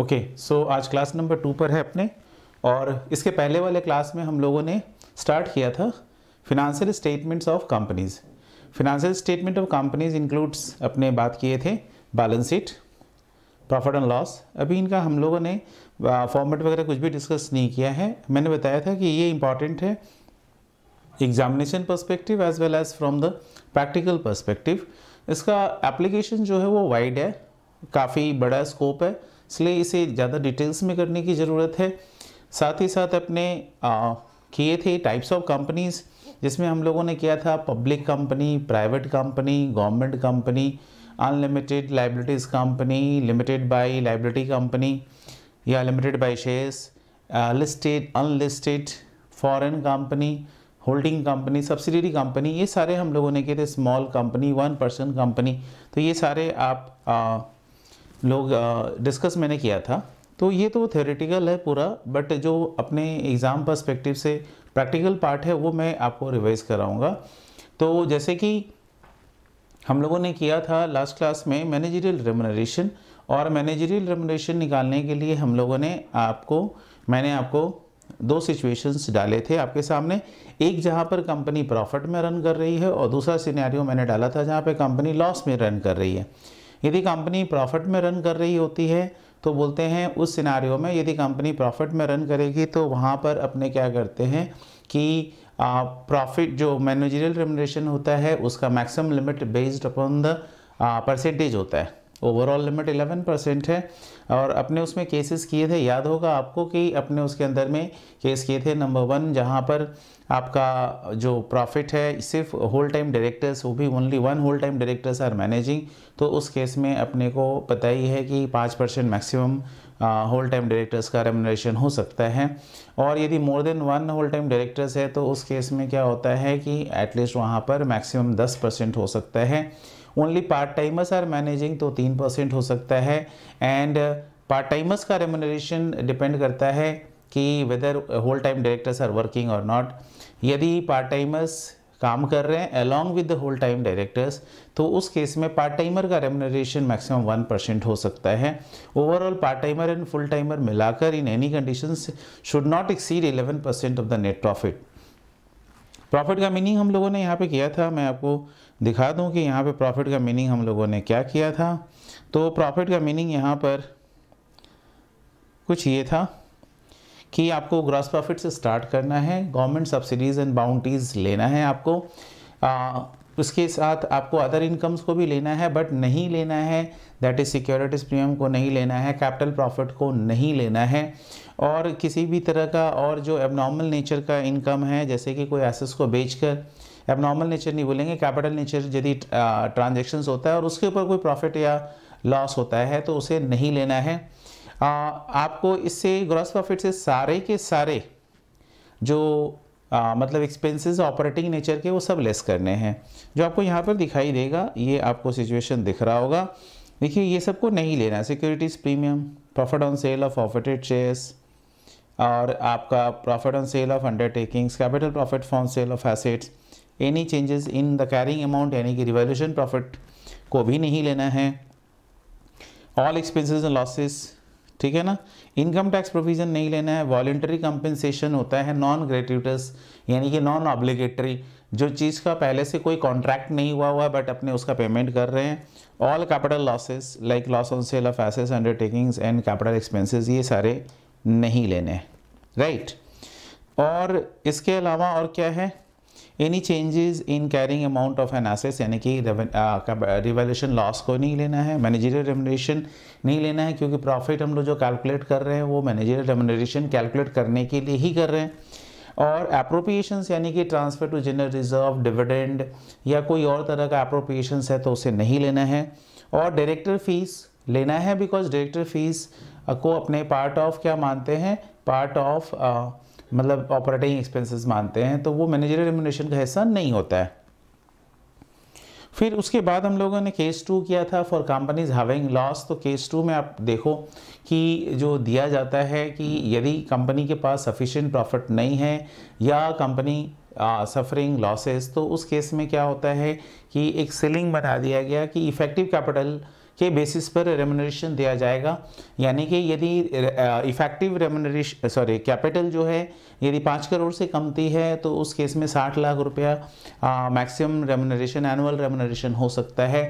Okay okay, so so आज class number two पर है अपने और इसके पहले वाले क्लास में हम लोगों ने स्टार्ट किया था financial statements of companies financial statement of companies includes अपने बात किए थे balance sheet profit and loss अभी इनका हम लोगों ने फॉर्मेट वगैरह कुछ भी डिस्कस नहीं किया है मैंने बताया था कि ये इंपॉर्टेंट है examination perspective as well as from the practical perspective इसका एप्लीकेशन जो है वो वाइड है काफ़ी बड़ा स्कोप है इसलिए इसे ज़्यादा डिटेल्स में करने की ज़रूरत है साथ ही साथ अपने किए थे टाइप्स ऑफ कंपनीज़ जिसमें हम लोगों ने किया था public company private company government company unlimited liabilities company limited by liability company या limited by shares listed unlisted foreign company holding company subsidiary company ये सारे हम लोगों ने किए थे small company one person company तो ये सारे आप लोग डिस्कस मैंने किया था तो ये तो थ्योरेटिकल है पूरा बट जो अपने एग्ज़ाम पर्सपेक्टिव से प्रैक्टिकल पार्ट है वो मैं आपको रिवाइज़ कराऊंगा तो जैसे कि हम लोगों ने किया था लास्ट क्लास में मैनेजरियल रेमोनेशन और मैनेजरियल रेमोनेशन निकालने के लिए हम लोगों ने आपको मैंने आपको दो सिचुएशंस डाले थे आपके सामने एक जहाँ पर कंपनी प्रॉफिट में रन कर रही है और दूसरा सिनेरियो मैंने डाला था जहाँ पर कंपनी लॉस में रन कर रही है यदि कंपनी प्रॉफिट में रन कर रही होती है तो बोलते हैं उस सिनारियों में यदि कंपनी प्रॉफिट में रन करेगी तो वहाँ पर अपने क्या करते हैं कि प्रॉफिट जो मैनेजरियल रेमुनरेशन होता है उसका maximum limit based upon the percentage होता है ओवरऑल लिमिट 11 परसेंट है और अपने उसमें केसेस किए थे याद होगा आपको कि अपने उसके अंदर में केस किए थे नंबर वन जहाँ पर आपका जो प्रॉफिट है सिर्फ होल टाइम डायरेक्टर्स वो भी only one whole time directors are managing तो उस केस में अपने को पता ही है कि पाँच percent maximum whole time directors का रेमोनरेशन हो सकता है और यदि more than one whole time directors है तो उस केस में क्या होता है कि एटलीस्ट वहाँ पर मैक्सिमम दस परसेंट हो सकता है only part timers are managing तो तीन परसेंट हो सकता है एंड पार्ट टाइमर्स का रेमोनरेशन डिपेंड करता है कि whether whole time directors are working और नॉट यदि पार्ट टाइमर्स काम कर रहे हैं along with the whole time directors तो उस केस में पार्ट टाइमर का रेमनरेशन मैक्सिमम वन परसेंट हो सकता है overall part timer and full timer मिलाकर in any condition should not exceed eleven percent of the net profit profit का meaning हम लोगों ने यहाँ पे किया था मैं आपको दिखा दूँ कि यहाँ पे प्रॉफिट का मीनिंग हम लोगों ने क्या किया था तो प्रॉफिट का मीनिंग यहाँ पर कुछ ये था कि आपको ग्रॉस प्रॉफिट से स्टार्ट करना है गवर्नमेंट सब्सिडीज़ एंड बाउंड्रीज लेना है आपको आ, उसके साथ आपको अदर इनकम्स को भी लेना है बट नहीं लेना है दैट इज़ सिक्योरिटीज़ प्रीमियम को नहीं लेना है कैपिटल प्रॉफिट को नहीं लेना है और किसी भी तरह का और जो एबनॉर्मल नेचर का इनकम है जैसे कि कोई एसेस को बेचकर एबनॉर्मल नेचर नहीं बोलेंगे कैपिटल नेचर यदि ट्रांजेक्शन्स होता है और उसके ऊपर कोई प्रॉफिट या लॉस होता है तो उसे नहीं लेना है आपको इससे ग्रॉस प्रॉफिट से सारे के सारे जो आ, मतलब एक्सपेंसेस ऑपरेटिंग नेचर के वो सब लेस करने हैं जो आपको यहाँ पर दिखाई देगा ये आपको सिचुएशन दिख रहा होगा देखिए ये सबको नहीं लेना है securities premium profit on sale of forfeited shares और आपका profit on sale of undertakings capital profit on sale of assets any changes in the carrying amount यानी कि रिवॉल्यूशन प्रॉफिट को भी नहीं लेना है ऑल एक्सपेंसिस एंड लॉसेज ठीक है ना इनकम टैक्स प्रोविज़न नहीं लेना है वॉलेंटरी कंपेंसेशन होता है नॉन ग्रेट्यूटस यानी कि नॉन ऑब्लिगेटरी जो चीज़ का पहले से कोई कॉन्ट्रैक्ट नहीं हुआ हुआ है बट अपने उसका पेमेंट कर रहे हैं all capital losses like loss on sale of एसेस अंडरटेकिंग्स एंड कैपिटल एक्सपेंसेस ये सारे नहीं लेने हैं राइट right? और इसके अलावा और क्या है any changes in carrying amount of an एसेस यानी कि रिवेल्यूशन लॉस को नहीं लेना है मैनेजरियल रेमोनेशन नहीं लेना है क्योंकि प्रॉफिट हम लोग जो कैलकुलेट कर रहे हैं वो मैनेजरियल रेमोनेशन कैलकुलेट करने के लिए ही कर रहे हैं और अप्रोप्रिएशंस यानी कि transfer to general reserve dividend या कोई और तरह का अप्रोप्रिएशंस है तो उसे नहीं लेना है और डायरेक्टर फीस लेना है बिकॉज डायरेक्टर फीस को अपने पार्ट ऑफ क्या मानते हैं पार्ट ऑफ मतलब ऑपरेटिंग एक्सपेंसेस मानते हैं तो वो मैनेजर रेमुनेशन का हिस्सा नहीं होता है फिर उसके बाद हम लोगों ने केस टू किया था फॉर कंपनीज हैविंग लॉस तो केस टू में आप देखो कि जो दिया जाता है कि यदि कंपनी के पास सफिशेंट प्रॉफिट नहीं है या कंपनी सफरिंग लॉसेस तो उस केस में क्या होता है कि एक सीलिंग बना दिया गया कि इफेक्टिव कैपिटल के बेसिस पर रेमोनरेशन दिया जाएगा यानी कि यदि इफेक्टिव रेमोनरेशन सॉरी कैपिटल जो है यदि पाँच करोड़ से कमती है तो उस केस में साठ लाख रुपया मैक्सिमम रेमोनरेशन एनुअल रेमोनरेशन हो सकता है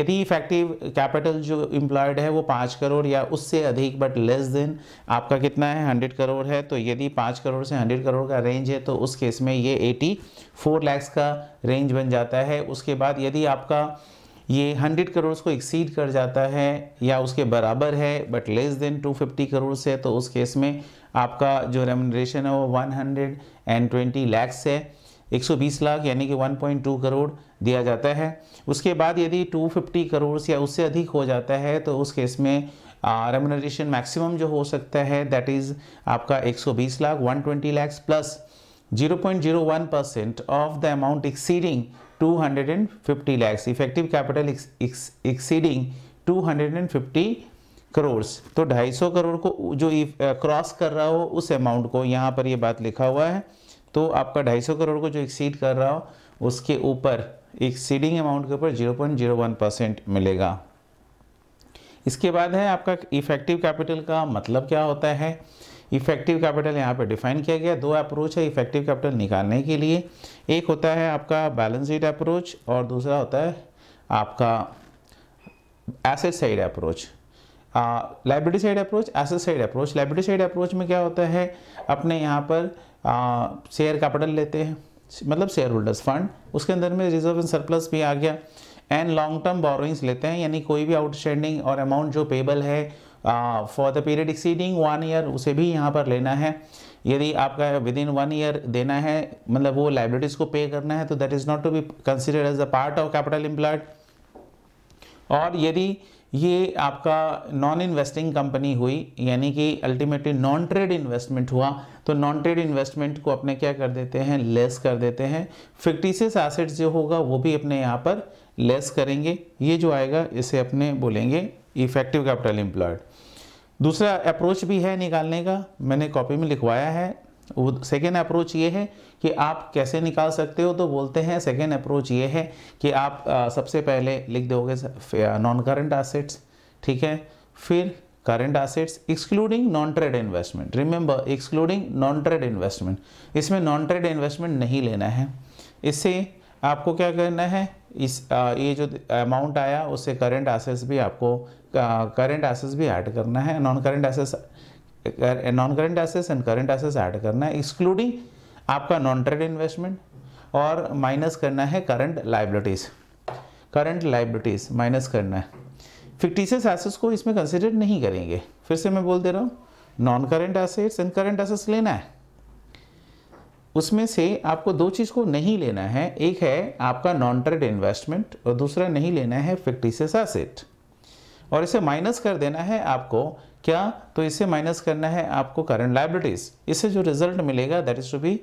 यदि इफेक्टिव कैपिटल जो इम्प्लॉयड है वो पाँच करोड़ या उससे अधिक बट लेस देन आपका कितना है हंड्रेड करोड़ है तो यदि पाँच करोड़ से हंड्रेड करोड़ का रेंज है तो उस केस में ये एटी फोर लैक्स का रेंज बन जाता है उसके बाद यदि आपका ये 100 करोड़ को एक्सीड कर जाता है या उसके बराबर है बट लेस देन 250 करोड़ से तो उस केस में आपका जो रेमनरेशन है वो 120 लाख है 120 लाख यानी कि 1.2 करोड़ दिया जाता है उसके बाद यदि 250 करोड़ या उससे अधिक हो जाता है तो उस केस में रेमनरेशन मैक्सिमम जो हो सकता है दैट इज़ आपका 120 lakh 120 twenty plus 0.01 percent of the amount exceeding 250 lakhs effective capital exceeding 250 crore तो 250 करोड़ को जो क्रॉस कर रहा हो उस अमाउंट को यहाँ पर ये बात लिखा हुआ है तो आपका 250 करोड़ को जो एक्सीड कर रहा हो उसके ऊपर एक्सीडिंग अमाउंट के ऊपर 0.01 परसेंट मिलेगा इसके बाद है आपका इफेक्टिव कैपिटल का मतलब क्या होता है इफेक्टिव कैपिटल यहाँ पे डिफाइन किया गया दो अप्रोच है इफेक्टिव कैपिटल निकालने के लिए एक होता है आपका बैलेंस शीट अप्रोच और दूसरा होता है आपका asset side approach liability side approach asset side approach liability side approach में क्या होता है अपने यहाँ पर शेयर कैपिटल लेते हैं मतलब शेयर होल्डर्स फंड उसके अंदर में रिजर्व एंड सरप्लस भी आ गया एंड लॉन्ग टर्म बोरोइंग्स लेते हैं यानी कोई भी आउटस्टैंडिंग और अमाउंट जो पेबल है for the period exceeding one year उसे भी यहाँ पर लेना है यदि आपका विद इन वन ईयर देना है मतलब वो लाइब्रेटीज़ को पे करना है तो that is not to be consider as a part of capital employed और यदि ये आपका नॉन इन्वेस्टिंग कंपनी हुई यानी कि अल्टीमेटली नॉन ट्रेड इन्वेस्टमेंट हुआ तो नॉन ट्रेड इन्वेस्टमेंट को अपने क्या कर देते हैं लेस कर देते हैं फिक्टिशियस एसेट्स जो होगा वो भी अपने यहाँ पर लेस करेंगे ये जो आएगा इसे अपने बोलेंगे इफेक्टिव कैपिटल एम्प्लॉयड दूसरा अप्रोच भी है निकालने का मैंने कॉपी में लिखवाया है वो सेकेंड अप्रोच ये है कि आप कैसे निकाल सकते हो तो बोलते हैं सेकेंड अप्रोच ये है कि आप सबसे पहले लिख दोगे नॉन करंट एसेट्स ठीक है फिर current assets excluding non trade investment remember excluding non trade investment इसमें नॉन ट्रेड इन्वेस्टमेंट नहीं लेना है इससे आपको क्या करना है इस ये जो अमाउंट आया उससे करंट एसेस भी आपको करेंट एसेस भी ऐड करना है non current assess non current assess and current assess add करना है एक्सक्लूडिंग आपका नॉन ट्रेड इन्वेस्टमेंट और माइनस करना है current liabilities current liabilities minus करना है फिक्टिशियस एसेस को इसमें कंसिडर नहीं करेंगे फिर से मैं बोल दे रहा हूँ non current assets and current एसेस लेना है उसमें से आपको दो चीज़ को नहीं लेना है एक है आपका नॉन ट्रेड इन्वेस्टमेंट और दूसरा नहीं लेना है फिक्टिशियस एसेट और इसे माइनस कर देना है आपको क्या तो इसे माइनस करना है आपको करंट लाइबिलिटीज़ इससे जो रिजल्ट मिलेगा that is to be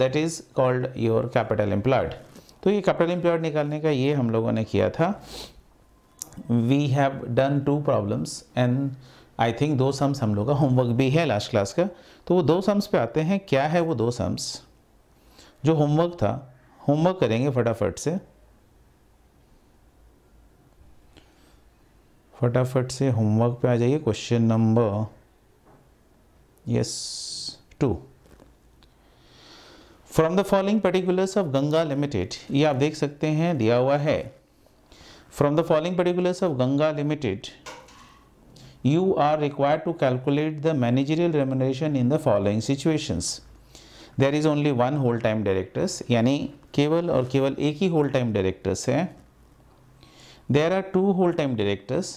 that is called your capital employed तो ये कैपिटल एम्प्लॉयड निकालने का ये हम लोगों ने किया था we have done two problems and I think दो सम्स हम लोग का होमवर्क भी है लास्ट क्लास का तो वो दो सम्स पे आते हैं क्या है वो दो सम्स जो होमवर्क था होमवर्क करेंगे फटाफट से फटाफट से होमवर्क पे आ जाइए question number yes two from the following particulars of Ganga limited ये आप देख सकते हैं दिया हुआ है from the following particulars of Ganga limited you are required to calculate the managerial remuneration in the following situations. There is only one whole time directors यानी केवल और केवल एक ही होल टाइम डायरेक्टर्स है there are two whole time directors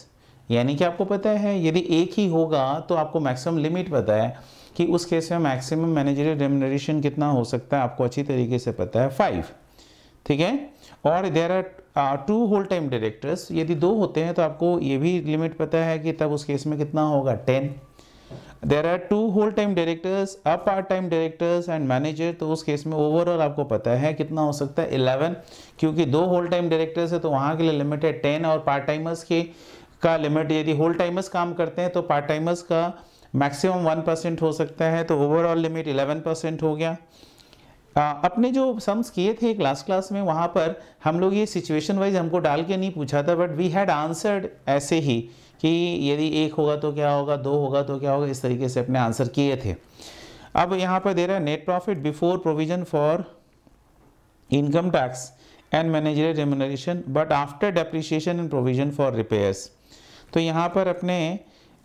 यानी कि आपको पता है यदि एक ही होगा तो आपको मैक्सिमम लिमिट पता है कि उस केस में मैक्सिमम मैनेजरियल रेमुनरेशन कितना हो सकता है आपको अच्छी तरीके से पता है फाइव ठीक है और there are two whole time directors यदि दो होते हैं तो आपको ये भी लिमिट पता है कि तब उस केस में कितना होगा ten there are two whole time directors a part time directors and manager तो उस केस में ओवरऑल आपको पता है कितना हो सकता है इलेवन क्योंकि दो होल टाइम डायरेक्टर्स है तो वहाँ के लिए लिमिट है टेन और पार्ट टाइमर्स के का लिमिट यदि होल टाइमर्स काम करते हैं तो पार्ट टाइमर्स का मैक्सिमम वन परसेंट हो सकता है तो ओवरऑल लिमिट इलेवन परसेंट हो गया अपने जो सम्स किए थे क्लास क्लास में वहाँ पर हम लोग ये सिचुएशन वाइज हमको डाल के नहीं पूछा था बट वी हैड आंसर्ड ऐसे ही कि यदि एक होगा तो क्या होगा दो होगा तो क्या होगा इस तरीके से अपने आंसर किए थे अब यहाँ पर दे रहा है net profit before provision for income tax and manager remuneration but after depreciation and provision for repairs तो यहाँ पर अपने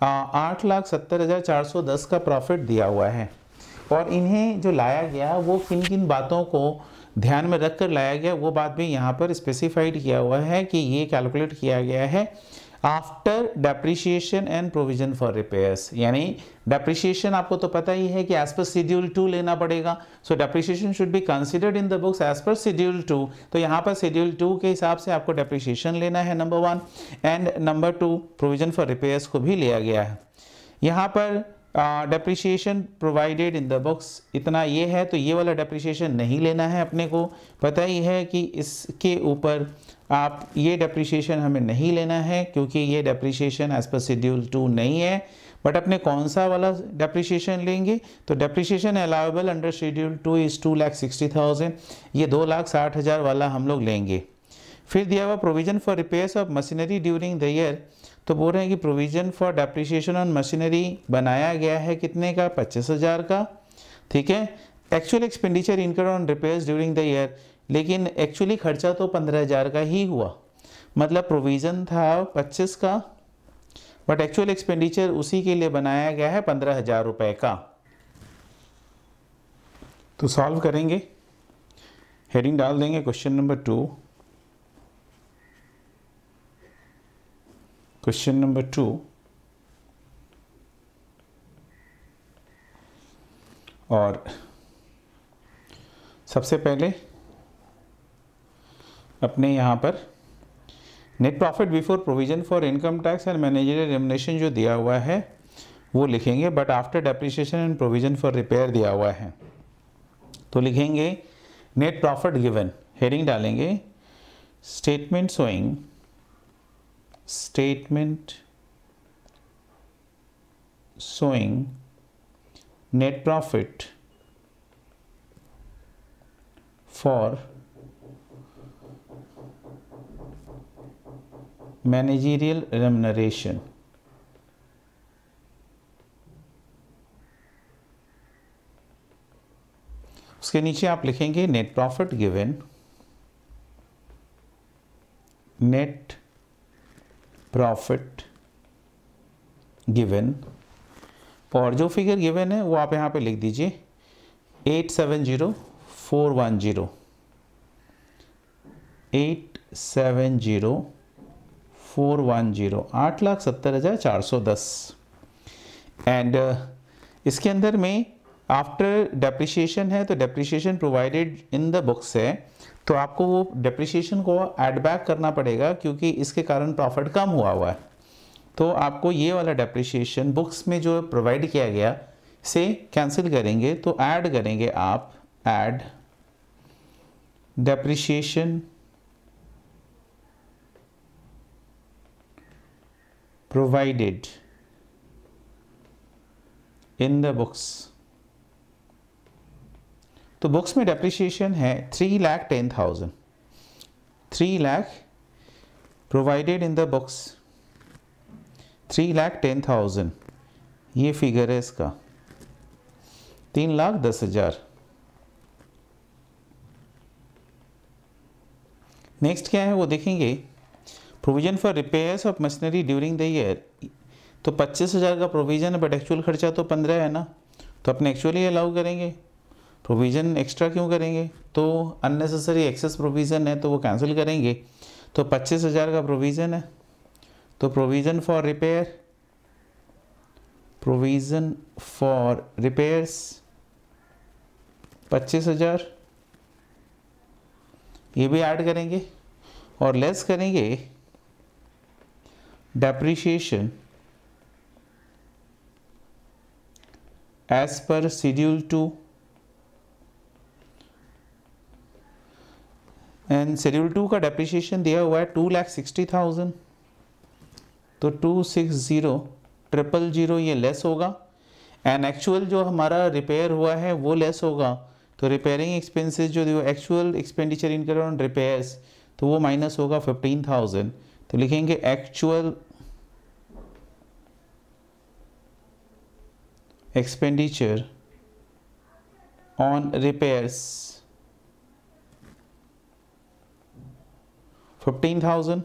आठ लाख सत्तर हज़ार चार सौ दस का प्रॉफिट दिया हुआ है और इन्हें जो लाया गया वो किन किन बातों को ध्यान में रख कर लाया गया वो बात भी यहाँ पर स्पेसिफाइड किया हुआ है कि ये कैलकुलेट किया गया है after depreciation and provision for repairs यानी डेप्रिशिएशन आपको तो पता ही है कि एज पर शेड्यूल टू लेना पड़ेगा so depreciation should be considered in the books as per schedule two तो यहाँ पर शेड्यूल टू के हिसाब से आपको डेप्रिशिएशन लेना है number one and number two provision for repairs को भी लिया गया है यहाँ पर depreciation provided in the books इतना ये है तो ये वाला डेप्रिसिएशन नहीं लेना है अपने को पता ही है कि इसके ऊपर आप ये डेप्रिसिएशन हमें नहीं लेना है क्योंकि ये depreciation as per schedule two नहीं है बट अपने कौन सा वाला डेप्रिसिएशन लेंगे तो depreciation allowable under schedule two is two lakh sixty thousand ये दो लाख साठ हज़ार वाला हम लोग लेंगे फिर दिया हुआ provision for repairs of machinery during the year तो बोल रहे हैं कि provision for depreciation on machinery बनाया गया है कितने का पच्चीस हज़ार का ठीक है actual expenditure incur on repairs during the year लेकिन एक्चुअली खर्चा तो पंद्रह हज़ार का ही हुआ मतलब प्रोविज़न था पच्चीस का बट एक्चुअल एक्सपेंडिचर उसी के लिए बनाया गया है पंद्रह हज़ार रुपये का तो सॉल्व करेंगे हेडिंग डाल देंगे question number two Question number 2 और सबसे पहले अपने यहाँ पर net profit before provision for income tax and managerial remuneration जो दिया हुआ है वो लिखेंगे but after depreciation and provision for repair दिया हुआ है तो लिखेंगे नेट प्रॉफिट गिवन हेडिंग डालेंगे statement showing statement showing net profit for managerial remuneration उसके नीचे आप लिखेंगे net profit given net profit given और जो फिगर गिवन है वो आप यहाँ पे लिख दीजिए eight seven zero four one zero eight seven zero four one zero आठ लाख सत्तर हज़ार चार सौ दस एंड uh, इसके अंदर में आफ्टर डेप्रिशिएशन है तो depreciation provided in the books है तो आपको वो डिप्रिशिएशन को एड बैक करना पड़ेगा क्योंकि इसके कारण प्रॉफिट कम हुआ हुआ है तो आपको ये वाला डिप्रिशिएशन बुक्स में जो प्रोवाइड किया गया से कैंसिल करेंगे तो ऐड करेंगे आप add depreciation provided in the books तो बुक्स में डेप्रिशिएशन है three lakh ten thousand three lakh provided in the books three lakh ten thousand ये फिगर है इसका तीन लाख दस हज़ार नेक्स्ट क्या है वो देखेंगे provision for repairs of machinery during the year तो पच्चीस हज़ार का प्रोविज़न है बट एक्चुअल खर्चा तो पंद्रह है ना तो अपने एक्चुअली अलाउ करेंगे प्रोविज़न एक्स्ट्रा क्यों करेंगे तो अननेसेसरी एक्सेस प्रोविज़न है तो वो कैंसिल करेंगे तो पच्चीस हज़ार का प्रोविज़न है तो provision for repair provision for repairs पच्चीस हज़ार ये भी ऐड करेंगे और लेस करेंगे depreciation as per schedule two and schedule two का डेप्रिशिएशन दिया हुआ है टू लैख सिक्सटी थाउजेंड तो two six zero triple zero ये लेस होगा एंड एक्चुअल जो हमारा रिपेयर हुआ है वो लेस होगा तो रिपेयरिंग एक्सपेंसेस जो actual expenditure incur on repairs तो वो माइनस होगा फिफ्टीन थाउजेंड तो लिखेंगे actual expenditure on repairs fifteen thousand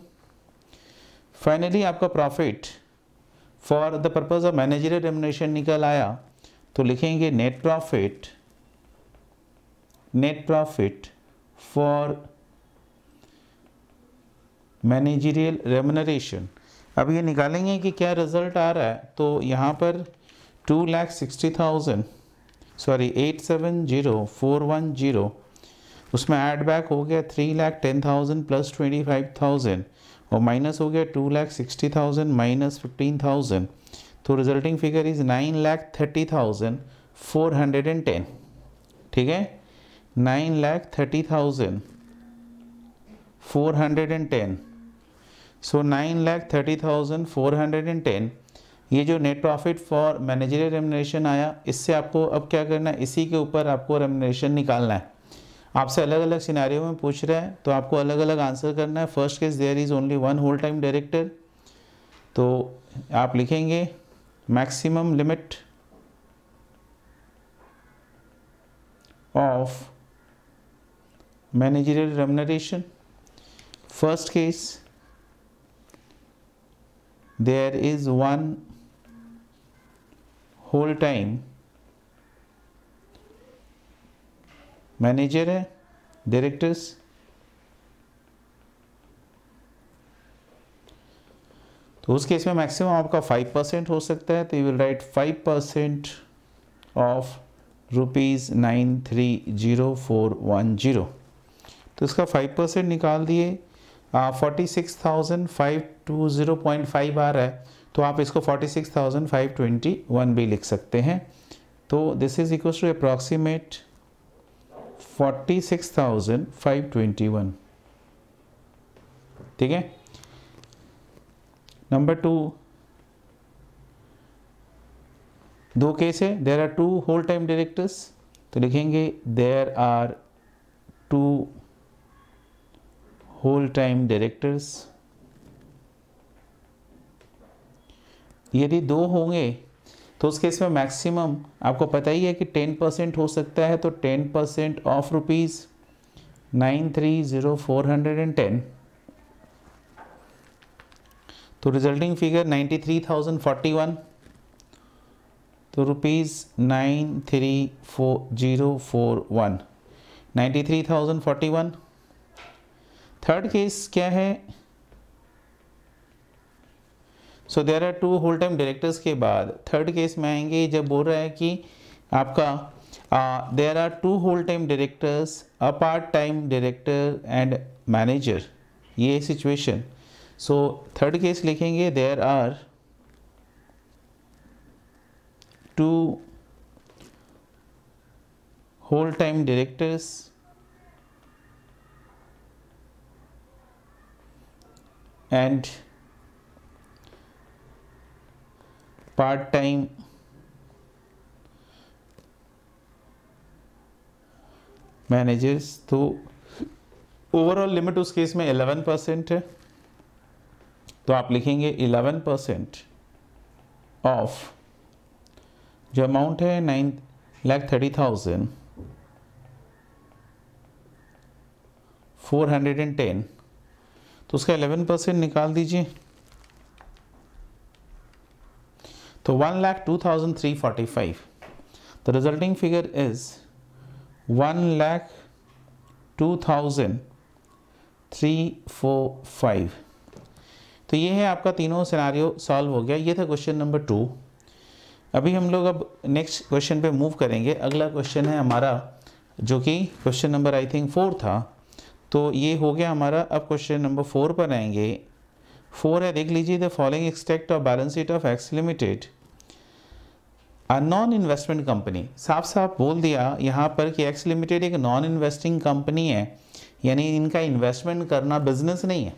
finally आपका profit for the purpose of managerial remuneration निकल आया तो लिखेंगे net profit net profit for managerial remuneration अब ये निकालेंगे कि क्या रिजल्ट आ रहा है तो यहाँ पर two lakh sixty thousand sorry eight seven zero four one zero उसमें ऐड बैक हो गया three lakh ten thousand plus twenty five thousand और माइनस हो गया two lakh sixty thousand minus fifteen thousand तो resulting figure is nine lakh thirty thousand four hundred and ten ठीक है nine lakh thirty thousand four hundred and ten so nine lakh thirty thousand four hundred and ten ये जो net profit for managerial remuneration आया इससे आपको अब क्या करना है इसी के ऊपर आपको रेमिनेशन निकालना है आपसे अलग अलग सिनारियों में पूछ रहे हैं तो आपको अलग अलग आंसर करना है first case there is only one whole time director तो आप लिखेंगे maximum limit of managerial remuneration first case there is one whole time manager है डायरेक्टर्स तो उस केस में मैक्सिमम आपका फाइव परसेंट हो सकता है तो you will write five percent of rupees nine three zero four one zero तो इसका फाइव परसेंट निकाल दिए forty six thousand five two zero point five आ रहा है तो आप इसको forty six thousand five twenty one भी लिख सकते हैं तो this is equal to approximate 46,521 ठीक है नंबर टू दो केस है there are two whole time directors तो लिखेंगे there are two whole time directors यदि दो होंगे तो उस केस में मैक्सिमम आपको पता ही है कि टेन परसेंट हो सकता है तो ten percent of rupees nine three zero four hundred and ten तो resulting figure ninety three thousand forty one तो rupees nine three four zero four one ninety three thousand forty one third case क्या है so there are two whole time directors के बाद third case में आएंगे जब बोल रहा है कि आपका there are two whole time directors a part time director and manager ये सिचुएशन सो थर्ड केस लिखेंगे there are two whole time directors and part time managers तो ओवरऑल लिमिट उस केस में 11 परसेंट है तो आप लिखेंगे 11 परसेंट ऑफ जो अमाउंट है nine lakh thirty thousand four hundred and ten तो उसका 11 परसेंट निकाल दीजिए तो one lakh two thousand three forty five the resulting figure is one lakh two thousand three four five तो ये है आपका तीनों सिनारियो सॉल्व हो गया ये था क्वेश्चन नंबर टू अभी हम लोग अब नेक्स्ट क्वेश्चन पे मूव करेंगे अगला क्वेश्चन है हमारा जो कि question number I think four था तो ये हो गया हमारा अब क्वेश्चन नंबर फोर पर आएंगे फोर है देख लीजिए the following extract of balance sheet of X limited a non investment company साफ साफ बोल दिया यहाँ पर कि एक्स लिमिटेड एक नॉन इन्वेस्टिंग कंपनी है यानी इनका इन्वेस्टमेंट करना बिजनेस नहीं है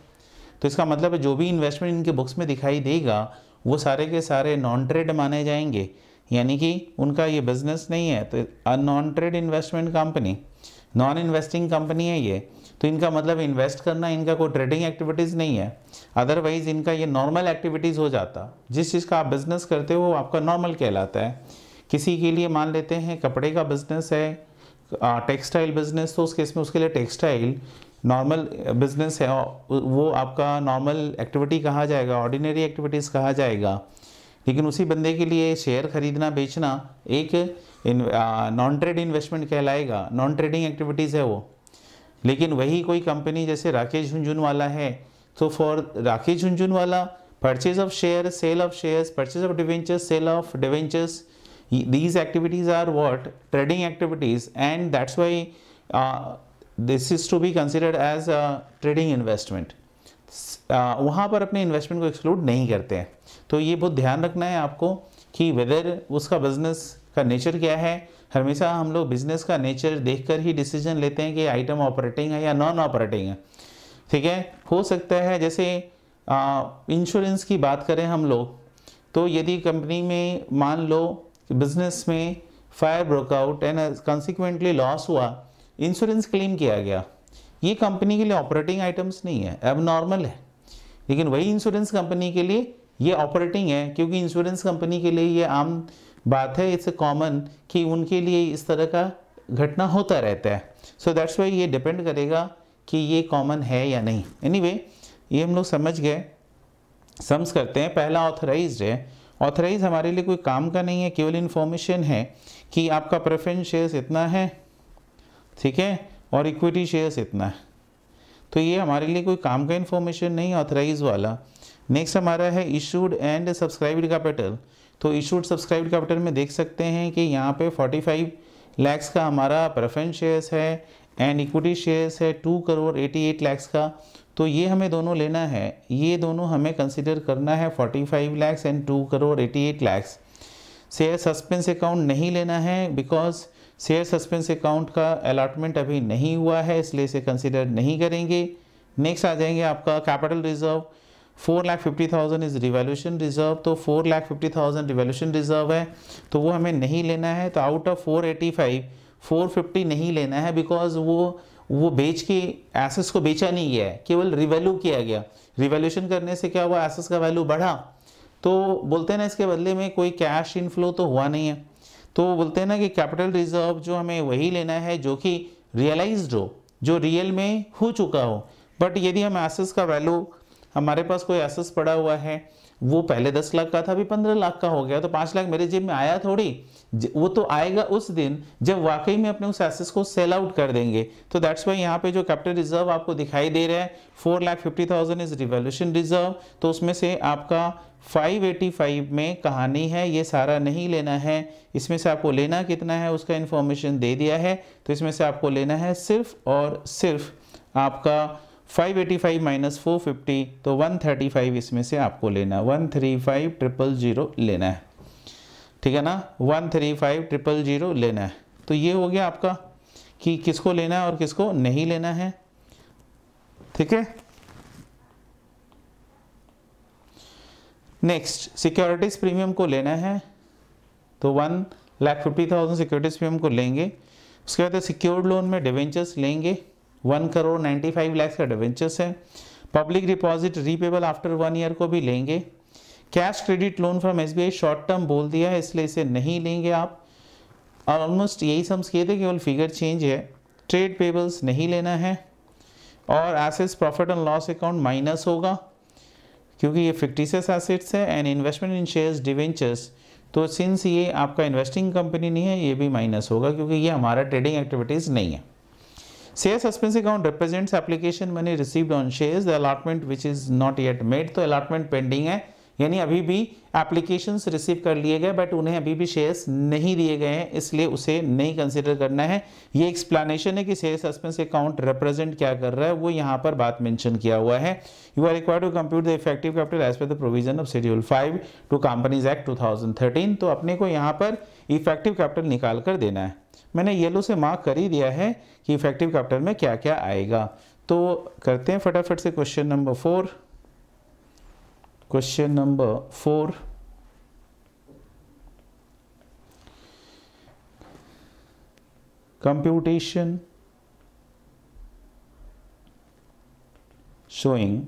तो इसका मतलब है जो भी इन्वेस्टमेंट इनके बुक्स में दिखाई देगा वो सारे के सारे नॉन ट्रेड माने जाएंगे यानी कि उनका ये बिजनेस नहीं है तो a non trade investment company non investing company है ये तो इनका मतलब इन्वेस्ट करना इनका कोई ट्रेडिंग एक्टिविटीज़ नहीं है अदरवाइज़ इनका ये नॉर्मल एक्टिविटीज़ हो जाता जिस चीज़ का आप बिज़नेस करते हो वो आपका नॉर्मल कहलाता है किसी के लिए मान लेते हैं कपड़े का बिज़नेस है टेक्सटाइल बिज़नेस तो उस इसमें उसके लिए टेक्सटाइल नॉर्मल बिजनेस है वो आपका नॉर्मल एक्टिविटी कहा जाएगा ऑर्डिनरी एक्टिविटीज़ कहा जाएगा लेकिन उसी बंदे के लिए शेयर खरीदना बेचना एक नॉन ट्रेड इन्वेस्टमेंट कहलाएगा नॉन ट्रेडिंग एक्टिविटीज़ है वो लेकिन वही कोई कंपनी जैसे राकेश झुंझुनवाला है तो for Rakesh Jhunjhunwala purchase of share sale of shares purchase of debentures sale of debentures these activities are what trading activities and that's why this is to be considered as a trading investment वहाँ पर अपने investment को exclude नहीं करते हैं तो ये बहुत ध्यान रखना है आपको कि वेदर उसका बिजनेस का नेचर क्या है हमेशा हम लोग बिजनेस का नेचर देखकर ही डिसीजन लेते हैं कि आइटम ऑपरेटिंग है या नॉन ऑपरेटिंग है ठीक है हो सकता है जैसे इंश्योरेंस की बात करें हम लोग तो यदि कंपनी में मान लो बिजनेस में fire broke out and consequently loss हुआ इंश्योरेंस क्लेम किया गया ये कंपनी के लिए ऑपरेटिंग आइटम्स नहीं है अब नॉर्मल है लेकिन वही इंश्योरेंस कंपनी के लिए ये ऑपरेटिंग है क्योंकि इंश्योरेंस कंपनी के लिए ये आम बात है इट्स कॉमन कि उनके लिए इस तरह का घटना होता रहता है सो दैट्स वाई ये डिपेंड करेगा कि ये कॉमन है या नहीं एनी anyway, ये हम लोग समझ गए सम्स करते हैं पहला ऑथराइज है ऑथराइज हमारे लिए कोई काम का नहीं है केवल इन्फॉर्मेशन है कि आपका प्रेफरेंस शेयर्स इतना है ठीक है और इक्विटी शेयर्स इतना है तो ये हमारे लिए कोई काम का इन्फॉर्मेशन नहीं ऑथराइज वाला नेक्स्ट हमारा है इशूड एंड सब्सक्राइब्ड कैपिटल तो इशूड सब्सक्राइब कैपिटल में देख सकते हैं कि यहाँ पे 45 लैक्स का हमारा प्रेफरेंस शेयर्स है एंड इक्विटी शेयर्स है two crore eighty eight lakhs का तो ये हमें दोनों लेना है ये दोनों हमें कंसिडर करना है 45 lakhs and two crore eighty eight lakhs share suspense account नहीं लेना है बिकॉज शेयर सस्पेंस अकाउंट का अलाटमेंट अभी नहीं हुआ है इसलिए इसे कंसिडर नहीं करेंगे नेक्स्ट आ जाएंगे आपका capital reserve four lakh fifty thousand is revaluation reserve तो four lakh fifty thousand revaluation reserve है तो वो हमें नहीं लेना है तो out of four eighty five four fifty नहीं लेना है बिकॉज वो वो बेच के एसेस को बेचा नहीं गया है केवल रिवेल्यू किया गया रिवॉल्यूशन करने से क्या हुआ एसेस का वैल्यू बढ़ा तो बोलते हैं ना इसके बदले में कोई कैश इनफ्लो तो हुआ नहीं है तो बोलते हैं ना कि कैपिटल रिजर्व जो हमें वही लेना है जो कि रियलाइज हो जो रियल में हो चुका हो बट यदि हम एसेस का वैल्यू हमारे पास कोई एसेस पड़ा हुआ है वो पहले दस लाख का था अभी पंद्रह लाख का हो गया तो पाँच लाख मेरे जेब में आया थोड़ी वो तो आएगा उस दिन जब वाकई में अपने उस एसेस को सेल आउट कर देंगे तो दैट्स वाई यहाँ पे जो कैपिटल रिजर्व आपको दिखाई दे रहा है four lakh fifty thousand is revaluation reserve तो उसमें से आपका 585 में कहानी है ये सारा नहीं लेना है इसमें से आपको लेना कितना है उसका इन्फॉर्मेशन दे दिया है तो इसमें से आपको लेना है सिर्फ और सिर्फ आपका 585 माइनस 450 तो 135 इसमें से आपको लेना है one three five triple zero लेना है ठीक है ना one three five triple zero लेना है तो ये हो गया आपका कि किसको लेना है और किसको नहीं लेना है ठीक है नेक्स्ट सिक्योरिटीज़ प्रीमियम को लेना है तो one lakh fifty thousand securities premium को लेंगे उसके बाद सिक्योर्ड लोन में डिवेंचर्स लेंगे one crore ninety five lakhs का डिवेंचर्स है public deposit repayable after one year को भी लेंगे cash credit loan from as short term बोल दिया है इसलिए इसे नहीं लेंगे आप और ऑलमोस्ट यही सम्स किए थे केवल फिगर चेंज है ट्रेड पेबल्स नहीं लेना है और assets profit and loss account minus होगा क्योंकि ये फिक्टिशियस एसेट्स है and investment in shares debentures तो सिंस ये आपका इन्वेस्टिंग कंपनी नहीं है ये भी माइनस होगा क्योंकि ये हमारा ट्रेडिंग एक्टिविटीज़ नहीं है Share suspense account represents application मैंने received on share the which is not not made तो allotment पेंडिंग है यानी अभी भी एप्लीकेशन रिसीव कर लिए गए बट उन्हें अभी भी शेयर्स नहीं दिए गए हैं इसलिए उसे नहीं कंसिडर करना है ये एक्सप्लेनेशन है कि शेयर सस्पेंस अकाउंट रिप्रेजेंट क्या कर रहा है वो यहाँ पर बात मेंशन किया हुआ है you are require to compute the effective capital as per the provision of schedule five to companies act two तो अपने को यहाँ पर इफेक्टिव कैपिटल निकाल कर देना है मैंने येलो से मार्क कर ही दिया है कि इफेक्टिव कैपिटल में क्या क्या आएगा तो करते हैं फटाफट से question number four question number four computation showing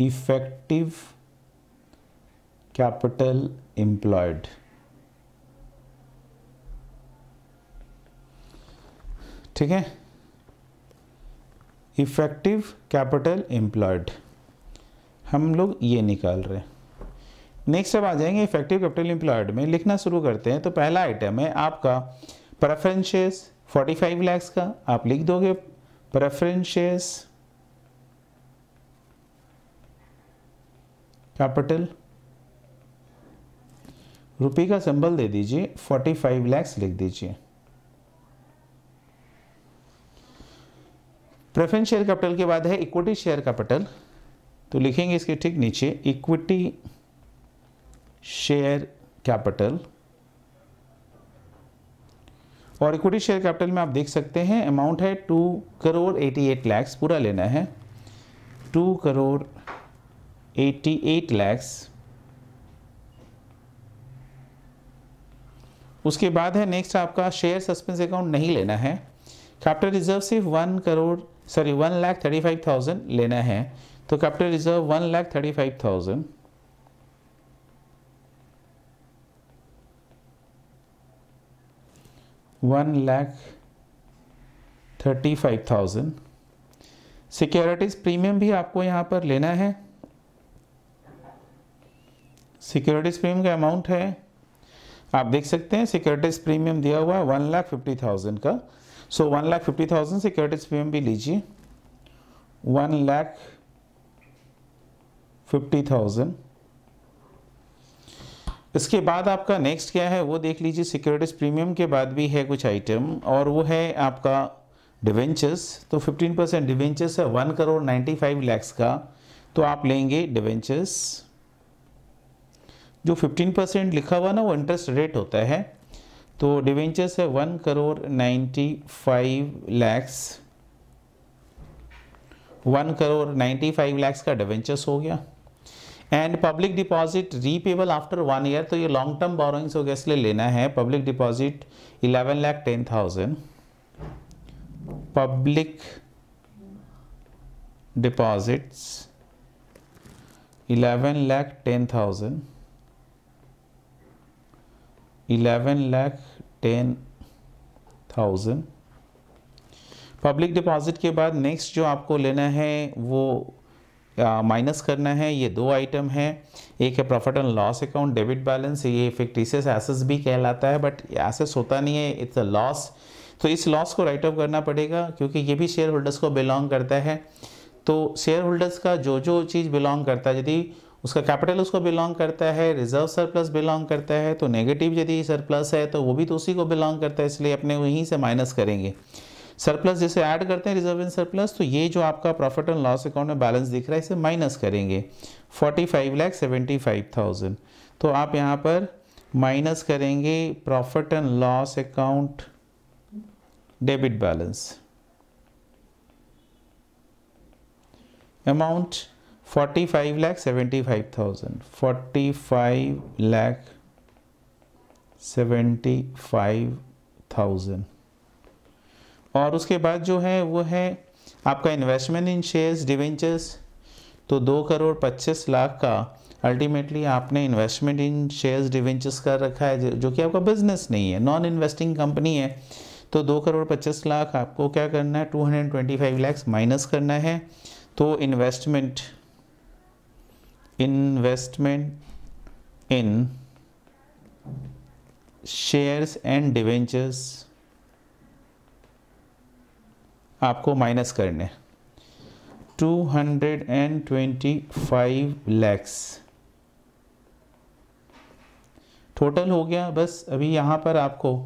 effective capital employed ठीक है इफेक्टिव कैपिटल एम्प्लॉयड हम लोग ये निकाल रहे हैं नेक्स्ट अब आ जाएंगे इफेक्टिव कैपिटल एम्प्लॉयड में लिखना शुरू करते हैं तो पहला आइटम है आपका प्रेफरेंसेस 45 लाख का आप लिख दोगे प्रेफरेंसेस कैपिटल रुपये का सिंबल दे दीजिए फोर्टी फाइव लैक्स लिख दीजिए प्रेफरेंस शेयर कैपिटल के बाद है इक्विटी शेयर कैपिटल तो लिखेंगे इसके ठीक नीचे इक्विटी शेयर कैपिटल और इक्विटी शेयर कैपिटल में आप देख सकते हैं अमाउंट है two crore eighty eight lakhs पूरा लेना है two crore eighty eight lakhs उसके बाद है नेक्स्ट आपका शेयर सस्पेंस अकाउंट नहीं लेना है कैपिटल रिजर्व सिर्फ one crore sorry one lakh thirty five thousand लेना है तो capital reserve one lakh thirty five thousand one lakh thirty five thousand securities premium भी आपको यहां पर लेना है सिक्योरिटीज़ प्रीमियम का अमाउंट है आप देख सकते हैं सिक्योरिटीज प्रीमियम दिया हुआ है वन लाख फिफ्टी थाउजेंड का so one lakh fifty thousand securities premium भी लीजिए वन लाख फिफ्टी थाउजेंड इसके बाद आपका नेक्स्ट क्या है वो देख लीजिए सिक्योरिटीज प्रीमियम के बाद भी है कुछ आइटम और वो है आपका डिवेंचर्स तो 15 परसेंट डिवेंचर्स है वन करोड़ 95 लैक्स का तो आप लेंगे डिवेंचर्स जो 15 परसेंट लिखा हुआ ना वो इंटरेस्ट रेट होता है तो डिवेंचर्स है one crore ninety five lakhs one crore ninety five lakhs का डिवेंचर्स हो गया and public deposit repayable after one year तो ये लॉन्ग टर्म बोरोइंग्स हो गया इसलिए लेना है public deposit eleven lakh ten thousand public deposits eleven lakh ten thousand eleven lakh ten thousand public deposit के बाद नेक्स्ट जो आपको लेना है वो माइनस uh, करना है ये दो आइटम है एक है profit and loss account debit balance ये फिक्टिशियस एसेस भी कहलाता है बट एसेस होता नहीं है इट्स अ लॉस तो इस लॉस को राइट ऑफ करना पड़ेगा क्योंकि ये भी शेयर होल्डर्स को बिलोंग करता है तो शेयर होल्डर्स का जो जो चीज़ बिलोंग करता है यदि उसका कैपिटल उसको बिलोंग करता है रिजर्व सरप्लस बिलोंग करता है तो नेगेटिव यदि सरप्लस है तो वो भी तो उसी को बिलोंग करता है इसलिए अपने वहीं से माइनस करेंगे सरप्लस जैसे ऐड करते हैं रिजर्व एंड सरप्लस तो ये जो आपका प्रॉफिट एंड लॉस अकाउंट में बैलेंस दिख रहा है इसे माइनस करेंगे forty five lakh seventy five thousand तो आप यहाँ पर माइनस करेंगे profit and loss account debit balance amount forty five lakh seventy five thousand forty five lakh seventy five thousand और उसके बाद जो है वो है आपका इन्वेस्टमेंट इन शेयर्स डिवेंचर्स तो दो करोड़ पच्चीस लाख का अल्टीमेटली आपने इन्वेस्टमेंट इन शेयर्स डिवेंचर्स कर रखा है जो कि आपका बिजनेस नहीं है नॉन इन्वेस्टिंग कंपनी है तो दो करोड़ पच्चीस लाख आपको क्या करना है two hundred twenty five lakhs minus करना है तो investment investment in shares and debentures आपको माइनस करने two hundred and twenty five lakhs total हो गया बस अभी यहां पर आपको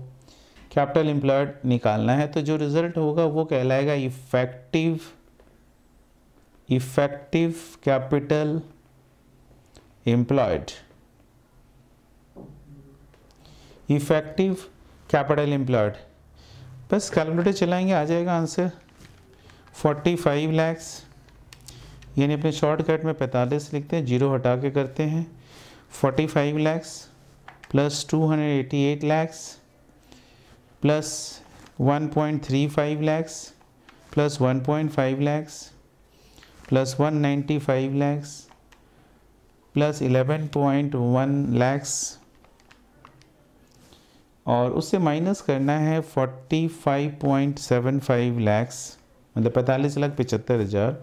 कैपिटल इंप्लॉयड निकालना है तो जो रिजल्ट होगा वो कहलाएगा effective effective capital employed effective capital employed बस कैलकुलेटर चलाएंगे आ जाएगा आंसर 45 लैक्स यानी अपने शॉर्टकट में 45 लिखते हैं जीरो हटा के करते हैं 45 lakhs plus 288 lakhs plus 1.35 lakhs plus 1.5 lakhs plus 195 lakhs plus eleven point one lakhs और उससे माइनस करना है forty five point seven five lakhs मतलब पैंतालीस लाख पचहत्तर हज़ार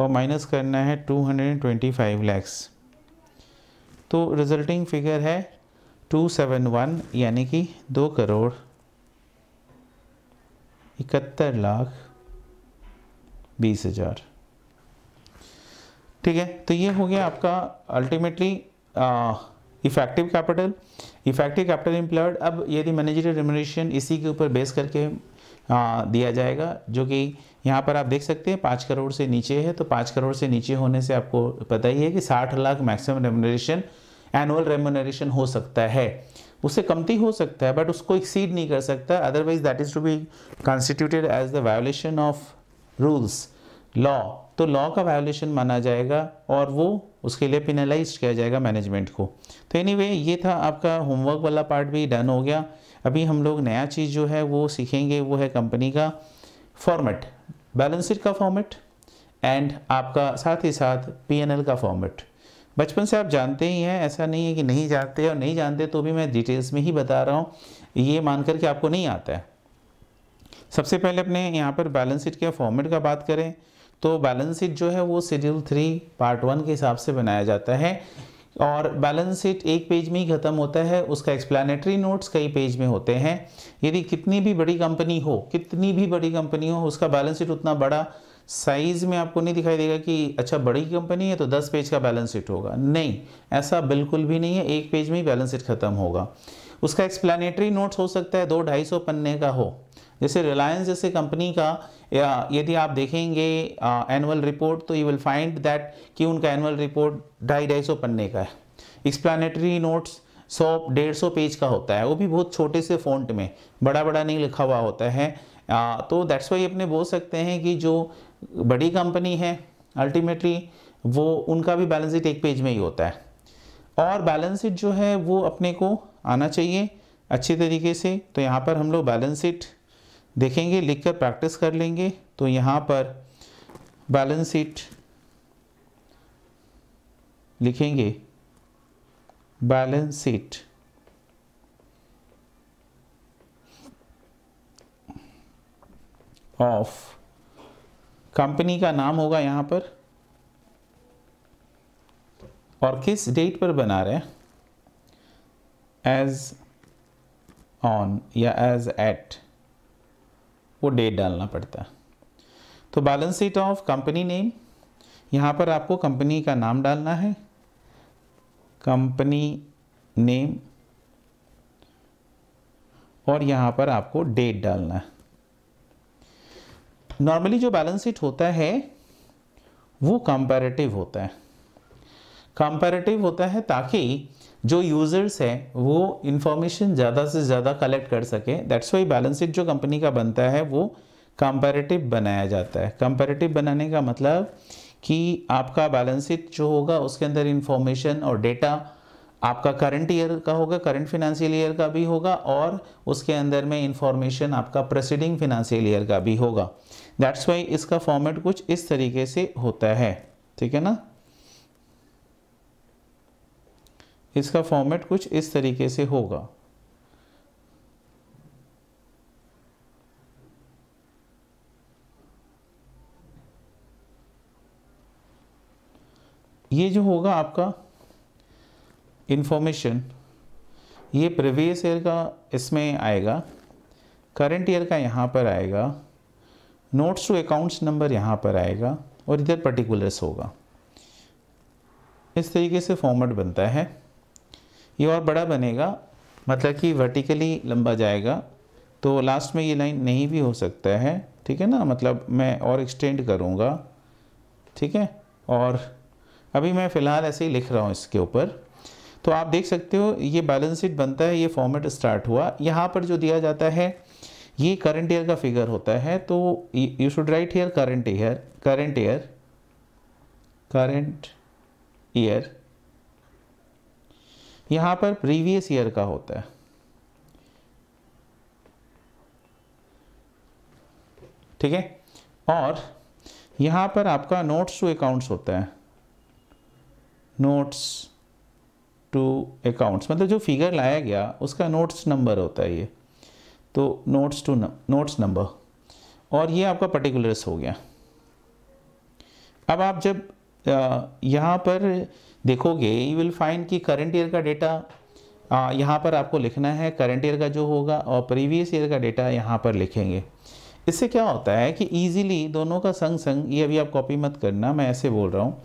और माइनस करना है two hundred and twenty five lakhs तो रिजल्टिंग फिगर है टू सेवन वन यानी कि दो करोड़ इकहत्तर लाख बीस हज़ार ठीक है तो ये हो गया आपका ultimately effective capital effective capital employed अब यदि मैनेजरियल रिमोनेशन इसी के ऊपर बेस करके आ, दिया जाएगा जो कि यहाँ पर आप देख सकते हैं पाँच करोड़ से नीचे है तो पाँच करोड़ से नीचे होने से आपको पता ही है कि साठ lakh maximum remuneration annual remuneration हो सकता है उससे कमती तो हो सकता है बट उसको एक्सीड नहीं कर सकता otherwise that is to be constituted as the violation of rules law तो लॉ का वायोलेशन माना जाएगा और वो उसके लिए पिनलाइज किया जाएगा मैनेजमेंट को तो एनी anyway, ये था आपका होमवर्क वाला पार्ट भी डन हो गया अभी हम लोग नया चीज़ जो है वो सीखेंगे वो है कंपनी का फॉर्मेट बैलेंस शीट का फॉर्मेट एंड आपका साथ ही साथ पीएनएल का फॉर्मेट बचपन से आप जानते ही हैं ऐसा नहीं है कि नहीं जानते और नहीं जानते तो भी मैं डिटेल्स में ही बता रहा हूँ ये मानकर के आपको नहीं आता है सबसे पहले अपने यहाँ पर बैलेंस शीट के फॉर्मेट का बात करें तो बैलेंस शीट जो है वो शेड्यूल थ्री पार्ट वन के हिसाब से बनाया जाता है और बैलेंस शीट एक पेज में ही ख़त्म होता है उसका एक्सप्लेनेटरी नोट्स कई पेज में होते हैं यदि कितनी भी बड़ी कंपनी हो कितनी भी बड़ी कंपनी हो उसका बैलेंस शीट उतना बड़ा साइज़ में आपको नहीं दिखाई देगा कि अच्छा बड़ी कंपनी है तो 10 पेज का बैलेंस शीट होगा नहीं ऐसा बिल्कुल भी नहीं है एक पेज में ही बैलेंस शीट ख़त्म होगा उसका एक्सप्लेनेटरी नोट्स हो सकता है दो ढाई सौ पन्ने का हो जैसे रिलायंस जैसे कंपनी का यदि आप देखेंगे एनुअल रिपोर्ट तो यू विल फाइंड दैट कि उनका एनुअल रिपोर्ट ढाई ढाई सौ पन्ने का है एक्सप्लेनेटरी नोट्स सौ डेढ़ सौ पेज का होता है वो भी बहुत छोटे से फॉन्ट में बड़ा बड़ा नहीं लिखा हुआ होता है आ, तो दैट्स वाई अपने बोल सकते हैं कि जो बड़ी कंपनी है अल्टीमेटली वो उनका भी बैलेंस शीट एक पेज में ही होता है और बैलेंस शीट जो है वो अपने को आना चाहिए अच्छे तरीके से तो यहाँ पर हम लोग बैलेंस शीट देखेंगे लिख कर प्रैक्टिस कर लेंगे तो यहाँ पर बैलेंस शीट लिखेंगे बैलेंस शीट ऑफ कंपनी का नाम होगा यहाँ पर और किस डेट पर बना रहे हैं एज ऑन या एज एट वो डेट डालना पड़ता है तो balance sheet of company name यहाँ पर आपको कंपनी का नाम डालना है कंपनी नेम और यहाँ पर आपको डेट डालना है नॉर्मली जो बैलेंस शीट होता है वो कंपैरेटिव होता है कंपैरेटिव होता है ताकि जो यूज़र्स हैं वो इन्फॉर्मेशन ज़्यादा से ज़्यादा कलेक्ट कर सकें दैट्स वाई बैलेंस शीट जो कंपनी का बनता है वो कंपेरेटिव बनाया जाता है कंपेरेटिव बनाने का मतलब कि आपका बैलेंस शीट जो होगा उसके अंदर इन्फॉर्मेशन और डेटा आपका करंट ईयर का होगा करंट फिनेंशियल ईयर का भी होगा और उसके अंदर में इन्फॉर्मेशन आपका प्रेसिडिंग फिनेंशियल ईयर का भी होगा दैट्स वाई इसका फॉर्मेट कुछ इस तरीके से होता है ठीक है ना इसका फॉर्मेट कुछ इस तरीके से होगा ये जो होगा आपका इन्फॉर्मेशन ये प्रीवियस ईयर का इसमें आएगा करंट ईयर का यहाँ पर आएगा नोट्स टू अकाउंट्स नंबर यहाँ पर आएगा और इधर पर्टिकुलर्स होगा इस तरीके से फॉर्मेट बनता है ये और बड़ा बनेगा मतलब कि वर्टिकली लंबा जाएगा तो लास्ट में ये लाइन नहीं भी हो सकता है ठीक है ना मतलब मैं और एक्सटेंड करूँगा ठीक है और अभी मैं फ़िलहाल ऐसे ही लिख रहा हूँ इसके ऊपर तो आप देख सकते हो ये बैलेंस शीट बनता है ये फॉर्मेट स्टार्ट हुआ यहाँ पर जो दिया जाता है ये करंट ईयर का फिगर होता है तो you should write here current year current year current year यहां पर प्रीवियस ईयर का होता है ठीक है और यहां पर आपका नोट्स टू अकाउंट्स होता है नोट्स टू अकाउंट्स मतलब जो फिगर लाया गया उसका नोट्स नंबर होता है ये तो नोट्स टू नोट्स नंबर और ये आपका पर्टिकुलर्स हो गया अब आप जब यहाँ पर देखोगे यू विल फाइंड कि करंट ईयर का डेटा यहाँ पर आपको लिखना है करंट ईयर का जो होगा और प्रीवियस ईयर का डेटा यहाँ पर लिखेंगे इससे क्या होता है कि ईजिली दोनों का संग संग ये अभी आप कॉपी मत करना मैं ऐसे बोल रहा हूँ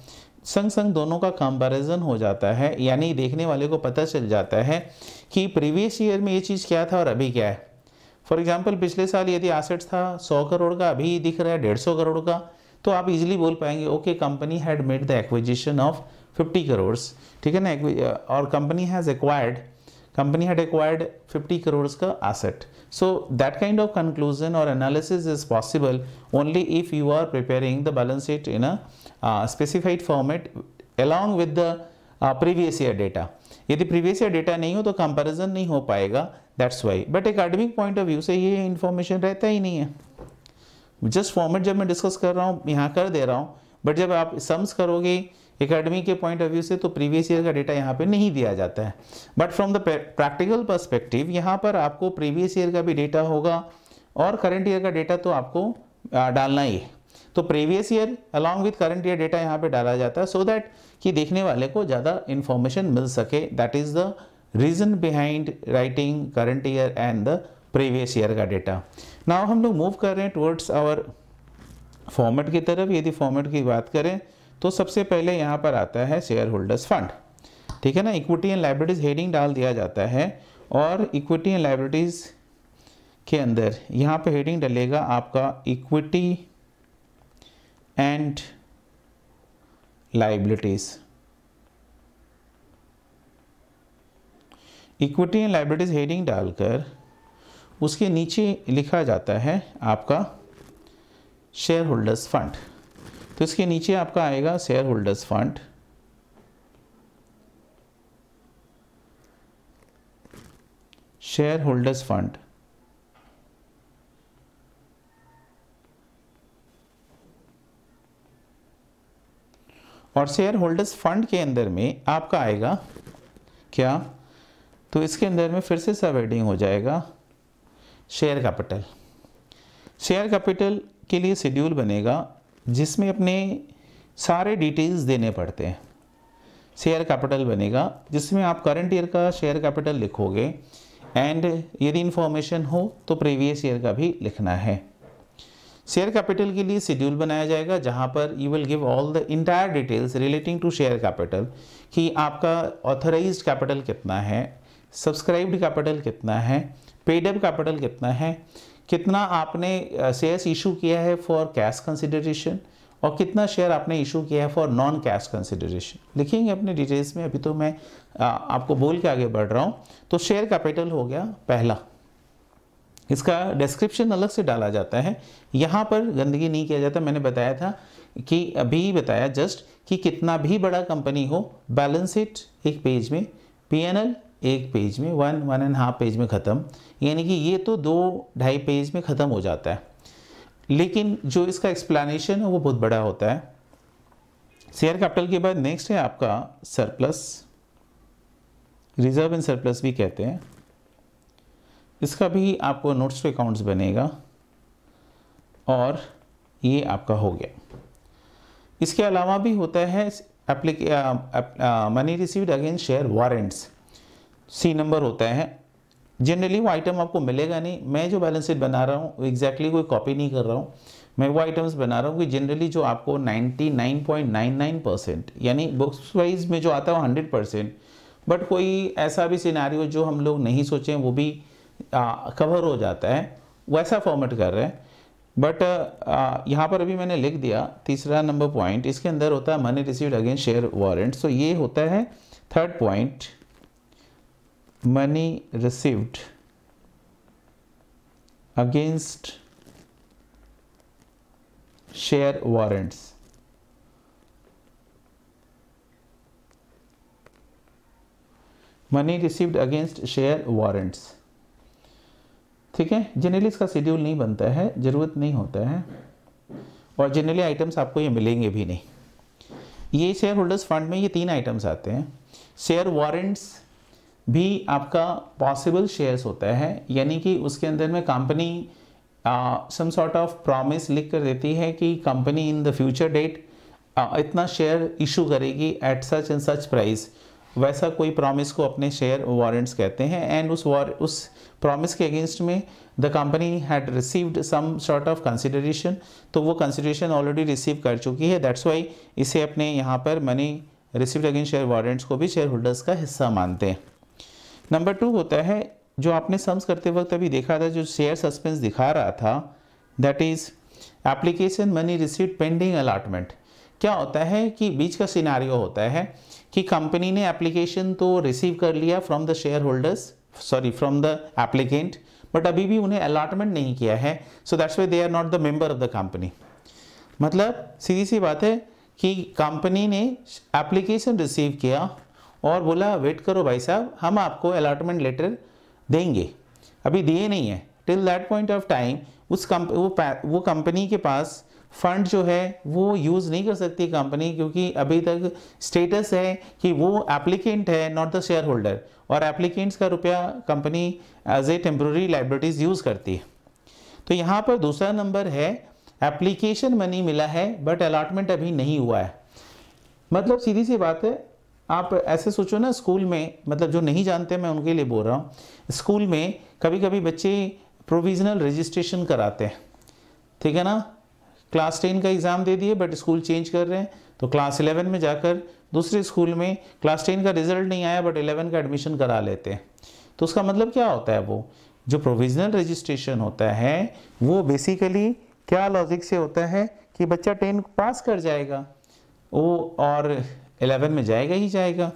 संग संग दोनों का कंपेरिजन हो जाता है यानी देखने वाले को पता चल जाता है कि प्रीवियस ईयर में ये चीज़ क्या था और अभी क्या है फॉर एग्जाम्पल पिछले साल यदि आसेट्स था सौ करोड़ का अभी दिख रहा है डेढ़ सौ करोड़ का तो आप इजीली बोल पाएंगे okay company had made the acquisition of 50 crore ठीक है ना और company has acquired company had acquired 50 crore का asset so that kind of conclusion और analysis is possible only if you are preparing the balance sheet in a specified format along with the previous year data यदि previous year data नहीं हो तो comparison नहीं हो पाएगा that's why but academic point of view से ये information रहता ही नहीं है जस्ट फॉर्मेट जब मैं डिस्कस कर रहा हूँ यहाँ कर दे रहा हूँ बट जब आप सम्स करोगे एकेडमी के पॉइंट ऑफ व्यू से तो प्रीवियस ईयर का डेटा यहाँ पे नहीं दिया जाता है but from the practical perspective यहाँ पर आपको प्रीवियस ईयर का भी डेटा होगा और करंट ईयर का डेटा तो आपको डालना ही है तो previous year along with current year data यहाँ पे डाला जाता है सो दैट कि देखने वाले को ज़्यादा इन्फॉर्मेशन मिल सके that is the reason behind writing current year and the previous year का डेटा नाउ हम लोग मूव कर रहे हैं टुवर्ड्स आवर फॉर्मेट की तरफ यदि फॉर्मेट की बात करें तो सबसे पहले यहाँ पर आता है शेयर होल्डर्स फंड ठीक है ना इक्विटी एंड लाइब्रेटीज़ हेडिंग डाल दिया जाता है और इक्विटी एंड लाइब्रेटीज़ के अंदर यहाँ पे हेडिंग डलेगा आपका equity and liabilities equity and liabilities heading डालकर उसके नीचे लिखा जाता है आपका शेयर होल्डर्स फंड तो इसके नीचे आपका आएगा shareholders fund shareholders fund और शेयर होल्डर्स फंड के अंदर में आपका आएगा क्या तो इसके अंदर में फिर से सब एडिंग हो जाएगा शेयर कैपिटल शेयर कैपिटल के लिए शेड्यूल बनेगा जिसमें अपने सारे डिटेल्स देने पड़ते हैं शेयर कैपिटल बनेगा जिसमें आप करंट ईयर का शेयर कैपिटल लिखोगे एंड यदि इन्फॉर्मेशन हो तो प्रीवियस ईयर का भी लिखना है शेयर कैपिटल के लिए शेड्यूल बनाया जाएगा जहाँ पर you will give all the entire details relating to share capital कि आपका ऑथराइज कैपिटल कितना है सब्सक्राइब्ड कैपिटल कितना है पेडअप कैपिटल कितना है कितना आपने शेयर्स इशू किया है फॉर कैश कंसिडरेशन और कितना शेयर आपने इशू किया है फॉर नॉन कैश कंसिडरेशन लिखेंगे अपने डिटेल्स में अभी तो मैं आ, आपको बोल के आगे बढ़ रहा हूँ तो शेयर कैपिटल हो गया पहला इसका डिस्क्रिप्शन अलग से डाला जाता है यहाँ पर गंदगी नहीं किया जाता मैंने बताया था कि अभी बताया जस्ट कि कितना भी बड़ा कंपनी हो बैलेंस शीट एक पेज में पी एक पेज में one one and half page में ख़त्म यानी कि ये तो दो ढाई पेज में ख़त्म हो जाता है लेकिन जो इसका एक्सप्लानेशन है वो बहुत बड़ा होता है शेयर कैपिटल के बाद नेक्स्ट है आपका सरप्लस रिजर्व एंड सरप्लस भी कहते हैं इसका भी आपको नोट्स टू अकाउंट्स बनेगा और ये आपका हो गया इसके अलावा भी होता है एप्लीके money received against share warrants C number होता है जनरली वो आइटम आपको मिलेगा नहीं मैं जो बैलेंस शीट बना रहा हूँ एग्जैक्टली कोई कॉपी नहीं कर रहा हूँ मैं वो आइटम्स बना रहा हूँ कि जनरली जो आपको 99.99 परसेंट यानी बुक्स वाइज में जो आता है वो हंड्रेड परसेंट बट कोई ऐसा भी सिनारी जो हम लोग नहीं सोचें वो भी आ, कवर हो जाता है वैसा फॉर्मेट कर रहे हैं बट यहाँ पर अभी मैंने लिख दिया तीसरा नंबर पॉइंट इसके अंदर होता है money received against share warrant so ये होता है third point money received against share warrants. Money received against share warrants ठीक है जनरली इसका शेड्यूल नहीं बनता है ज़रूरत नहीं होता है और जनरली आइटम्स आपको ये मिलेंगे भी नहीं ये शेयर होल्डर्स फंड में ये तीन आइटम्स आते हैं शेयर वारंट्स भी आपका पॉसिबल शेयर्स होता है यानी कि उसके अंदर में company some sort of promise लिख कर देती है कि company in the future date इतना शेयर इशू करेगी at such and such price वैसा कोई प्रॉमिस को अपने शेयर वारंट्स कहते हैं एंड उस वार उस प्रॉमिस के अगेंस्ट में the company had received some sort of consideration तो वो कंसिडरेशन ऑलरेडी रिसीव कर चुकी है दैट्स वाई इसे अपने यहाँ पर money received against share warrants को भी शेयर होल्डर्स का हिस्सा मानते हैं नंबर टू होता है जो आपने सम्स करते वक्त अभी देखा था जो शेयर सस्पेंस दिखा रहा था that is application money receive pending allotment क्या होता है कि बीच का सिनारियो होता है कि कंपनी ने एप्लीकेशन तो रिसीव कर लिया from the shareholders sorry from the applicant but अभी भी उन्हें अलाटमेंट नहीं किया है so that's way they are not the member of the company मतलब सीधी सी बात है कि कंपनी ने एप्लीकेशन रिसीव किया और बोला वेट करो भाई साहब हम आपको अलाटमेंट लेटर देंगे अभी दिए नहीं है till that point of time उस कंप वो वो कंपनी के पास फंड जो है वो यूज़ नहीं कर सकती कंपनी क्योंकि अभी तक स्टेटस है कि वो एप्लीकेंट है नॉट द शेयर होल्डर और एप्लीकेंट्स का रुपया company as a temporary liabilities use करती है तो यहाँ पर दूसरा नंबर है एप्लीकेशन मनी मिला है बट अलाटमेंट अभी नहीं हुआ है मतलब सीधी सी बात है आप ऐसे सोचो ना स्कूल में मतलब जो नहीं जानते मैं उनके लिए बोल रहा हूँ स्कूल में कभी कभी बच्चे प्रोविज़नल रजिस्ट्रेशन कराते हैं ठीक है ना क्लास टेन का एग्ज़ाम दे दिए बट स्कूल चेंज कर रहे हैं तो क्लास इलेवन में जाकर दूसरे स्कूल में क्लास टेन का रिजल्ट नहीं आया बट इलेवन का एडमिशन करा लेते हैं तो उसका मतलब क्या होता है वो जो प्रोविज़नल रजिस्ट्रेशन होता है वो बेसिकली क्या लॉजिक से होता है कि बच्चा टेन पास कर जाएगा वो और 11 में जाएगा ही जाएगा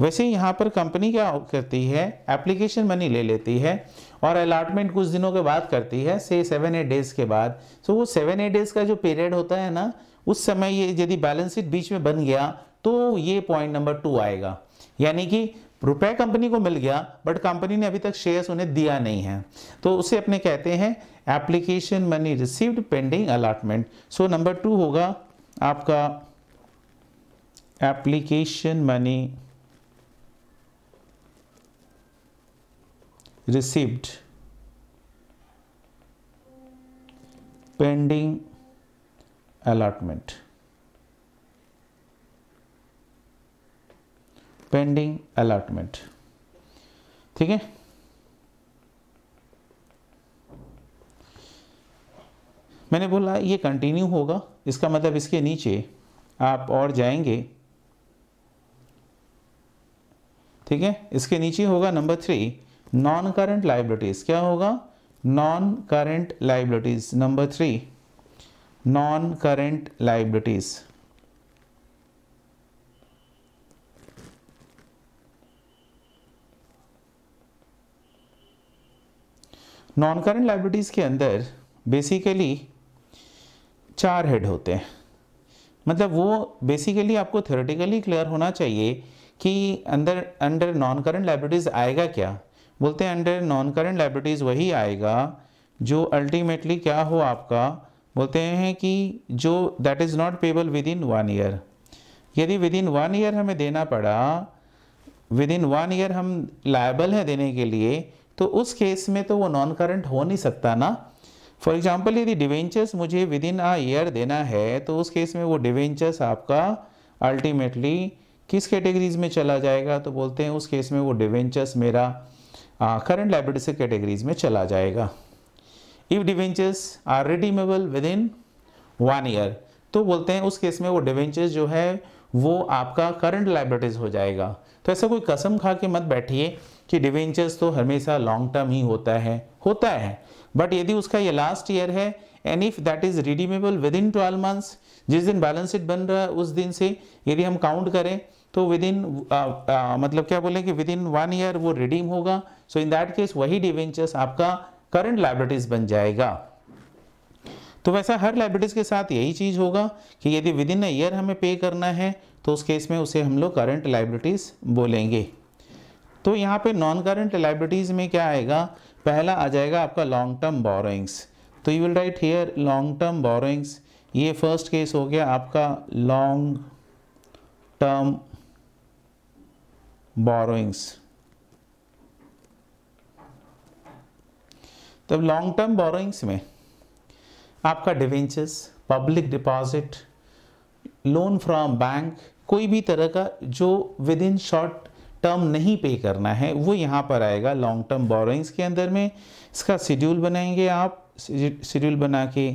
वैसे यहाँ पर कंपनी क्या करती है एप्लीकेशन मनी ले लेती है और अलाटमेंट कुछ दिनों के बाद करती है से सेवन एट डेज़ के बाद सो वो सेवन एट डेज़ का जो पीरियड होता है ना उस समय ये यदि बैलेंस शीट बीच में बन गया तो ये पॉइंट नंबर टू आएगा यानी कि रुपए कंपनी को मिल गया बट कंपनी ने अभी तक शेयर्स उन्हें दिया नहीं है तो उसे अपने कहते हैं application money received pending allotment so number two होगा आपका application money received pending allotment pending allotment ठीक है मैंने बोला ये कंटिन्यू होगा इसका मतलब इसके नीचे आप और जाएंगे ठीक है इसके नीचे होगा number three non current liabilities क्या होगा non current liabilities number three non current liabilities non current liabilities के अंदर बेसिकली चार हेड होते हैं मतलब वो बेसिकली आपको थेरेटिकली क्लियर होना चाहिए कि अंदर अंडर नॉन करंट लाइब्रेटीज़ आएगा क्या बोलते हैं अंडर नॉन करंट लाइब्रेटीज़ वही आएगा जो अल्टीमेटली क्या हो आपका बोलते हैं कि जो that is not payable within one year यदि विद इन वन ईयर हमें देना पड़ा विद इन वन ईयर हम लाइबल हैं देने के लिए तो उस केस में तो वो नॉन करंट हो नहीं सकता ना फॉर एग्जाम्पल यदि डिवेंचर्स मुझे विद इन आ ईयर देना है तो उस केस में वो डिवेंचर्स आपका अल्टीमेटली किस कैटेगरीज में चला जाएगा तो बोलते हैं उस केस में वो डिवेंचर्स मेरा करंट लाइब्रेटी से कैटेगरीज में चला जाएगा if debentures are redeemable within one year तो बोलते हैं उस केस में वो डिवेंचर्स जो है वो आपका करंट लाइब्रेटीज हो जाएगा तो ऐसा कोई कसम खा के मत बैठिए कि डिवेंचर्स तो हमेशा लॉन्ग टर्म ही होता है होता है बट यदि उसका ये लास्ट ईयर है and if that is redeemable within twelve months जिस दिन बैलेंस शीट बन रहा है उस दिन से यदि हम काउंट करें तो विद इन मतलब क्या बोले कि विद इन वन ईयर वो रिडीम होगा सो इन दैट केस वही डिवेंचर्स आपका करंट लाइब्रेटीज बन जाएगा तो वैसा हर लाइब्रेटीज के साथ यही चीज़ होगा कि यदि विद इन ईयर हमें पे करना है तो उस केस में उसे हम लोग करंट लाइब्रेटीज बोलेंगे तो यहाँ पे नॉन करंट लाइब्रेटीज में क्या आएगा पहला आ जाएगा आपका लॉन्ग टर्म बोरोइंग्स तो you will write here long term borrowings ये फर्स्ट केस हो गया आपका लॉन्ग टर्म borrowings. तो लॉन्ग टर्म बोरोइंग्स में आपका debentures public deposit loan from bank कोई भी तरह का जो विद इन शॉर्ट टर्म नहीं पे करना है वो यहाँ पर आएगा लॉन्ग टर्म बोरोइंग्स के अंदर में इसका शेड्यूल बनाएंगे आप शेड्यूल बना के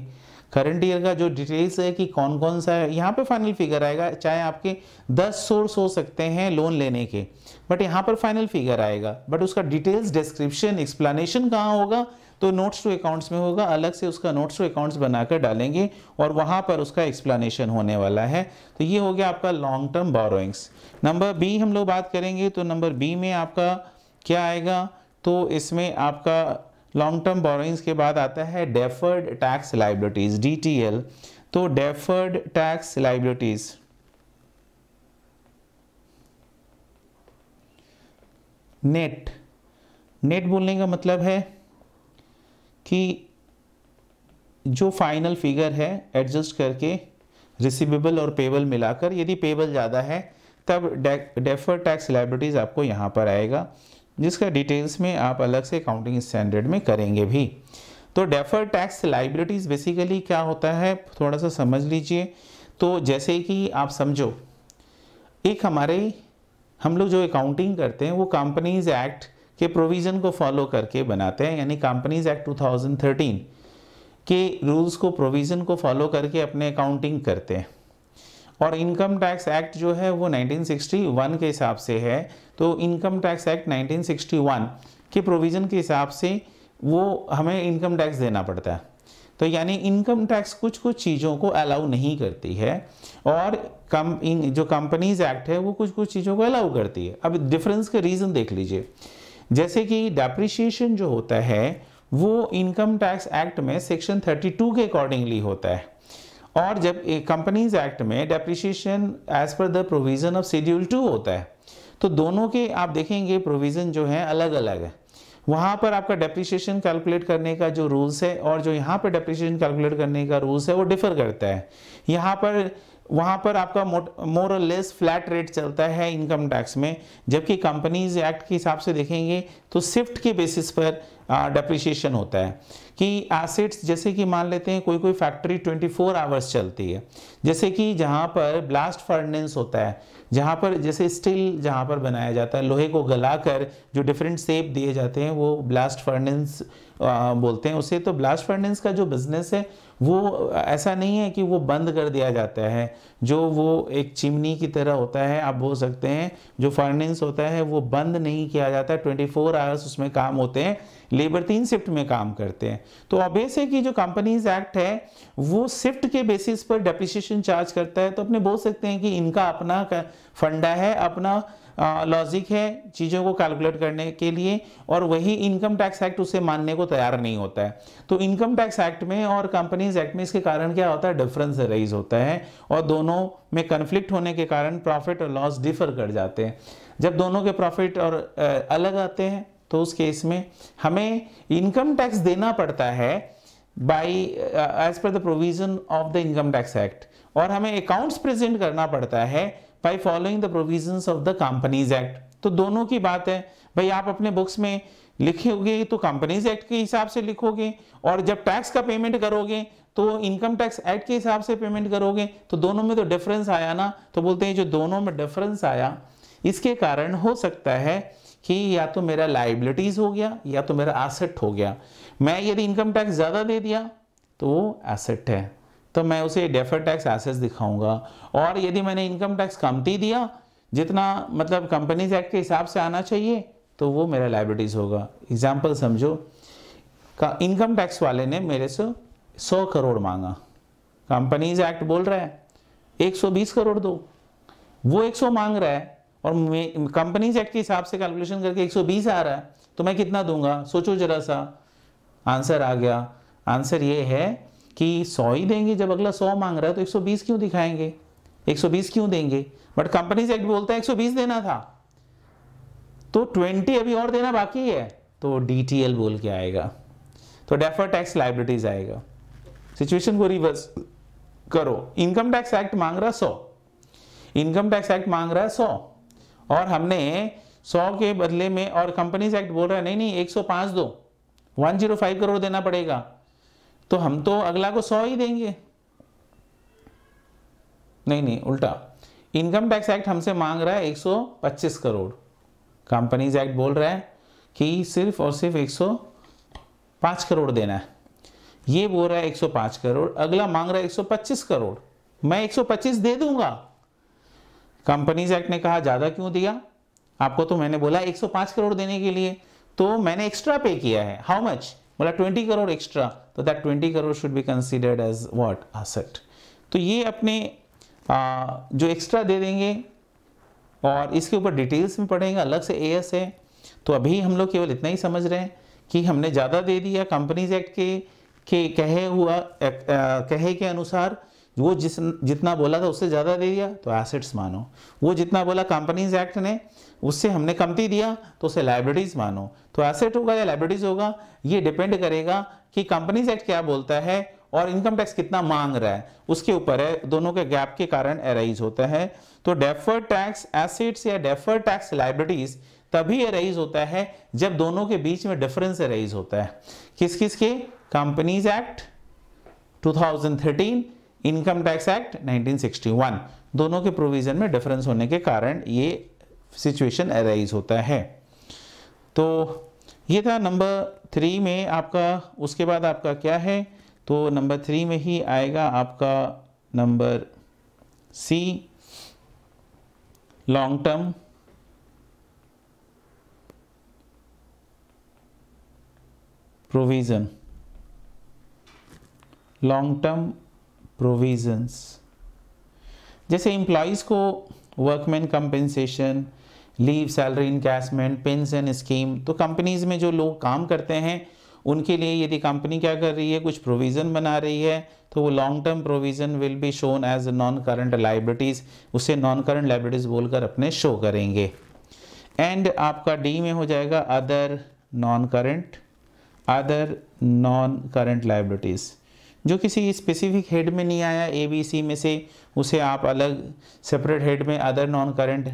करंट ईयर का जो डिटेल्स है कि कौन कौन सा है यहाँ पे फाइनल फिगर आएगा चाहे आपके 10 सोर्स हो सकते हैं लोन लेने के बट यहाँ पर फाइनल फिगर आएगा बट उसका डिटेल्स डिस्क्रिप्शन एक्सप्लेनेशन कहाँ होगा तो नोट्स टू अकाउंट्स में होगा अलग से उसका नोट्स टू अकाउंट्स बनाकर डालेंगे और वहाँ पर उसका एक्सप्लानेशन होने वाला है तो ये हो गया आपका long term borrowings number B हम लोग बात करेंगे तो नंबर बी में आपका क्या आएगा तो इसमें आपका लॉन्ग टर्म बोरोइंग्स के बाद आता है डेफर्ड टैक्स लाइबिलिटीज डीटीएल तो deferred tax liabilities net net बोलने का मतलब है कि जो फाइनल फिगर है एडजस्ट करके रिसिवेबल और पेबल मिलाकर यदि पेबल ज़्यादा है तब डेफर टैक्स लाइबिलिटीज़ आपको यहाँ पर आएगा जिसका डिटेल्स में आप अलग से अकाउंटिंग स्टैंडर्ड में करेंगे भी तो डेफर टैक्स लाइबिलिटीज़ बेसिकली क्या होता है थोड़ा सा समझ लीजिए तो जैसे कि आप समझो एक हमारे हम लोग जो अकाउंटिंग करते हैं वो कंपनीज एक्ट के प्रोविज़न को फॉलो करके बनाते हैं यानी कंपनीज एक्ट 2013 के रूल्स को प्रोविज़न को फॉलो करके अपने अकाउंटिंग करते हैं और इनकम टैक्स एक्ट जो है वो 1961 के हिसाब से है तो इनकम टैक्स एक्ट 1961 के प्रोविज़न के हिसाब से वो हमें इनकम टैक्स देना पड़ता है तो यानी इनकम टैक्स कुछ कुछ चीज़ों को अलाउ नहीं करती है और कम इन जो कंपनीज एक्ट है वो कुछ कुछ चीज़ों को अलाउ करती है अब डिफरेंस के रीज़न देख लीजिए जैसे कि डेप्रिशिएशन जो होता है वो इनकम टैक्स एक्ट में सेक्शन 32 के अकॉर्डिंगली होता है और जब कंपनीज एक्ट में depreciation as per the provision of schedule two होता है तो दोनों के आप देखेंगे प्रोविज़न जो है अलग अलग है वहां पर आपका डेप्रिशिएशन कैलकुलेट करने का जो रूल्स है और जो यहाँ पर डेप्रिसिएशन कैलकुलेट करने का रूल्स है वो डिफ़र करता है यहाँ पर वहाँ पर आपका मोर और लेस फ्लैट रेट चलता है इनकम टैक्स में जबकि कंपनीज एक्ट के हिसाब से देखेंगे तो शिफ्ट के बेसिस पर डेप्रिशिएशन होता है कि एसेट्स जैसे कि मान लेते हैं कोई कोई फैक्ट्री 24 आवर्स चलती है जैसे कि जहाँ पर ब्लास्ट फर्नेंस होता है जहाँ पर जैसे स्टील जहाँ पर बनाया जाता है लोहे को कर जो डिफरेंट सेप दिए जाते हैं वो ब्लास्ट फर्नेंस बोलते हैं उसे तो ब्लास्ट फर्नेंस का जो बिजनेस है वो ऐसा नहीं है कि वो बंद कर दिया जाता है जो वो एक चिमनी की तरह होता है आप बोल सकते हैं जो फाइनेंस होता है वो बंद नहीं किया जाता है ट्वेंटी फोर आवर्स उसमें काम होते हैं लेबर तीन शिफ्ट में काम करते हैं तो ऑबियस है कि जो कंपनीज एक्ट है वो शिफ्ट के बेसिस पर डेप्रिसिएशन चार्ज करता है तो अपने बोल सकते हैं कि इनका अपना फंडा है अपना लॉजिक है चीज़ों को कैलकुलेट करने के लिए और वही इनकम टैक्स एक्ट उसे मानने को तैयार नहीं होता है तो इनकम टैक्स एक्ट में और कंपनीज एक्ट में इसके कारण क्या होता है डिफरेंस रेज होता है और दोनों में कन्फ्लिक्ट होने के कारण प्रॉफिट और लॉस डिफर कर जाते हैं जब दोनों के प्रॉफिट और अलग आते हैं तो उस केस में हमें इनकम टैक्स देना पड़ता है by as per the provision of the income tax act और हमें अकाउंट्स प्रेजेंट करना पड़ता है by following the provision of the companies act तो दोनों की बात है भाई आप अपने बुक्स में लिखोगे तो कंपनीज एक्ट के हिसाब से लिखोगे और जब टैक्स का पेमेंट करोगे तो इनकम टैक्स एक्ट के हिसाब से पेमेंट करोगे तो दोनों में तो डिफरेंस आया ना तो बोलते हैं जो दोनों में डिफरेंस आया इसके कारण हो सकता है कि या तो मेरा लाइबिलिटीज़ हो गया या तो मेरा एसेट हो गया मैं यदि इनकम टैक्स ज़्यादा दे दिया तो वो एसेट है तो मैं उसे डेफर टैक्स एसेस दिखाऊंगा और यदि मैंने इनकम टैक्स कमती दिया जितना मतलब कंपनीज एक्ट के हिसाब से आना चाहिए तो वो मेरा लाइब्रेटीज होगा एग्जाम्पल समझो इनकम टैक्स वाले ने मेरे से सौ करोड़ मांगा कंपनीज एक्ट बोल रहा है एक सौ बीस करोड़ दो वो एक सौ मांग रहा है और कंपनीज एक्ट के हिसाब से कैलकुलेशन करके एक सौ बीस आ रहा है तो मैं कितना दूंगा सोचो जरा सा आंसर आ गया आंसर ये है कि सौ ही देंगे जब अगला सौ मांग रहा है तो एक सौ बीस क्यों दिखाएंगे एक सौ बीस क्यों देंगे बट कंपनीज एक्ट बोलता है एक सौ बीस देना था तो ट्वेंटी अभी और देना बाकी है तो डी बोल के आएगा तो डेफर टैक्स लाइबिलिटीज आएगा सिचुएशन को रिवर्स करो इनकम टैक्स एक्ट मांग रहा सौ इनकम टैक्स एक्ट मांग रहा है सौ और हमने सौ के बदले में और कंपनीज एक्ट बोल रहा है नहीं नहीं पांच दो फाइव करोड़ देना पड़ेगा तो हम तो अगला को सौ ही देंगे नहीं नहीं उल्टा इनकम टैक्स एक्ट हमसे मांग रहा है 125 करोड़ कंपनीज एक्ट बोल रहा है कि सिर्फ और सिर्फ 105 करोड़ देना है ये बोल रहा है 105 करोड़ अगला मांग रहा है 125 करोड़ मैं 125 दे दूंगा कंपनीज एक्ट ने कहा ज़्यादा क्यों दिया आपको तो मैंने बोला 105 करोड़ देने के लिए तो मैंने एक्स्ट्रा पे किया है हाउ मच बोला 20 करोड़ एक्स्ट्रा तो that 20 crore should be considered as what asset तो ये अपने आ, जो एक्स्ट्रा दे देंगे और इसके ऊपर डिटेल्स में पढ़ेंगे अलग से एएस है तो अभी हम लोग केवल इतना ही समझ रहे हैं कि हमने ज़्यादा दे दिया कंपनीज एक्ट के के कहे हुआ एक, आ, कहे के अनुसार वो जिस जितना बोला था उससे ज़्यादा दे दिया तो एसेट्स मानो वो जितना बोला कंपनीज एक्ट ने उससे हमने कमती दिया तो उसे लाइब्रेरीज मानो तो एसेट होगा या लाइब्रेरीज होगा ये डिपेंड करेगा कि कंपनीज एक्ट क्या बोलता है और इनकम टैक्स कितना मांग रहा है उसके ऊपर है दोनों के गैप के कारण एराइज होता है तो डेफर टैक्स एसेट्स या डेफर टैक्स लाइब्रेरीज तभी एराइज होता है जब दोनों के बीच में डिफरेंस एराइज होता है किस किस के companies act 2013 income tax act 1961 दोनों के प्रोविजन में डिफरेंस होने के कारण ये सिचुएशन अराइज होता है तो ये था नंबर थ्री में आपका उसके बाद आपका क्या है तो नंबर थ्री में ही आएगा आपका number C long term provision long term provisions जैसे इंप्लाइज को workman compensation leave salary encashment pension scheme तो कंपनीज़ में जो लोग काम करते हैं उनके लिए यदि कंपनी क्या कर रही है कुछ प्रोविज़न बना रही है तो वो long term provision will be shown as non current liabilities उसे नॉन करंट लाइब्रिटीज़ बोलकर अपने शो करेंगे एंड आपका डी में हो जाएगा other non current other non current liabilities जो किसी स्पेसिफिक हेड में नहीं आया ए बी सी में से उसे आप अलग सेपरेट हेड में अदर नॉन करंट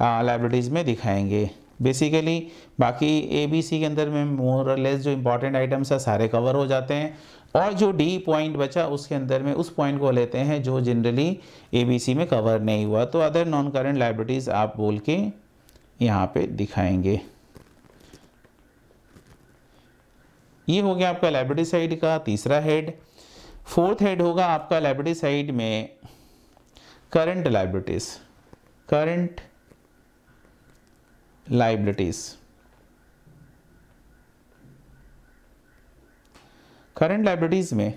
लाइब्रेरीज में दिखाएंगे बेसिकली बाकी ए बी सी के अंदर में मोर लेस जो इंपॉर्टेंट आइटम्स है सारे कवर हो जाते हैं और जो डी पॉइंट बचा उसके अंदर में उस पॉइंट को लेते हैं जो जनरली ए बी सी में कवर नहीं हुआ तो अदर नॉन करेंट लाइब्रेरीज आप बोल के यहाँ पे दिखाएंगे ये हो गया आपका लाइब्रेरी साइड का तीसरा हेड फोर्थ हेड होगा आपका लाइब्रेरी साइड में current liabilities current liabilities. Current liabilities में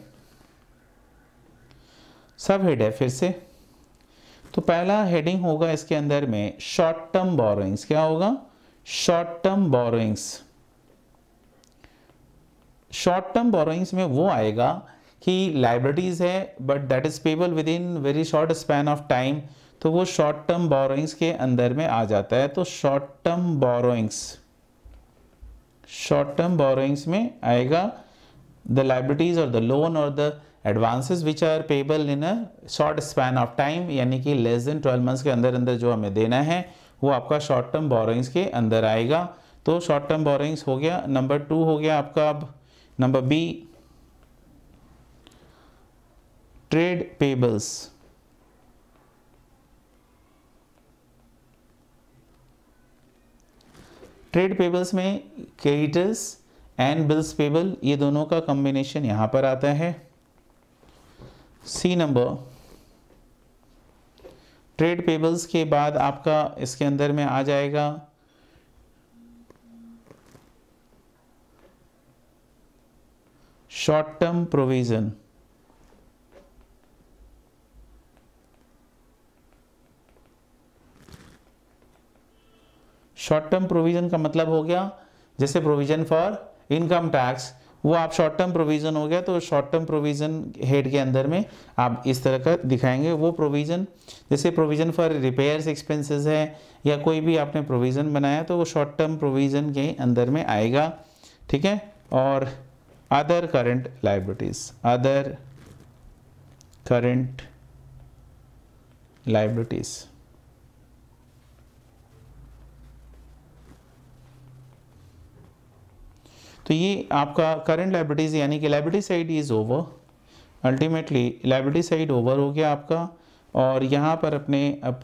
सब हेड है फिर से तो पहला हेडिंग होगा इसके अंदर में शॉर्ट टर्म बोरोइंग्स क्या होगा short term borrowings short term borrowings में वो आएगा कि लाइब्रेटीज है but that is payable within very short span of time तो वो शॉर्ट टर्म बोरोइंग्स के अंदर में आ जाता है तो short term borrowings short term borrowings में आएगा द लाइब्रिटीज और द लोन और the advances which are payable in a short span of time यानी कि लेस देन ट्वेल्व मंथ्स के अंदर अंदर जो हमें देना है वो आपका शॉर्ट टर्म बोरोइंग्स के अंदर आएगा तो शॉर्ट टर्म बोरोइंग्स हो गया नंबर टू हो गया आपका अब number B trade payables trade payables में क्रेडिटर्स एंड बिल्स पेबल ये दोनों का कॉम्बिनेशन यहां पर आता है सी नंबर ट्रेड पेबल्स के बाद आपका इसके अंदर में आ जाएगा short term provision short term provision का मतलब हो गया जैसे प्रोविजन फॉर इनकम टैक्स वो आप शॉर्ट टर्म प्रोविजन हो गया तो शॉर्ट टर्म प्रोविजन हेड के अंदर में आप इस तरह का दिखाएंगे वो प्रोविजन जैसे प्रोविजन फॉर रिपेयर्स एक्सपेंसेस है या कोई भी आपने प्रोविजन बनाया तो वो शॉर्ट टर्म प्रोविजन के अंदर में आएगा ठीक है और other current liabilities other current liabilities तो ये आपका करंट लाइब्रेटीज़ यानी कि liability side is over ultimately liability side over हो गया आपका और यहाँ पर अपने अब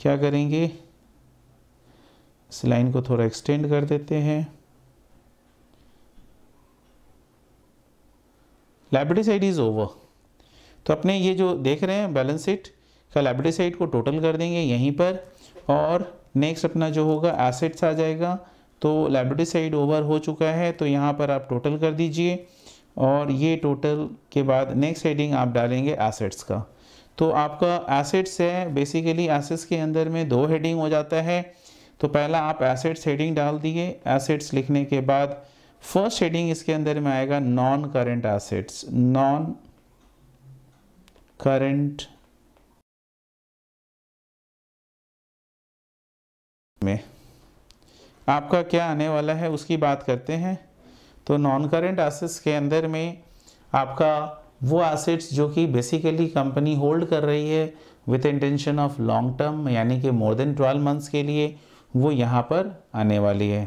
क्या करेंगे इस लाइन को थोड़ा एक्सटेंड कर देते हैं लाइब्रेटी साइड इज़ ओवर तो अपने ये जो देख रहे हैं बैलेंस शीट का लाइब्रेटी साइड को टोटल कर देंगे यहीं पर और नेक्स्ट अपना जो होगा एसेट्स आ जाएगा तो साइड ओवर हो चुका है तो यहाँ पर आप टोटल कर दीजिए और ये टोटल के बाद नेक्स्ट हेडिंग आप डालेंगे एसेट्स का तो आपका एसेट्स है बेसिकली एसेट्स के अंदर में दो हेडिंग हो जाता है तो पहला आप एसेट्स हेडिंग डाल दिए एसेट्स लिखने के बाद फर्स्ट हेडिंग इसके अंदर में आएगा non current assets non current में आपका क्या आने वाला है उसकी बात करते हैं तो नॉन करेंट एसेट्स के अंदर में आपका वो एसेट्स जो कि बेसिकली कंपनी होल्ड कर रही है with intention of long term यानी कि मोर देन ट्वेल्व मंथ्स के लिए वो यहाँ पर आने वाली है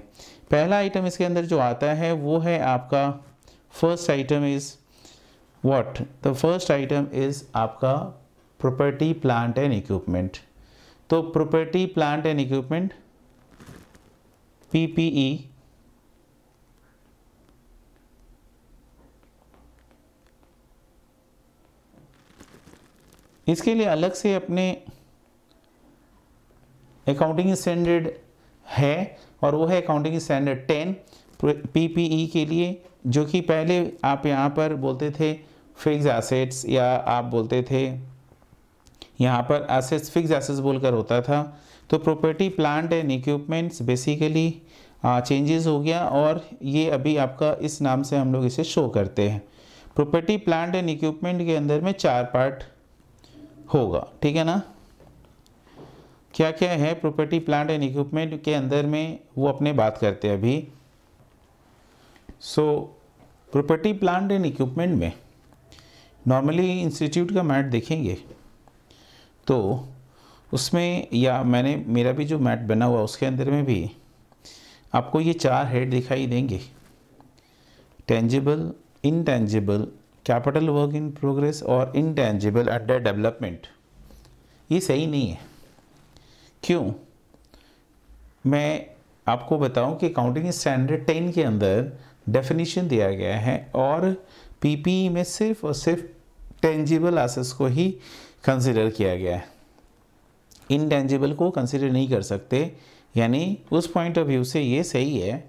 पहला आइटम इसके अंदर जो आता है वो है आपका first item is what the first item is आपका प्रॉपर्टी प्लांट एंड इक्विपमेंट तो property plant and equipment PPE e. इसके लिए अलग से अपने अकाउंटिंग स्टैंडर्ड है और वो है अकाउंटिंग स्टैंडर्ड टेन पीपीई के लिए जो कि पहले आप यहाँ पर बोलते थे फिक्स एसेट्स या आप बोलते थे यहाँ पर एसेट्स फिक्स एसेट्स बोलकर होता था तो property plant and equipments basically changes हो गया और ये अभी आपका इस नाम से हम लोग इसे शो करते हैं प्रॉपर्टी प्लांट एंड इक्विपमेंट के अंदर में चार पार्ट होगा ठीक है ना क्या क्या है प्रॉपर्टी प्लांट एंड इक्विपमेंट के अंदर में वो अपने बात करते हैं अभी so property plant and equipment में नॉर्मली इंस्टीट्यूट का मैट देखेंगे तो उसमें या मैंने मेरा भी जो मैट बना हुआ उसके अंदर में भी आपको ये चार हेड दिखाई देंगे tangible intangible capital work in progress और इनटेंजिबल अंडर डेवलपमेंट ये सही नहीं है क्यों मैं आपको बताऊं कि काउंटिंग स्टैंडर्ड टेन के अंदर डेफिनेशन दिया गया है और पीपीई e में सिर्फ और सिर्फ टेंजिबल आसेस को ही कंसिडर किया गया है इनटेंजिबल को कंसिडर नहीं कर सकते यानी उस पॉइंट ऑफ व्यू से ये सही है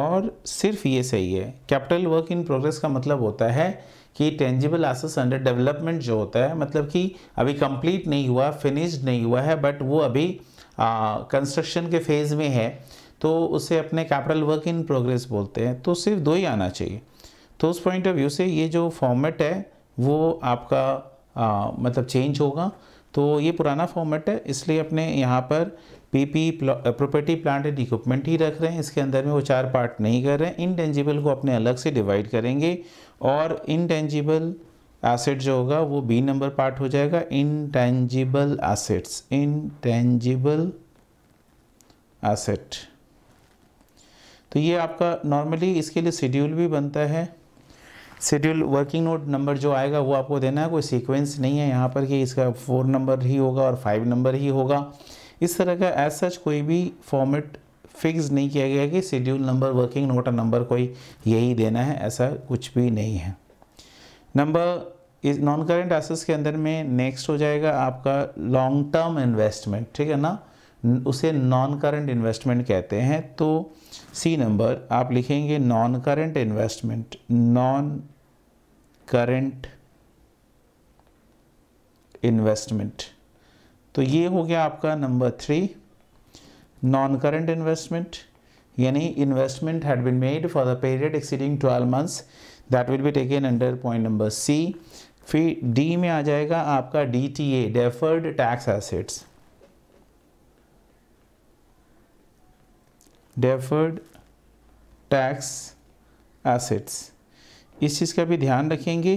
और सिर्फ ये सही है कैपिटल वर्क इन प्रोग्रेस का मतलब होता है कि टेंजिबल आसेस अंडर डेवलपमेंट जो होता है मतलब कि अभी कंप्लीट नहीं हुआ फिनिश्ड नहीं हुआ है बट वो अभी कंस्ट्रक्शन के फेज़ में है तो उसे अपने कैपिटल वर्क इन प्रोग्रेस बोलते हैं तो सिर्फ दो ही आना चाहिए तो उस पॉइंट ऑफ व्यू से ये जो फॉर्मेट है वो आपका आ, मतलब चेंज होगा तो ये पुराना फॉर्मेट है इसलिए अपने यहाँ पर P P property plant and equipment ही रख रहे हैं इसके अंदर में वो चार पार्ट नहीं कर रहे हैं इनटेंजिबल को अपने अलग से डिवाइड करेंगे और इनटेंजिबल एसेट जो होगा वो बी नंबर पार्ट हो जाएगा इनटेंजिबल एसेट्स इनटेंजिबल एसेट तो ये आपका नॉर्मली इसके लिए शेड्यूल भी बनता है शेड्यूल वर्किंग नोट नंबर जो आएगा वो आपको देना है कोई सीक्वेंस नहीं है यहाँ पर कि इसका फोर नंबर ही होगा और फाइव नंबर ही होगा इस तरह का एज सच कोई भी फॉर्मेट फिक्स नहीं किया गया कि शेड्यूल नंबर वर्किंग नोट और नंबर कोई यही देना है ऐसा कुछ भी नहीं है नंबर इस नॉन करेंट एसेस के अंदर में नेक्स्ट हो जाएगा आपका लॉन्ग टर्म इन्वेस्टमेंट ठीक है ना उसे नॉन करेंट इन्वेस्टमेंट कहते हैं तो सी नंबर आप लिखेंगे non current investment non current investment तो ये हो गया आपका number three non current investment यानी investment had been made for the period exceeding twelve months that will be taken under point number C फिर डी में आ जाएगा आपका D T A deferred tax assets deferred tax assets इस चीज़ का भी ध्यान रखेंगे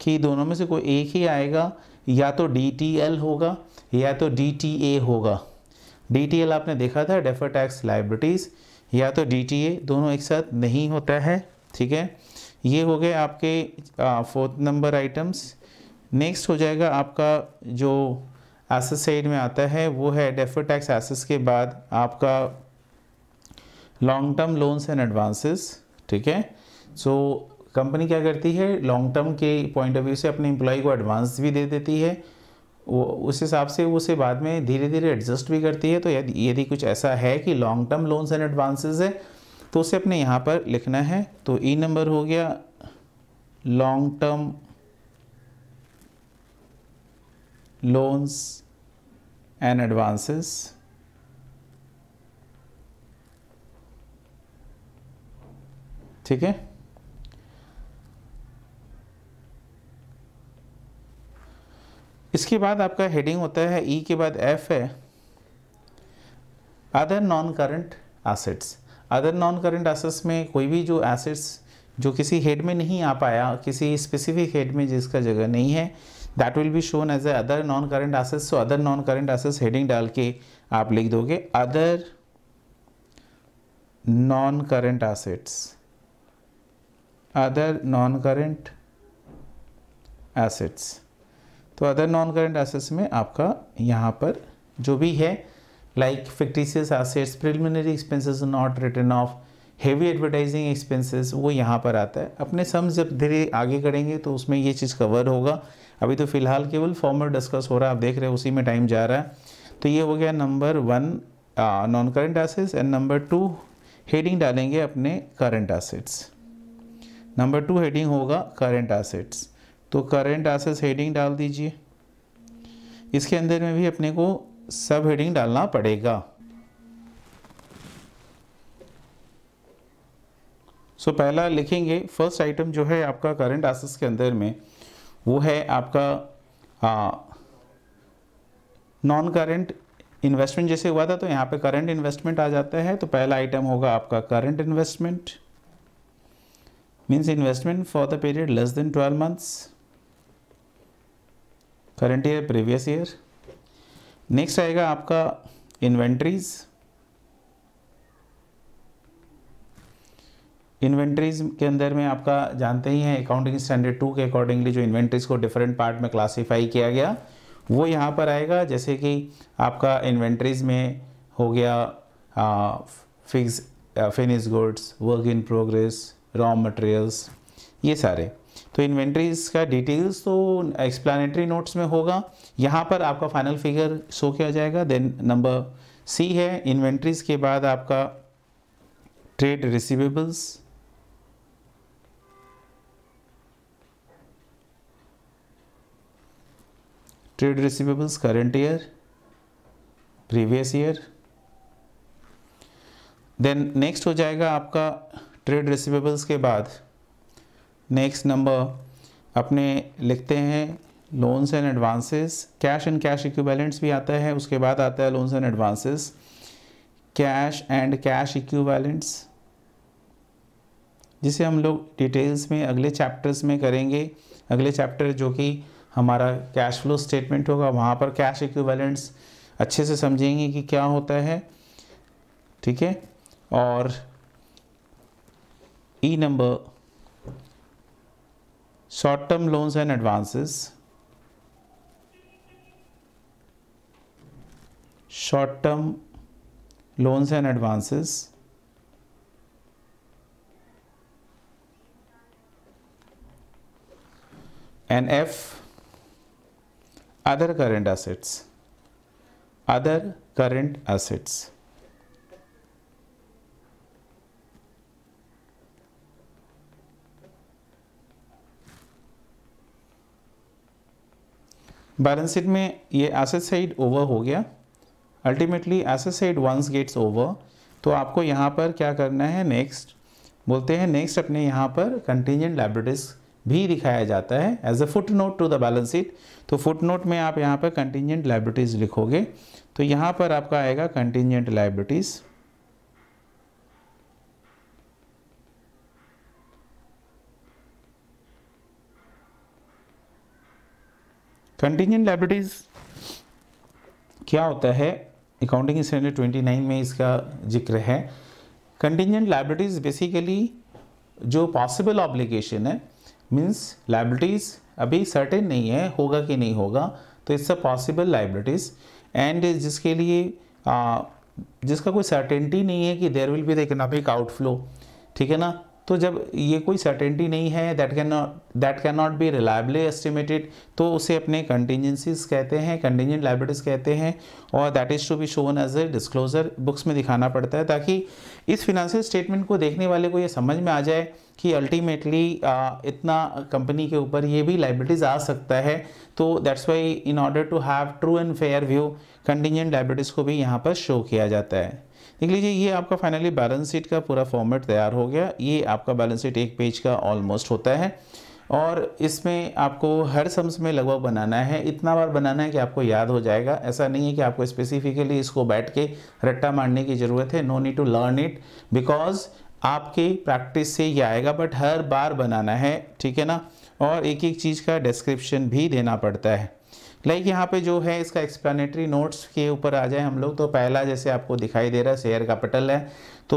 कि दोनों में से कोई एक ही आएगा या तो डी टी एल होगा या तो डी टी ए होगा डी टी एल आपने देखा था डेफर टैक्स लाइब्रिटीज़ या तो डी टी ए दोनों एक साथ नहीं होता है ठीक है ये हो गए आपके फोर्थ नंबर आइटम्स नेक्स्ट हो जाएगा आपका जो एसेस साइड में आता है वो है डेफर टैक्स एसेस के बाद आपका long term loans and advances ठीक है सो कंपनी क्या करती है लॉन्ग टर्म के पॉइंट ऑफ व्यू से अपने एम्प्लॉय को एडवांस भी दे देती है वो उस हिसाब से उसे बाद में धीरे धीरे एडजस्ट भी करती है तो यदि यदि कुछ ऐसा है कि long term loans and advances है तो उसे अपने यहाँ पर लिखना है तो ई e नंबर हो गया long term loans and advances ठीक है इसके बाद आपका हेडिंग होता है ई e के बाद एफ है other non current assets other non current assets में कोई भी जो एसेट्स जो किसी हेड में नहीं आ पाया किसी स्पेसिफिक हेड में जिसका जगह नहीं है that will be shown as a other non current assets तो other non current assets heading डाल के आप लिख दोगे other non current assets other non current assets तो अदर नॉन करेंट एसेट्स में आपका यहाँ पर जो भी है like fictitious assets preliminary expenses not written off heavy advertising expenses वो यहाँ पर आता है अपने सम जब धीरे आगे करेंगे तो उसमें ये चीज़ कवर होगा अभी तो फिलहाल केवल फॉर्मर डिस्कस हो रहा है आप देख रहे हैं उसी में टाइम जा रहा है तो ये हो गया number one non current assets and number two heading डालेंगे अपने current assets number two heading होगा करेंट एसेट्स तो करेंट एसेस हेडिंग डाल दीजिए इसके अंदर में भी अपने को सब हेडिंग डालना पड़ेगा सो so, पहला लिखेंगे फर्स्ट आइटम जो है आपका करंट एसेस के अंदर में वो है आपका नॉन करंट इन्वेस्टमेंट जैसे हुआ था तो यहाँ पे करंट इन्वेस्टमेंट आ जाता है तो पहला आइटम होगा आपका current investment means investment for the period less than twelve months current year previous year next आएगा आपका इन्वेंट्रीज इन्वेंट्रीज के अंदर में आपका जानते ही हैं अकाउंटिंग स्टैंडर्ड टू के अकॉर्डिंगली जो इन्वेंट्रीज को डिफरेंट पार्ट में क्लासीफाई किया गया वो यहाँ पर आएगा जैसे कि आपका इन्वेंट्रीज में हो गया fix finish goods work in progress raw materials ये सारे तो इन्वेंट्रीज का डिटेल्स तो एक्सप्लानेटरी नोट्स में होगा यहाँ पर आपका फाइनल फिगर शो किया जाएगा देन नंबर सी है इन्वेंट्रीज के बाद आपका trade receivables trade receivables current year previous year then next हो जाएगा आपका ट्रेड रिसिवेबल्स के बाद नेक्स्ट नंबर अपने लिखते हैं loans and advances cash and cash equivalents भी आता है उसके बाद आता है loans and advances cash and cash equivalents जिसे हम लोग डिटेल्स में अगले चैप्टर्स में करेंगे अगले चैप्टर जो कि हमारा कैश फ्लो स्टेटमेंट होगा वहाँ पर कैश इक्विवेलेंट्स अच्छे से समझेंगे कि क्या होता है ठीक है और ई e नंबर short term loans and advances short term loans and advances and F other current assets other current assets balance sheet में ये एसेट साइड ओवर हो गया ultimately asset side once gets over तो आपको यहाँ पर क्या करना है नेक्स्ट बोलते हैं नेक्स्ट अपने यहाँ पर कंटिजेंट लाइब्रेटिस भी दिखाया जाता है as a foot note to the balance sheet तो फुट नोट में आप यहाँ पर कंटिजेंट लाइब्रेटिस लिखोगे तो यहाँ पर आपका आएगा कंटिजेंट लाइब्रेटीज़ कंटिजेंट लाइब्रेटीज क्या होता है अकाउंटिंग स्टैंडर्ड 29 में इसका जिक्र है कंटिजेंट लाइब्रेटीज बेसिकली जो पॉसिबल ऑब्लिगेशन है मीन्स लाइब्रेटीज अभी सर्टेन नहीं है होगा कि नहीं होगा तो it's a possible liabilities and जिसके लिए आ, जिसका कोई सर्टेनिटी नहीं है कि there will be the economic outflow ठीक है ना तो जब ये कोई सर्टेनिटी नहीं है that can not that can not be reliably estimated तो उसे अपने कंटीजेंसीज कहते हैं कंटीजेंट लाइब्रेटीज कहते हैं और that is to be shown as a disclosure books में दिखाना पड़ता है ताकि इस फिनंशियल स्टेटमेंट को देखने वाले को ये समझ में आ जाए कि अल्टीमेटली इतना कंपनी के ऊपर ये भी लाइब्रेटीज आ सकता है तो that's why in order to have true and fair view contingent liabilities को भी यहाँ पर शो किया जाता है देख लीजिए ये आपका फाइनली बैलेंस शीट का पूरा फॉर्मेट तैयार हो गया ये आपका बैलेंस शीट एक पेज का ऑलमोस्ट होता है और इसमें आपको हर सम्स में लगभग बनाना है इतना बार बनाना है कि आपको याद हो जाएगा ऐसा नहीं है कि आपको स्पेसिफिकली इसको बैठ के रट्टा मारने की ज़रूरत है no need to learn it because आपके प्रैक्टिस से ये आएगा बट हर बार बनाना है ठीक है ना और एक एक चीज़ का डिस्क्रिप्शन भी देना पड़ता है लाइक like यहाँ पे जो है इसका एक्सप्लेनेटरी नोट्स के ऊपर आ जाए हम लोग तो पहला जैसे आपको दिखाई दे रहा है शेयर कैपिटल है तो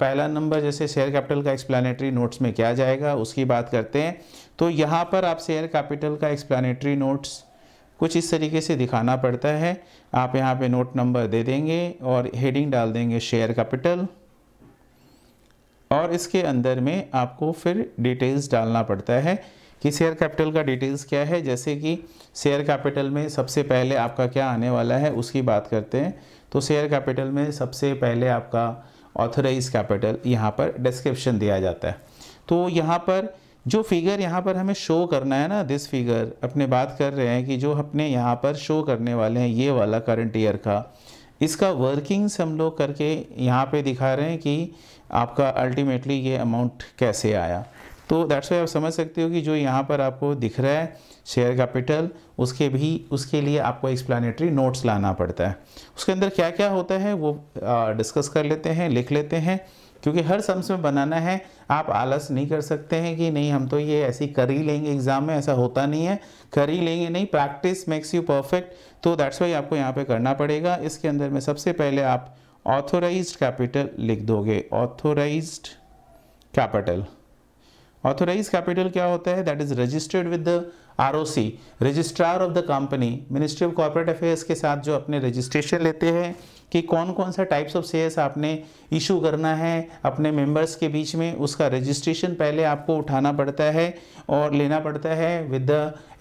पहला नंबर जैसे शेयर कैपिटल का एक्सप्लेनेटरी नोट्स में क्या जाएगा उसकी बात करते हैं तो यहाँ पर आप शेयर कैपिटल का एक्सप्लेनेटरी नोट्स कुछ इस तरीके से दिखाना पड़ता है आप यहाँ पे नोट नंबर दे देंगे और हेडिंग डाल देंगे शेयर कैपिटल और इसके अंदर में आपको फिर डिटेल्स डालना पड़ता है कि शेयर कैपिटल का डिटेल्स क्या है जैसे कि शेयर कैपिटल में सबसे पहले आपका क्या आने वाला है उसकी बात करते हैं तो शेयर कैपिटल में सबसे पहले आपका ऑथराइज कैपिटल यहाँ पर डिस्क्रिप्शन दिया जाता है तो यहाँ पर जो फिगर यहाँ पर हमें शो करना है ना दिस फिगर अपने बात कर रहे हैं कि जो अपने यहाँ पर शो करने वाले हैं ये वाला करंट ईयर का इसका वर्किंग्स हम लोग करके यहाँ पे दिखा रहे हैं कि आपका अल्टीमेटली ये अमाउंट कैसे आया तो दैट्स वाई आप समझ सकते हो कि जो यहाँ पर आपको दिख रहा है शेयर कैपिटल उसके भी उसके लिए आपको एक्सप्लानिटरी नोट्स लाना पड़ता है उसके अंदर क्या क्या होता है वो डिस्कस कर लेते हैं लिख लेते हैं क्योंकि हर सम्स में बनाना है आप आलस नहीं कर सकते हैं कि नहीं हम तो ये ऐसी कर ही लेंगे एग्ज़ाम में ऐसा होता नहीं है कर ही लेंगे नहीं प्रैक्टिस मेक्स यू परफेक्ट तो दैट्स वाई आपको यहाँ पे करना पड़ेगा इसके अंदर में सबसे पहले आप ऑथोराइज कैपिटल लिख दोगे ऑथोराइज कैपिटल ऑथोराइज तो कैपिटल क्या होता है that is registered with the R registrar of the company ministry of corporate affairs के साथ जो अपने रजिस्ट्रेशन लेते हैं कि कौन कौन सा टाइप्स ऑफ शेयर्स आपने इशू करना है अपने मेंबर्स के बीच में उसका रजिस्ट्रेशन पहले आपको उठाना पड़ता है और लेना पड़ता है with the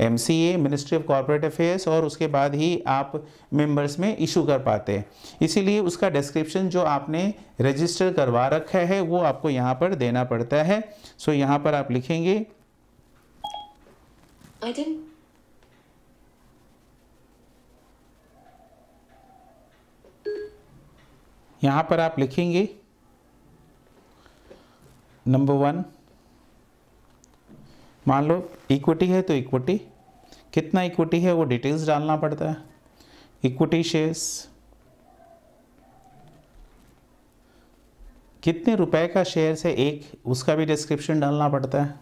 M ministry of corporate affairs और उसके बाद ही आप मेंबर्स में इशू कर पाते हैं इसीलिए उसका डिस्क्रिप्शन जो आपने रजिस्टर करवा रखा है वो आपको यहाँ पर देना पड़ता है सो यहाँ पर आप लिखेंगे यहाँ पर आप लिखेंगे नंबर वन मान लो इक्विटी है तो इक्विटी कितना इक्विटी है वो डिटेल्स डालना पड़ता है इक्विटी शेयर्स कितने रुपए का शेयर है एक उसका भी डिस्क्रिप्शन डालना पड़ता है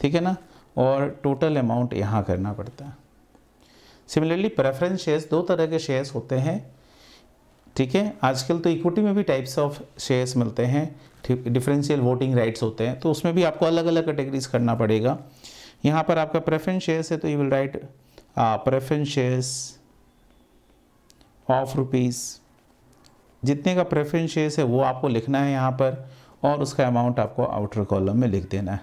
ठीक है ना और टोटल अमाउंट यहाँ करना पड़ता है सिमिलरली प्रेफरेंस शेयर्स दो तरह के शेयर्स होते हैं ठीक है आजकल तो इक्विटी में भी टाइप्स ऑफ शेयर्स मिलते हैं डिफरेंशियल वोटिंग राइट्स होते हैं तो उसमें भी आपको अलग अलग कैटेगरीज करना पड़ेगा यहाँ पर आपका प्रेफरेंस शेयर्स है तो you will write preference shares of rupees जितने का प्रेफरेंस शेयर्स है वो आपको लिखना है यहाँ पर और उसका अमाउंट आपको आउटर कॉलम में लिख देना है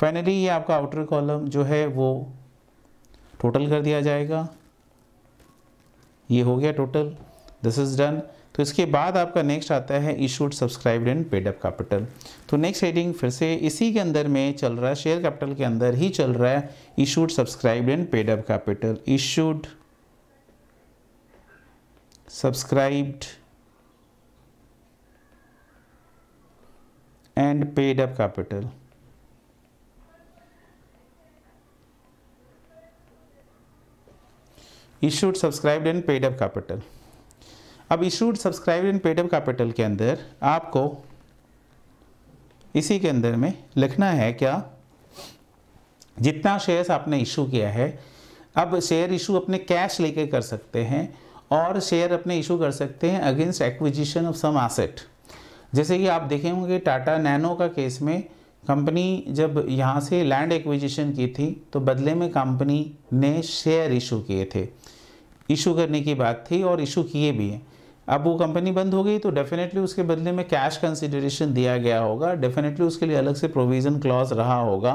फाइनली ये आपका आउटर कॉलम जो है वो टोटल कर दिया जाएगा ये हो गया टोटल दिस इज डन तो इसके बाद आपका नेक्स्ट आता है issued subscribed and paid up capital तो नेक्स्ट हेडिंग फिर से इसी के अंदर में चल रहा है शेयर कैपिटल के अंदर ही चल रहा है issued subscribed and paid up capital issued subscribed and paid capital capital. Issued, subscribe and paid up capital अब issued subscribe and paid up capital के अंदर आपको इसी के अंदर में लिखना है क्या जितना शेयर्स आपने इशू किया है अब शेयर इशू अपने कैश लेके कर सकते हैं और शेयर अपने इशू कर सकते हैं against acquisition of some asset जैसे कि आप देखें होंगे टाटा नैनो का केस में कंपनी जब यहाँ से लैंड एक्विजिशन की थी तो बदले में कंपनी ने शेयर इशू किए थे इशू करने की बात थी और इशू किए भी हैं अब वो कंपनी बंद हो गई तो डेफिनेटली उसके बदले में कैश कंसिडरेशन दिया गया होगा डेफिनेटली उसके लिए अलग से प्रोविज़न क्लॉज रहा होगा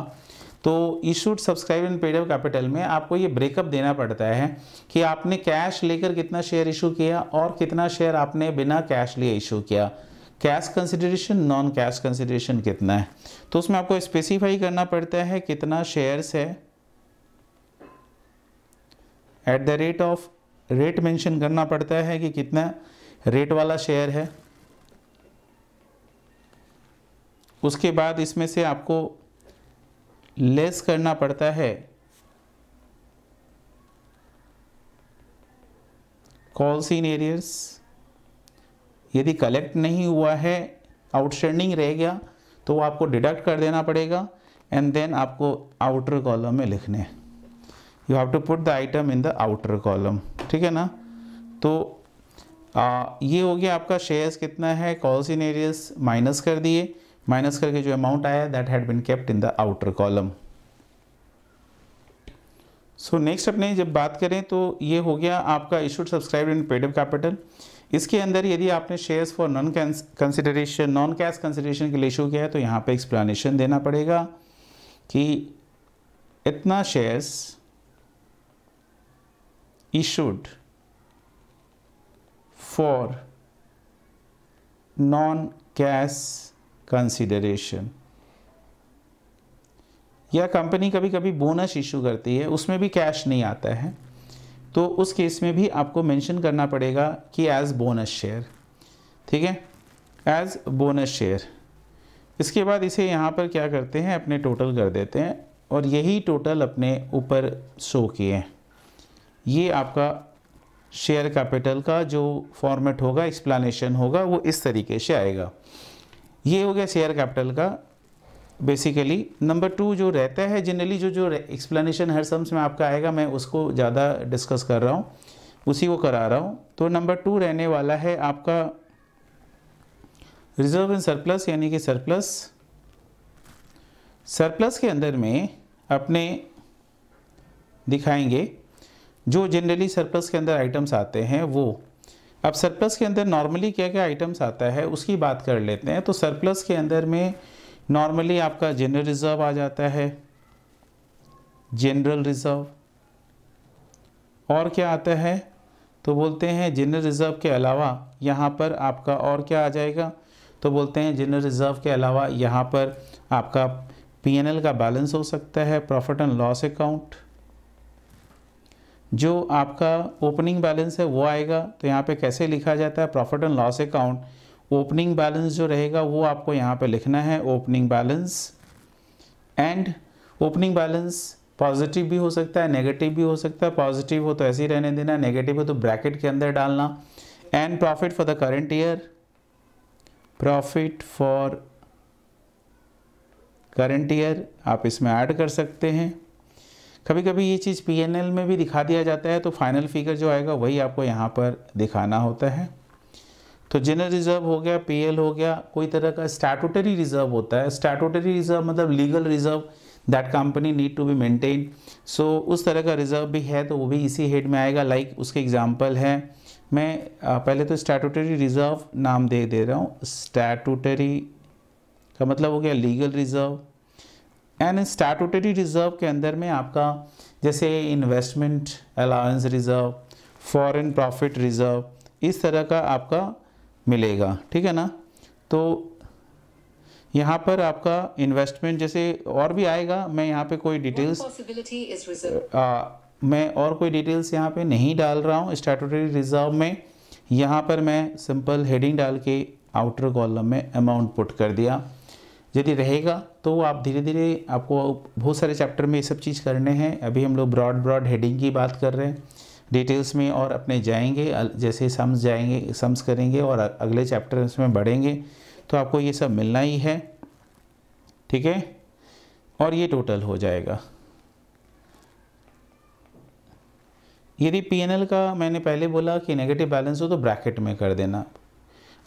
तो issued subscribe and paid capital में आपको ये ब्रेकअप देना पड़ता है कि आपने कैश लेकर कितना शेयर इशू किया और कितना शेयर आपने बिना कैश लिए इशू किया cash consideration non cash consideration कितना है तो उसमें आपको स्पेसिफाई करना पड़ता है कितना शेयर्स है at the rate of rate mention करना पड़ता है कि कितना रेट वाला शेयर है उसके बाद इसमें से आपको लेस करना पड़ता है कॉल्स इन एरियस यदि कलेक्ट नहीं हुआ है आउटस्टैंडिंग रह गया तो वो आपको डिडक्ट कर देना पड़ेगा एंड देन आपको आउटर कॉलम में लिखने हैं you have to put the item in the outer column ठीक है ना तो आ, ये हो गया आपका शेयर्स कितना है कॉल्स इन एरियस माइनस कर दिए माइनस करके जो अमाउंट आया that had been kept in the outer column so next अपने जब बात करें तो ये हो गया आपका issued subscribe and paid capital इसके अंदर यदि आपने shares for non consideration non cash consideration के लिए इशू किया है तो यहाँ पे एक्सप्लेनेशन देना पड़ेगा कि इतना shares issued for non cash consideration या कंपनी कभी कभी बोनस इशू करती है उसमें भी कैश नहीं आता है तो उस केस में भी आपको मेंशन करना पड़ेगा कि एज बोनस शेयर ठीक है एज बोनस शेयर इसके बाद इसे यहाँ पर क्या करते हैं अपने टोटल कर देते हैं और यही टोटल अपने ऊपर शो किए हैं ये आपका शेयर कैपिटल का जो फॉर्मेट होगा एक्सप्लानेशन होगा वो इस तरीके से आएगा ये हो गया शेयर कैपिटल का बेसिकली नंबर टू जो रहता है जनरली जो जो एक्सप्लेनेशन हर सम्स में आपका आएगा मैं उसको ज़्यादा डिस्कस कर रहा हूँ उसी को करा रहा हूँ तो नंबर टू रहने वाला है आपका रिजर्व इन सरप्लस यानी कि सरप्लस सरप्लस के अंदर में अपने दिखाएंगे जो जनरली सरप्लस के अंदर आइटम्स आते हैं वो अब सरप्लस के अंदर नॉर्मली क्या क्या आइटम्स आता है उसकी बात कर लेते हैं तो सरप्लस के अंदर में नॉर्मली आपका जनरल रिज़र्व आ जाता है जनरल रिज़र्व और क्या आता है तो बोलते हैं जनरल रिज़र्व के अलावा यहाँ पर आपका और क्या आ जाएगा तो बोलते हैं जनरल रिज़र्व के अलावा यहाँ पर आपका पीएनएल का बैलेंस हो सकता है प्रॉफिट एंड लॉस अकाउंट जो आपका ओपनिंग बैलेंस है वो आएगा तो यहाँ पे कैसे लिखा जाता है profit and loss account opening balance जो रहेगा वो आपको यहाँ पे लिखना है opening balance and opening balance positive भी हो सकता है नेगेटिव भी हो सकता है पॉजिटिव हो तो ऐसे ही रहने देना नेगेटिव हो तो ब्रैकेट के अंदर डालना and profit for the current year profit for current year आप इसमें ऐड कर सकते हैं कभी कभी ये चीज़ पी में भी दिखा दिया जाता है तो फाइनल फिगर जो आएगा वही आपको यहाँ पर दिखाना होता है तो जनरल रिजर्व हो गया पी हो गया कोई तरह का स्टैटूटरी रिजर्व होता है स्टैटूटरी रिजर्व मतलब legal reserve that company need to be maintain so उस तरह का रिजर्व भी है तो वो भी इसी हेड में आएगा लाइक like उसके एग्जाम्पल है मैं पहले तो स्टैटूटरी रिजर्व नाम दे दे रहा हूँ स्टैटूटरी का मतलब हो गया legal reserve and statutory reserve के अंदर में आपका जैसे investment allowance reserve foreign profit reserve इस तरह का आपका मिलेगा ठीक है ना तो यहाँ पर आपका इन्वेस्टमेंट जैसे और भी आएगा मैं यहाँ पे कोई डिटेल्स मैं और कोई डिटेल्स यहाँ पे नहीं डाल रहा हूँ स्टैटूटरी रिज़र्व में यहाँ पर मैं सिंपल हेडिंग डाल के आउटर कॉलम में अमाउंट पुट कर दिया यदि रहेगा तो आप धीरे धीरे आपको बहुत सारे चैप्टर में ये सब चीज़ करने हैं अभी हम लोग ब्रॉड ब्रॉड हेडिंग की बात कर रहे हैं डिटेल्स में और अपने जाएंगे जैसे सम्स जाएंगे सम्स करेंगे और अगले चैप्टर में बढ़ेंगे तो आपको ये सब मिलना ही है ठीक है और ये टोटल हो जाएगा यदि पीएनएल का मैंने पहले बोला कि नेगेटिव बैलेंस हो तो ब्रैकेट में कर देना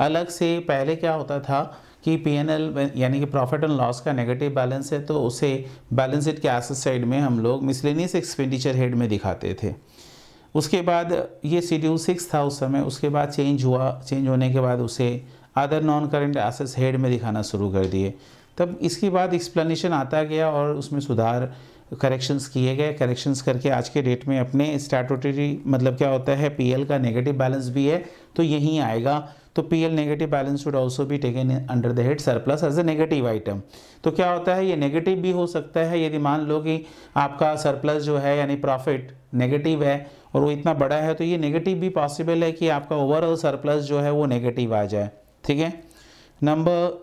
अलग से पहले क्या होता था कि पी एन एल यानी कि प्रॉफिट एंड लॉस का नेगेटिव बैलेंस है तो उसे बैलेंस के एसेट साइड में हम लोग मिसलिनियस एक्सपेंडिचर हेड में दिखाते थे उसके बाद ये शेड्यूल सिक्स था उस समय उसके बाद चेंज हुआ चेंज होने के बाद उसे अदर नॉन करेंट एसेस हेड में दिखाना शुरू कर दिए तब इसके बाद एक्सप्लेनेशन आता गया और उसमें सुधार करेक्शंस किए गए करेक्शंस करके आज के डेट में अपने स्टैटूटरी मतलब क्या होता है पीएल का नेगेटिव बैलेंस भी है तो यहीं आएगा तो P L negative balance should also भी taken under the head surplus as a negative item तो क्या होता है ये नेगेटिव भी हो सकता है यदि मान लो कि आपका सरप्लस जो है यानी प्रॉफिट नेगेटिव है और वो इतना बड़ा है तो ये नेगेटिव भी पॉसिबल है कि आपका ओवरऑल सरप्लस जो है वो नेगेटिव आ जाए ठीक है नंबर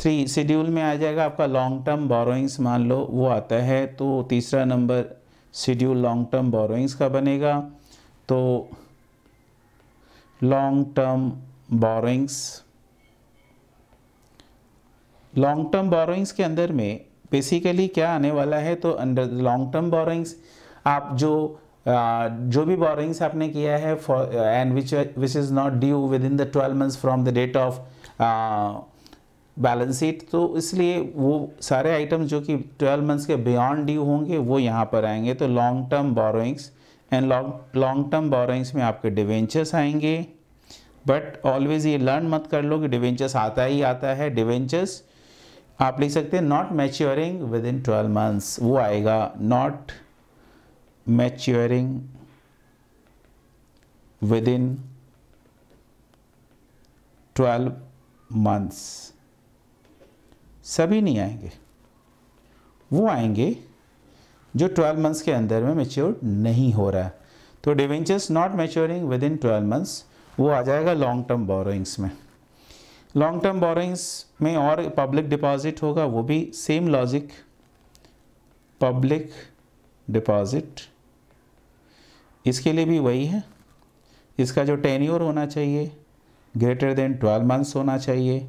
थ्री शेड्यूल में आ जाएगा आपका लॉन्ग टर्म बोरोइंग्स मान लो वो आता है तो तीसरा नंबर शेड्यूल लॉन्ग टर्म बोरोइंग्स का बनेगा तो long term borrowings long term borrowings के अंदर में बेसिकली क्या आने वाला है तो अंडर लॉन्ग टर्म बोरोइंग्स आप जो जो भी बोरोइंग्स आपने किया है for and which which is not due within the twelve months from the date of balance sheet तो इसलिए वो सारे आइटम्स जो कि ट्वेल्व मंथ्स के बियॉन्ड ड्यू होंगे वो यहाँ पर आएंगे तो long term borrowings and long term borrowings में आपके डिवेंचर्स आएंगे बट ऑलवेज ये लर्न मत कर लो कि डिवेंचर्स आता ही आता है डिवेंचर्स आप लिख सकते हैं not maturing within twelve months वो आएगा not maturing within twelve months सभी नहीं आएंगे वो आएंगे जो ट्वेल्व मंथ्स के अंदर में मेच्योर नहीं हो रहा है तो debentures not maturing within twelve months वो आ जाएगा लॉन्ग टर्म बोरोइंग्स में लॉन्ग टर्म बोरोइंग्स में और पब्लिक डिपॉजिट होगा वो भी सेम लॉजिक पब्लिक डिपॉजिट इसके लिए भी वही है इसका जो टेन्योर होना चाहिए ग्रेटर देन ट्वेल्व मंथ्स होना चाहिए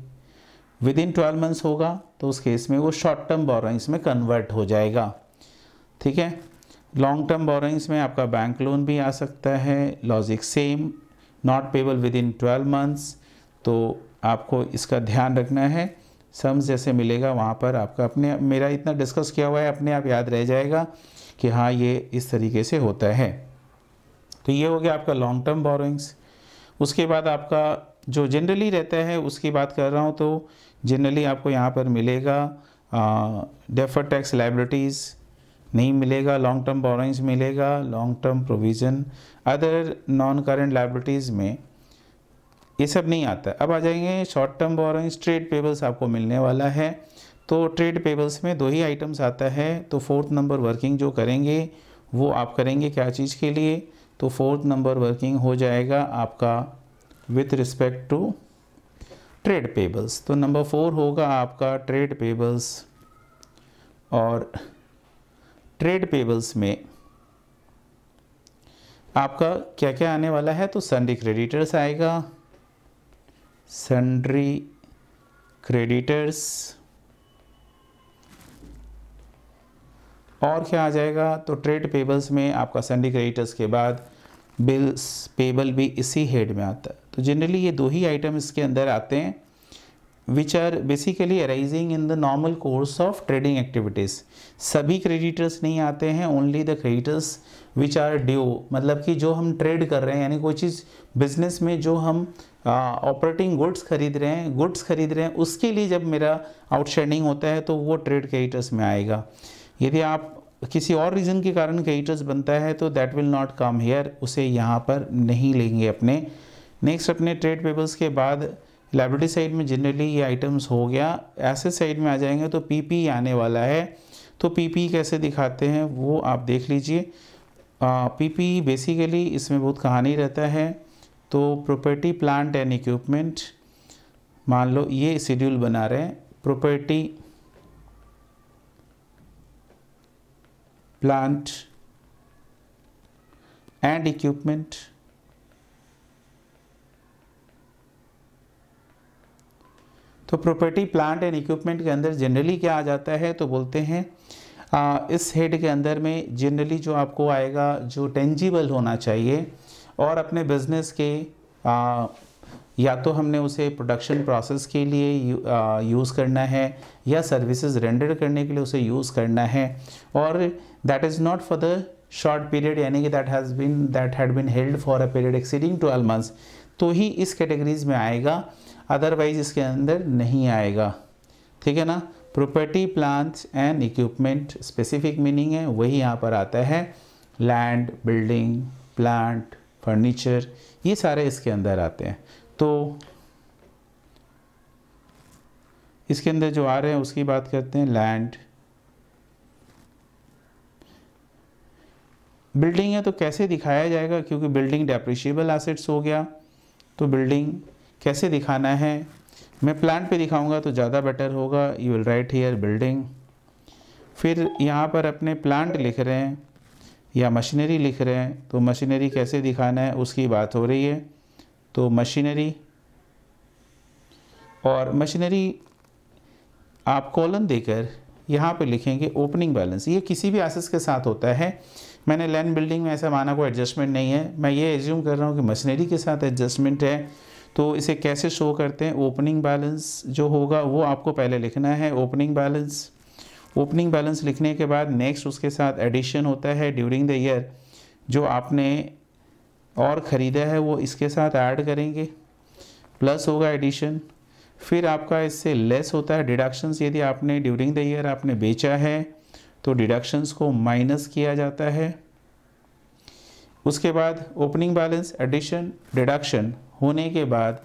विद इन ट्वेल्व मंथ्स होगा तो उस केस में वो शॉर्ट टर्म बोरोइंग्स में कन्वर्ट हो जाएगा ठीक है लॉन्ग टर्म बोरोइंग्स में आपका बैंक लोन भी आ सकता है logic same not payable within twelve months तो आपको इसका ध्यान रखना है सम्स जैसे मिलेगा वहाँ पर आपका अपने मेरा इतना डिस्कस किया हुआ है अपने आप याद रह जाएगा कि हाँ ये इस तरीके से होता है तो ये हो गया आपका लॉन्ग टर्म बोरोइंग्स उसके बाद आपका जो जनरली रहता है उसकी बात कर रहा हूँ तो जनरली आपको यहाँ पर मिलेगा डेफर टैक्स लाइब्रिटीज़ नहीं मिलेगा लॉन्ग टर्म बोरोइंग्स मिलेगा long term provision other non current liabilities में ये सब नहीं आता अब आ जाएंगे short term borrowings trade payables आपको मिलने वाला है तो ट्रेड पेबल्स में दो ही आइटम्स आता है तो फोर्थ नंबर वर्किंग जो करेंगे वो आप करेंगे क्या चीज़ के लिए तो फोर्थ नंबर वर्किंग हो जाएगा आपका with respect to trade payables तो नंबर फोर होगा आपका ट्रेड पेबल्स और ट्रेड पेबल्स में आपका क्या क्या आने वाला है तो सन्डी क्रेडिटर्स आएगा सन्ड्री क्रेडिटर्स और क्या आ जाएगा तो ट्रेड पेबल्स में आपका सन्डी क्रेडिटर्स के बाद बिल्स पेबल भी इसी हेड में आता है तो जनरली ये दो ही आइटम इसके अंदर आते हैं which are basically arising in the normal course of trading activities सभी क्रेडिटर्स नहीं आते हैं only the creditors which are due मतलब कि जो हम ट्रेड कर रहे हैं यानी कोई चीज़ बिजनेस में जो हम ऑपरेटिंग uh, गुड्स खरीद रहे हैं गुड्स खरीद रहे हैं उसके लिए जब मेरा आउटस्टैंडिंग होता है तो वो ट्रेड क्रेडिटर्स में आएगा यदि आप किसी और रीज़न के कारण क्रेडिटर्स बनता है तो that will not come here उसे यहाँ पर नहीं लेंगे अपने नेक्स्ट अपने ट्रेड पेपर्स के बाद लाइब्रेटरी साइड में जनरली ये आइटम्स हो गया ऐसे साइड में आ जाएंगे तो पीपी आने वाला है तो पीपी कैसे दिखाते हैं वो आप देख लीजिए पीपी बेसिकली इसमें बहुत कहानी रहता है तो प्रॉपर्टी प्लांट एंड इक्विपमेंट मान लो ये शेड्यूल बना रहे हैं प्रॉपर्टी प्लांट एंड इक्विपमेंट तो प्रॉपर्टी प्लांट एंड इक्विपमेंट के अंदर जनरली क्या आ जाता है तो बोलते हैं आ, इस हेड के अंदर में जनरली जो आपको आएगा जो टेंजिबल होना चाहिए और अपने बिजनेस के आ, या तो हमने उसे प्रोडक्शन प्रोसेस के लिए यूज़ करना है या सर्विसेज रेंडर करने के लिए उसे यूज़ करना है और that is not for the short period यानी कि that has been that had been held for a period exceeding twelve months तो ही इस कैटेगरीज में आएगा अदरवाइज इसके अंदर नहीं आएगा ठीक है ना property plants and equipment specific meaning है वही यहाँ पर आता है लैंड बिल्डिंग प्लांट फर्नीचर ये सारे इसके अंदर आते हैं तो इसके अंदर जो आ रहे हैं उसकी बात करते हैं लैंड बिल्डिंग है तो कैसे दिखाया जाएगा क्योंकि बिल्डिंग डेप्रिशिएबल एसेट्स हो गया तो बिल्डिंग कैसे दिखाना है मैं प्लान पे दिखाऊंगा तो ज़्यादा बेटर होगा you will write here building फिर यहाँ पर अपने प्लांट लिख रहे हैं या मशीनरी लिख रहे हैं तो मशीनरी कैसे दिखाना है उसकी बात हो रही है तो मशीनरी और मशीनरी आप कॉलन देकर यहाँ पे लिखेंगे ओपनिंग बैलेंस ये किसी भी आसिस के साथ होता है मैंने लैंड बिल्डिंग में ऐसा माना कोई एडजस्टमेंट नहीं है मैं ये एज्यूम कर रहा हूँ कि मशीनरी के साथ एडजस्टमेंट है तो इसे कैसे शो करते हैं ओपनिंग बैलेंस जो होगा वो आपको पहले लिखना है ओपनिंग बैलेंस ओपनिंग बैलेंस लिखने के बाद नेक्स्ट उसके साथ एडिशन होता है ड्यूरिंग द ईयर जो आपने और ख़रीदा है वो इसके साथ ऐड करेंगे प्लस होगा एडिशन फिर आपका इससे लेस होता है डिडक्शंस यदि आपने ड्यूरिंग द ईयर आपने बेचा है तो डिडक्शंस को माइनस किया जाता है उसके बाद ओपनिंग बैलेंस एडिशन डिडक्शन होने के बाद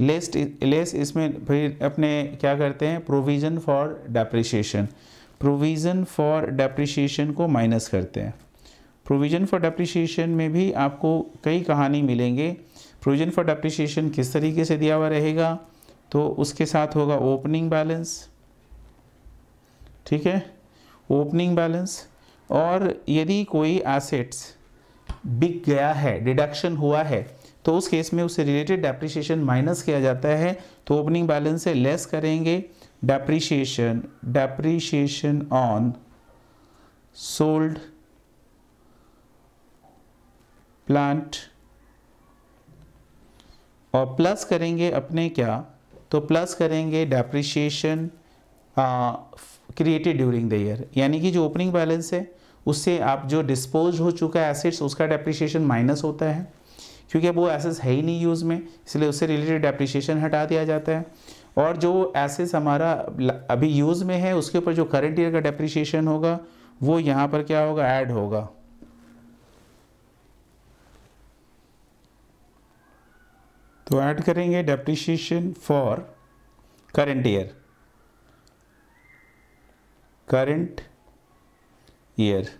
लेस लेस इसमें फिर अपने क्या करते हैं provision for depreciation provision for depreciation को माइनस करते हैं प्रोविज़न फॉर डेप्रिसिएशन में भी आपको कई कहानी मिलेंगे प्रोविज़न फॉर डेप्रिसिएशन किस तरीके से दिया हुआ रहेगा तो उसके साथ होगा ओपनिंग बैलेंस ठीक है ओपनिंग बैलेंस और यदि कोई एसेट्स बिक गया है डिडक्शन हुआ है तो उस केस में उससे रिलेटेड डेप्रिशिएशन माइनस किया जाता है तो ओपनिंग बैलेंस से लेस करेंगे depreciation depreciation on sold plant और प्लस करेंगे अपने क्या तो प्लस करेंगे depreciation created during the year यानी कि जो ओपनिंग बैलेंस है उससे आप जो डिस्पोज हो चुका है एसेट्स उसका डेप्रिशिएशन माइनस होता है क्योंकि अब वो एसेस है ही नहीं यूज़ में इसलिए उससे रिलेटेड डेप्रिशिएशन हटा दिया जाता है और जो एसेस हमारा अभी यूज़ में है उसके ऊपर जो करंट ईयर का डेप्रिशिएशन होगा वो यहाँ पर क्या होगा ऐड होगा तो ऐड करेंगे depreciation for current year current year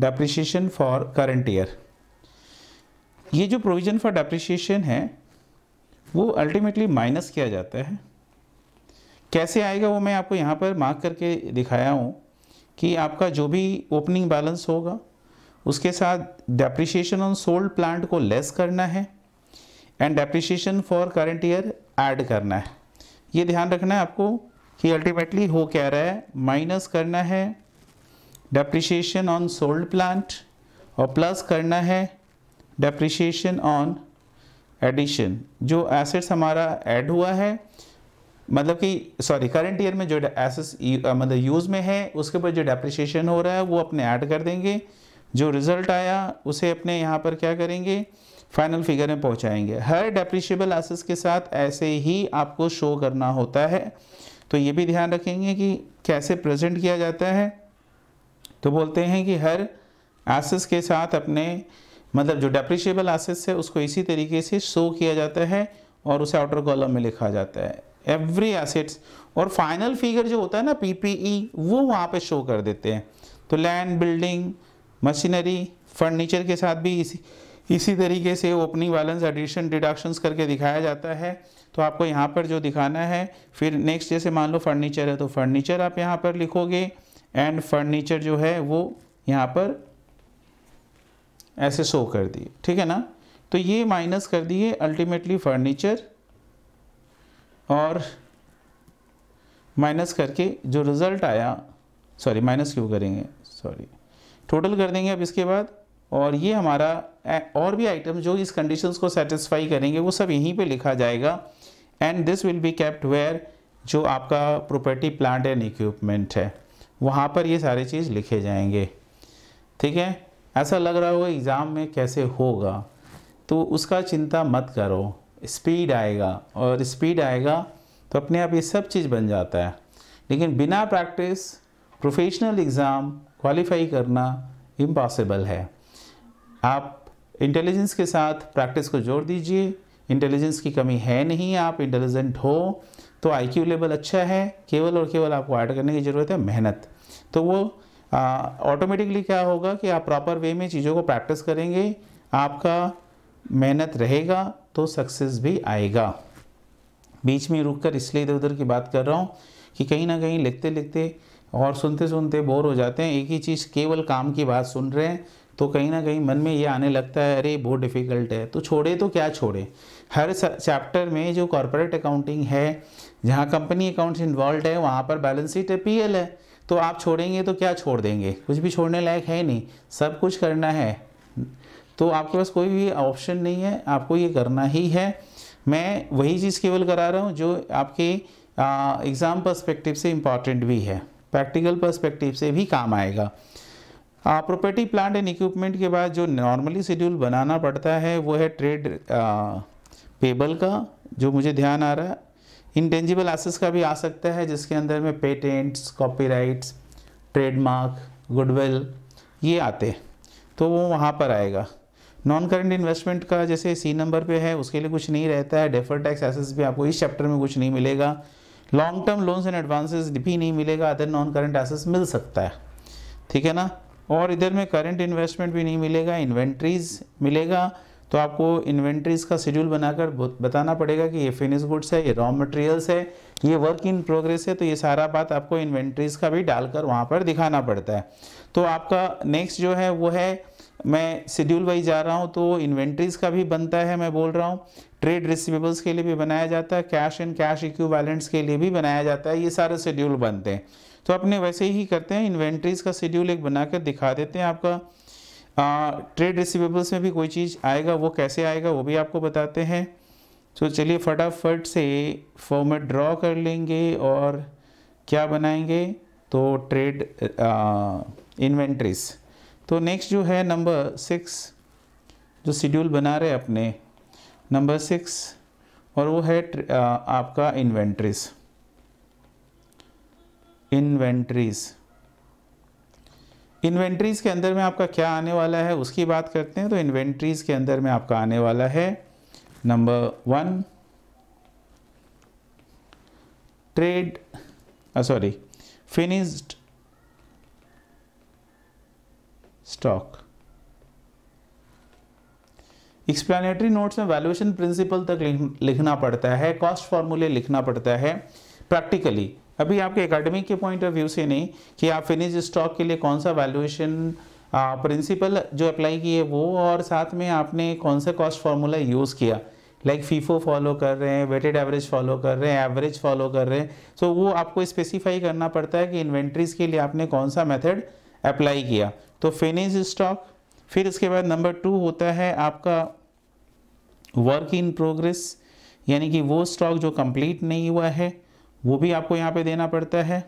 depreciation for current year ये जो प्रोविज़न फॉर डेप्रिशिएशन है वो अल्टीमेटली माइनस किया जाता है कैसे आएगा वो मैं आपको यहाँ पर मार्क करके दिखाया हूँ कि आपका जो भी ओपनिंग बैलेंस होगा उसके साथ डेप्रिशिएशन ऑन सोल्ड प्लांट को लेस करना है and depreciation for current year add करना है ये ध्यान रखना है आपको कि अल्टीमेटली हो क्या रहा है माइनस करना है डेप्रिशिएशन ऑन सोल्ड प्लांट और प्लस करना है डेप्रिशिएशन ऑन एडिशन जो एसेट्स हमारा ऐड हुआ है मतलब कि सॉरी करंट ईयर में जो एसेट्स मतलब यूज़ में है उसके ऊपर जो डेप्रिशिएशन हो रहा है वो अपने ऐड कर देंगे जो रिज़ल्ट आया उसे अपने यहाँ पर क्या करेंगे फाइनल फिगर में पहुँचाएंगे हर डेप्रिशिएबल एसेट्स के साथ ऐसे ही आपको शो करना होता है तो ये भी ध्यान रखेंगे कि कैसे प्रेजेंट किया जाता है तो बोलते हैं कि हर एसेस के साथ अपने मतलब जो डेप्रिशिएबल एसेस है उसको इसी तरीके से शो किया जाता है और उसे आउटर कॉलम में लिखा जाता है एवरी एसेट्स और फाइनल फिगर जो होता है ना पीपीई e, वो वहाँ पे शो कर देते हैं तो लैंड बिल्डिंग मशीनरी फर्नीचर के साथ भी इसी इसी तरीके से ओपनिंग बैलेंस एडिशन डिडक्शंस करके दिखाया जाता है तो आपको यहाँ पर जो दिखाना है फिर नेक्स्ट जैसे मान लो फर्नीचर है तो फर्नीचर आप यहाँ पर लिखोगे एंड फर्नीचर जो है वो यहाँ पर ऐसे शो कर दिए ठीक है ना तो ये माइनस कर दिए अल्टीमेटली फर्नीचर और माइनस करके जो रिज़ल्ट आया सॉरी माइनस क्यों करेंगे सॉरी टोटल कर देंगे अब इसके बाद और ये हमारा और भी आइटम जो इस कंडीशंस को सेटिस्फाई करेंगे वो सब यहीं पे लिखा जाएगा and this will be kept where जो आपका प्रॉपर्टी प्लांट एंड इक्विपमेंट है वहाँ पर ये सारे चीज़ लिखे जाएंगे ठीक है ऐसा लग रहा होगा एग्ज़ाम में कैसे होगा तो उसका चिंता मत करो स्पीड आएगा और स्पीड आएगा तो अपने आप ये सब चीज़ बन जाता है लेकिन बिना प्रैक्टिस प्रोफेशनल एग्ज़ाम क्वालिफाई करना इम्पॉसिबल है आप इंटेलिजेंस के साथ प्रैक्टिस को जोड़ दीजिए इंटेलिजेंस की कमी है नहीं आप इंटेलिजेंट हो तो क्यू लेवल अच्छा है केवल और केवल आपको ऐड करने की ज़रूरत है मेहनत तो वो ऑटोमेटिकली क्या होगा कि आप प्रॉपर वे में चीज़ों को प्रैक्टिस करेंगे आपका मेहनत रहेगा तो सक्सेस भी आएगा बीच में रुक कर इसलिए इधर उधर की बात कर रहा हूँ कि कहीं ना कहीं लिखते लिखते और सुनते सुनते बोर हो जाते हैं एक ही चीज़ केवल काम की बात सुन रहे हैं तो कहीं ना कहीं मन में ये आने लगता है अरे बहुत डिफ़िकल्ट है तो छोड़े तो क्या छोड़े हर चैप्टर में जो कॉरपोरेट अकाउंटिंग है जहाँ कंपनी अकाउंट्स इन्वॉल्व है वहाँ पर बैलेंस शीट है पी है तो आप छोड़ेंगे तो क्या छोड़ देंगे कुछ भी छोड़ने लायक है नहीं सब कुछ करना है तो आपके पास कोई भी ऑप्शन नहीं है आपको ये करना ही है मैं वही चीज़ केवल करा रहा हूँ जो आपके एग्ज़ाम पर्सपेक्टिव से इम्पॉर्टेंट भी है प्रैक्टिकल पर्सपेक्टिव से भी काम आएगा प्रॉपर्टी प्लांट एंड इक्विपमेंट के बाद जो नॉर्मली शेड्यूल बनाना पड़ता है वो है ट्रेड पेबल का जो मुझे ध्यान आ रहा है इंटेंजिबल एसेस का भी आ सकता है जिसके अंदर में पेटेंट्स कॉपीराइट्स ट्रेडमार्क गुडविल ये आते हैं तो वो वहाँ पर आएगा नॉन करेंट इन्वेस्टमेंट का जैसे सी नंबर पे है उसके लिए कुछ नहीं रहता है डेफर टैक्स एसेस भी आपको इस चैप्टर में कुछ नहीं मिलेगा long term loans and advances भी नहीं मिलेगा अदर नॉन करेंट एसेस मिल सकता है ठीक है ना और इधर में करंट इन्वेस्टमेंट भी नहीं मिलेगा इन्वेंट्रीज मिलेगा तो आपको इन्वेंट्रीज का शेड्यूल बनाकर बताना पड़ेगा कि ये फिनिश गुड्स है ये रॉ मटेरियल्स है ये वर्क इन प्रोग्रेस है तो ये सारा बात आपको इन्वेंट्रीज का भी डालकर वहाँ पर दिखाना पड़ता है तो आपका नेक्स्ट जो है वो है मैं शेड्यूल वाइज जा रहा हूँ तो इन्वेंट्रीज का भी बनता है मैं बोल रहा हूँ ट्रेड रिसिवेबल्स के लिए भी बनाया जाता है कैश एंड कैश इक्विवेलेंट्स के लिए भी बनाया जाता है ये सारे शेड्यूल बनते हैं तो अपने वैसे ही करते हैं इन्वेंट्रीज का शेड्यूल एक बना कर दिखा देते हैं आपका ट्रेड रिसिवेबल्स में भी कोई चीज़ आएगा वो कैसे आएगा वो भी आपको बताते हैं तो चलिए फटाफट से फॉर्मेट ड्रॉ कर लेंगे और क्या बनाएंगे तो ट्रेड इन्वेंट्रीज तो नेक्स्ट जो है नंबर सिक्स जो शेड्यूल बना रहे अपने नंबर सिक्स और वो है आ, आपका इन्वेंट्रीज इन्वेंट्रीज़ इन्वेंट्रीज़ के अंदर में आपका क्या आने वाला है उसकी बात करते हैं तो इन्वेंट्रीज़ के अंदर में आपका आने वाला है number one trade sorry finished stock explanatory notes में वैल्यूएशन प्रिंसिपल तक लिखना पड़ता है कॉस्ट फॉर्मूले लिखना पड़ता है प्रैक्टिकली अभी आपके एकेडमिक के पॉइंट ऑफ व्यू से नहीं कि आप फिनिश स्टॉक के लिए कौन सा वैल्यूएशन प्रिंसिपल जो अप्लाई किए वो और साथ में आपने कौन सा कॉस्ट फार्मूला यूज़ किया लाइक फीफो फॉलो कर रहे हैं वेटेड एवरेज फॉलो कर रहे हैं एवरेज फॉलो कर रहे हैं सो so, वो आपको स्पेसिफाई करना पड़ता है कि इन्वेंट्रीज़ के लिए आपने कौन सा मेथड अप्लाई किया तो फिनिश स्टॉक फिर इसके बाद नंबर टू होता है आपका वर्क इन प्रोग्रेस यानी कि वो स्टॉक जो कंप्लीट नहीं हुआ है वो भी आपको यहाँ पे देना पड़ता है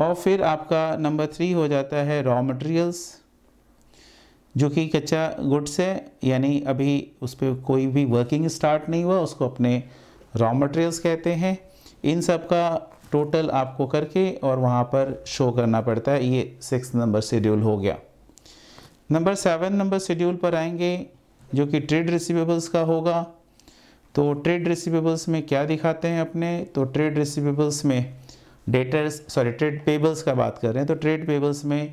और फिर आपका नंबर थ्री हो जाता है रॉ मटेरियल्स जो कि कच्चा गुड्स है यानी अभी उस पर कोई भी वर्किंग स्टार्ट नहीं हुआ उसको अपने रॉ मटेरियल्स कहते हैं इन सब का टोटल आपको करके और वहाँ पर शो करना पड़ता है ये सिक्स नंबर शेड्यूल हो गया नंबर सेवन नंबर शेड्यूल पर आएंगे जो कि ट्रेड रिसिवेबल्स का होगा तो ट्रेड रिसिवेबल्स में क्या दिखाते हैं अपने तो ट्रेड रिसिवेबल्स में डेटर्स सॉरी ट्रेड पेबल्स का बात कर रहे हैं तो ट्रेड पेबल्स में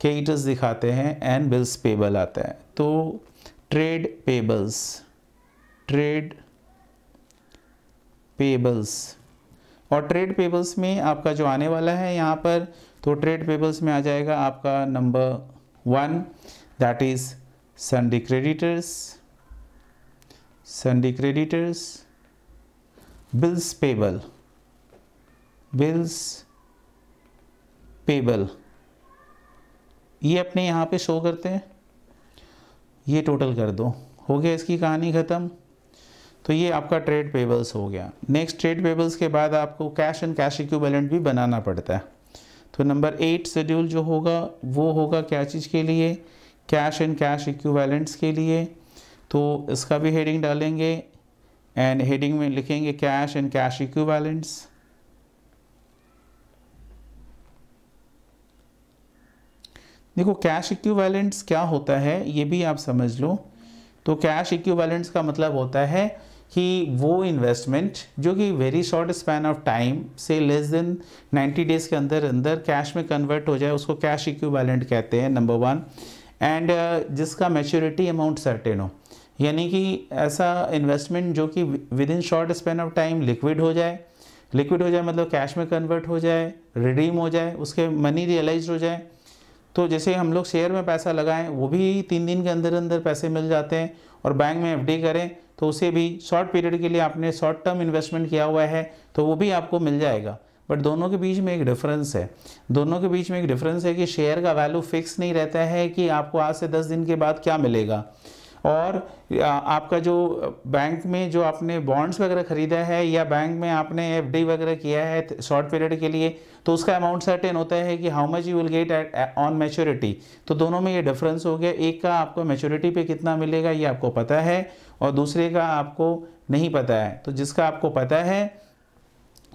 क्रेडिटर्स दिखाते हैं एंड बिल्स पेबल आता है तो ट्रेड पेबल्स ट्रेड पेबल्स और ट्रेड पेबल्स में आपका जो आने वाला है यहाँ पर तो ट्रेड पेबल्स में आ जाएगा आपका number one that is sundry creditors Sunday creditors, bills payable, bills payable ये अपने यहाँ पे शो करते हैं ये टोटल कर दो हो गया इसकी कहानी ख़त्म तो ये आपका ट्रेड पेबल्स हो गया नेक्स्ट ट्रेड पेबल्स के बाद आपको कैश एंड कैश इक्विवेलेंट भी बनाना पड़ता है तो नंबर एट शेड्यूल जो होगा वो होगा क्या चीज़ के लिए कैश एंड कैश इक्विवेलेंट्स के लिए तो इसका भी हेडिंग डालेंगे एंड हेडिंग में लिखेंगे कैश एंड कैश इक्विवेलेंट्स देखो कैश इक्विवेलेंट्स क्या होता है ये भी आप समझ लो तो कैश इक्विवेलेंट्स का मतलब होता है कि वो इन्वेस्टमेंट जो कि very short span of time से लेस देन 90 डेज़ के अंदर अंदर कैश में कन्वर्ट हो जाए उसको कैश इक्विवेलेंट कहते हैं नंबर वन एंड जिसका मेच्योरिटी अमाउंट सर्टेन हो यानी कि ऐसा इन्वेस्टमेंट जो कि within short span of time liquid हो जाए लिक्विड हो जाए मतलब कैश में कन्वर्ट हो जाए रिडीम हो जाए उसके मनी रियलाइज हो जाए तो जैसे हम लोग शेयर में पैसा लगाएं वो भी तीन दिन के अंदर अंदर पैसे मिल जाते हैं और बैंक में एफडी करें तो उसे भी शॉर्ट पीरियड के लिए आपने शॉर्ट टर्म इन्वेस्टमेंट किया हुआ है तो वो भी आपको मिल जाएगा बट दोनों के बीच में एक डिफरेंस है दोनों के बीच में एक डिफरेंस है कि शेयर का वैल्यू फिक्स नहीं रहता है कि आपको आज से दस दिन के बाद क्या मिलेगा और आपका जो बैंक में जो आपने बॉन्ड्स वगैरह ख़रीदा है या बैंक में आपने एफडी वगैरह किया है शॉर्ट पीरियड के लिए तो उसका अमाउंट सर्टेन होता है कि how much you will get at on maturity तो दोनों में ये डिफरेंस हो गया एक का आपको मेच्योरिटी पे कितना मिलेगा ये आपको पता है और दूसरे का आपको नहीं पता है तो जिसका आपको पता है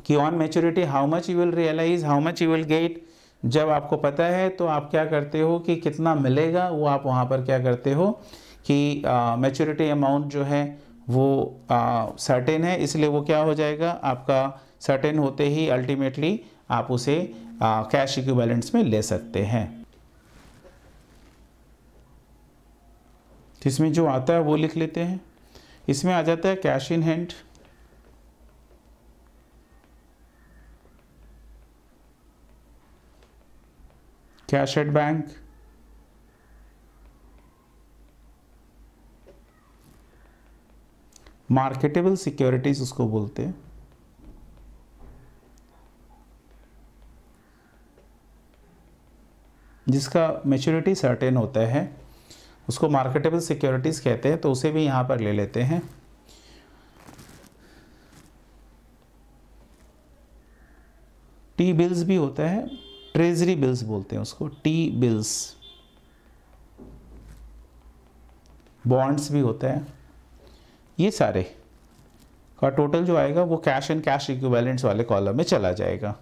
कि on maturity how much you will realise how much you will get जब आपको पता है तो आप क्या करते हो कि कितना मिलेगा वो आप वहाँ पर क्या करते हो कि मैच्योरिटी अमाउंट जो है वो सर्टेन है इसलिए वो क्या हो जाएगा आपका सर्टेन होते ही अल्टीमेटली आप उसे कैश इक्विवेलेंट्स में ले सकते हैं इसमें जो आता है वो लिख लेते हैं इसमें आ जाता है cash in hand cash at bank marketable securities उसको बोलते हैं जिसका मेच्योरिटी सर्टेन होता है उसको मार्केटेबल सिक्योरिटीज़ कहते हैं तो उसे भी यहां पर ले लेते हैं टी बिल्स भी होता है ट्रेजरी बिल्स बोलते हैं उसको टी बिल्स बॉन्ड्स भी होता है ये सारे का टोटल जो आएगा वो कैश एंड कैश इक्विवेलेंट्स वाले कॉलम में चला जाएगा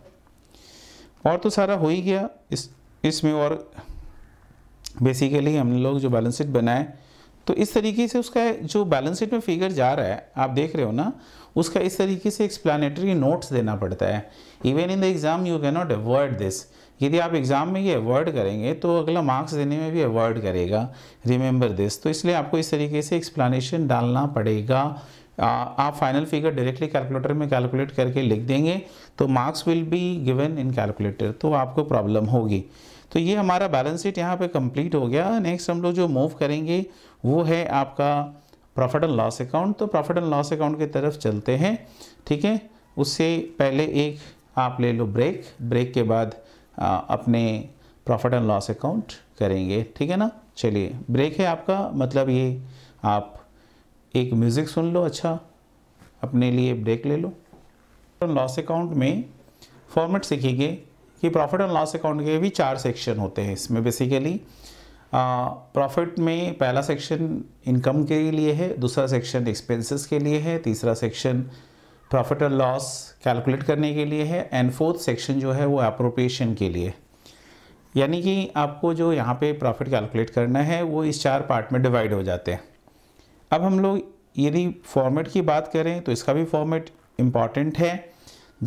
और तो सारा हो ही गया इस इसमें और बेसिकली हम लोग जो बैलेंस शीट बनाए तो इस तरीके से उसका जो बैलेंस शीट में फिगर जा रहा है आप देख रहे हो ना उसका इस तरीके से एक्सप्लानेटरी नोट्स देना पड़ता है even in the exam you can not avoid this यदि आप एग्ज़ाम में ये अवॉइड करेंगे तो अगला मार्क्स देने में भी अवॉइड करेगा रिमेंबर दिस तो इसलिए आपको इस तरीके से एक्सप्लानेशन डालना पड़ेगा आ, आप फाइनल फिगर डायरेक्टली कैलकुलेटर में कैलकुलेट करके लिख देंगे तो marks will be given in calculator तो आपको प्रॉब्लम होगी तो ये हमारा बैलेंस शीट यहाँ पे कंप्लीट हो गया नेक्स्ट हम लोग जो मूव करेंगे वो है आपका प्रॉफिट एंड लॉस अकाउंट तो प्रॉफिट एंड लॉस अकाउंट की तरफ चलते हैं ठीक है उससे पहले एक आप ले लो ब्रेक ब्रेक के बाद अपने प्रॉफिट एंड लॉस अकाउंट करेंगे ठीक है ना चलिए ब्रेक है आपका मतलब ये आप एक म्यूज़िक सुन लो अच्छा अपने लिए ब्रेक ले लो प्रॉफिट लॉस अकाउंट में फॉर्मेट सीखेंगे कि प्रॉफिट एंड लॉस अकाउंट के भी चार सेक्शन होते हैं इसमें बेसिकली प्रॉफिट में पहला सेक्शन इनकम के लिए है दूसरा सेक्शन एक्सपेंसेस के लिए है तीसरा सेक्शन प्रॉफिट और लॉस कैलकुलेट करने के लिए है एंड फोर्थ सेक्शन जो है वो अप्रोप्रिएशन के लिए यानी कि आपको जो यहाँ पे प्रॉफिट कैलकुलेट करना है वो इस चार पार्ट में डिवाइड हो जाते हैं अब हम लोग यदि फॉर्मेट की बात करें तो इसका भी फॉर्मेट इम्पॉर्टेंट है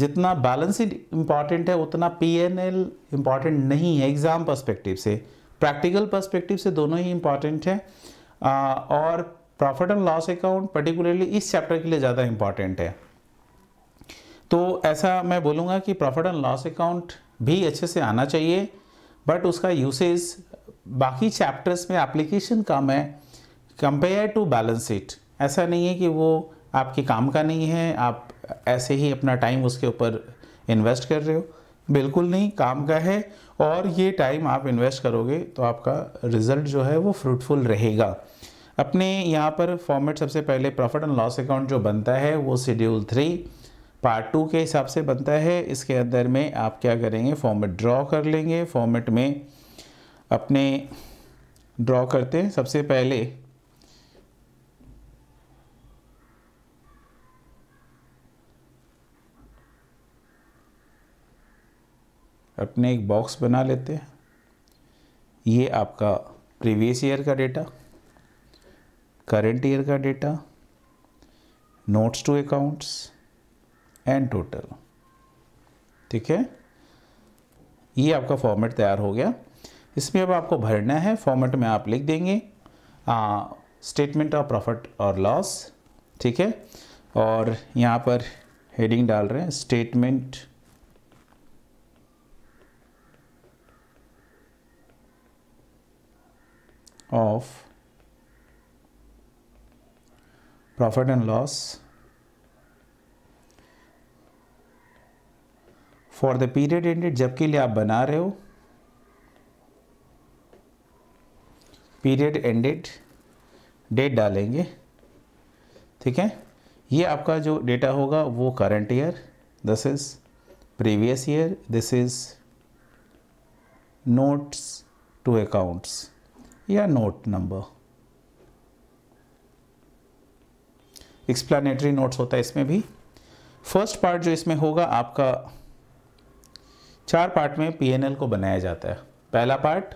जितना बैलेंस इम्पॉर्टेंट है उतना पी एन एल इम्पॉर्टेंट नहीं है एग्ज़ाम परस्पेक्टिव से प्रैक्टिकल परस्पेक्टिव से दोनों ही इम्पॉर्टेंट है और profit and loss account particularly इस चैप्टर के लिए ज़्यादा इम्पॉर्टेंट है तो ऐसा मैं बोलूँगा कि प्रॉफिट एंड लॉस अकाउंट भी अच्छे से आना चाहिए बट उसका यूसेज बाकी चैप्टर्स में एप्लीकेशन कम है कंपेयर टू बैलेंस शीट ऐसा नहीं है कि वो आपके काम का नहीं है आप ऐसे ही अपना टाइम उसके ऊपर इन्वेस्ट कर रहे हो बिल्कुल नहीं काम का है और ये टाइम आप इन्वेस्ट करोगे तो आपका रिजल्ट जो है वो फ्रूटफुल रहेगा अपने यहाँ पर फॉर्मेट सबसे पहले प्रॉफिट एंड लॉस अकाउंट जो बनता है वो शेड्यूल थ्री पार्ट टू के हिसाब से बनता है इसके अंदर में आप क्या करेंगे फॉर्मेट ड्रॉ कर लेंगे फॉर्मेट में अपने ड्रॉ करते हैं सबसे पहले अपने एक बॉक्स बना लेते हैं ये आपका प्रीवियस ईयर का डेटा करंट ईयर का data notes to accounts and total ठीक है ये आपका फॉर्मेट तैयार हो गया इसमें अब आपको भरना है फॉर्मेट में आप लिख देंगे स्टेटमेंट ऑफ प्रॉफिट और लॉस ठीक है और यहाँ पर हेडिंग डाल रहे हैं statement of profit and loss for the period ended जबकि लिए आप बना रहे हो पीरियड एंडेड डेट डालेंगे ठीक है ये आपका जो डेटा होगा वो current year this is previous year this is notes to accounts या नोट नंबर एक्सप्लेनेटरी नोट्स होता है इसमें भी फर्स्ट पार्ट जो इसमें होगा आपका चार पार्ट में पीएनएल को बनाया जाता है पहला पार्ट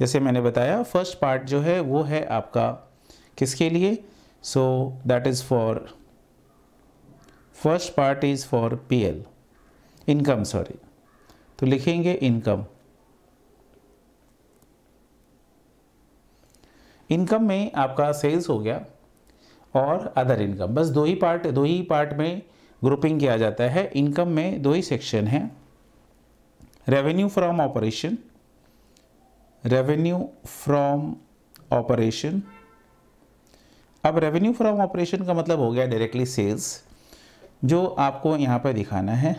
जैसे मैंने बताया फर्स्ट पार्ट जो है वो है आपका किसके लिए so that is for first part is for PL income sorry तो लिखेंगे इनकम इनकम में आपका सेल्स हो गया और अदर इनकम बस दो ही पार्ट दो ही पार्ट में ग्रुपिंग किया जाता है इनकम में दो ही सेक्शन हैं revenue from operation revenue from operation अब रेवेन्यू फ्रॉम ऑपरेशन का मतलब हो गया डायरेक्टली सेल्स जो आपको यहाँ पर दिखाना है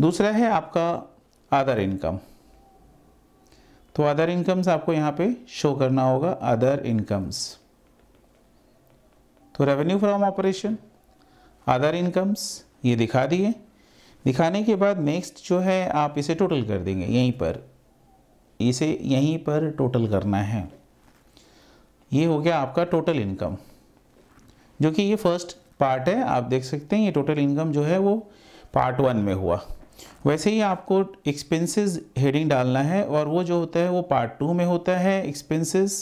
दूसरा है आपका अदर इनकम तो अदर इनकम्स आपको यहाँ पे शो करना होगा अदर इनकम्स तो revenue from operation other incomes ये दिखा दिए दिखाने के बाद नेक्स्ट जो है आप इसे टोटल कर देंगे यहीं पर इसे यहीं पर टोटल करना है ये हो गया आपका टोटल इनकम जो कि ये फर्स्ट पार्ट है आप देख सकते हैं ये टोटल इनकम जो है वो पार्ट वन में हुआ वैसे ही आपको एक्सपेंसेस हेडिंग डालना है और वो जो होता है वो पार्ट टू में होता है एक्सपेंसेस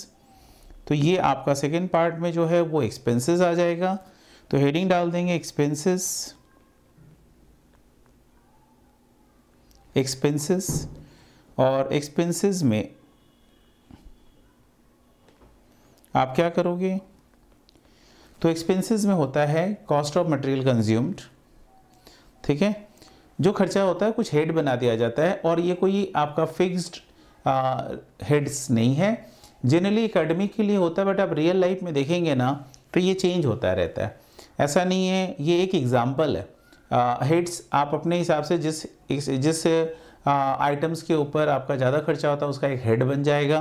तो ये आपका सेकेंड पार्ट में जो है वो एक्सपेंसेस आ जाएगा तो हेडिंग डाल देंगे एक्सपेंसेस एक्सपेंसेस और एक्सपेंसेस में आप क्या करोगे तो एक्सपेंसेस में होता है कॉस्ट ऑफ मटेरियल कंज्यूम्ड ठीक है जो खर्चा होता है कुछ हेड बना दिया जाता है और ये कोई आपका फिक्स्ड हेड्स नहीं है जनरली एकेडमी के लिए होता है बट आप रियल लाइफ में देखेंगे ना तो ये चेंज होता रहता है ऐसा नहीं है ये एक एग्ज़ाम्पल है हेड्स आप अपने हिसाब से जिस जिस आइटम्स के ऊपर आपका ज़्यादा खर्चा होता है उसका एक हेड बन जाएगा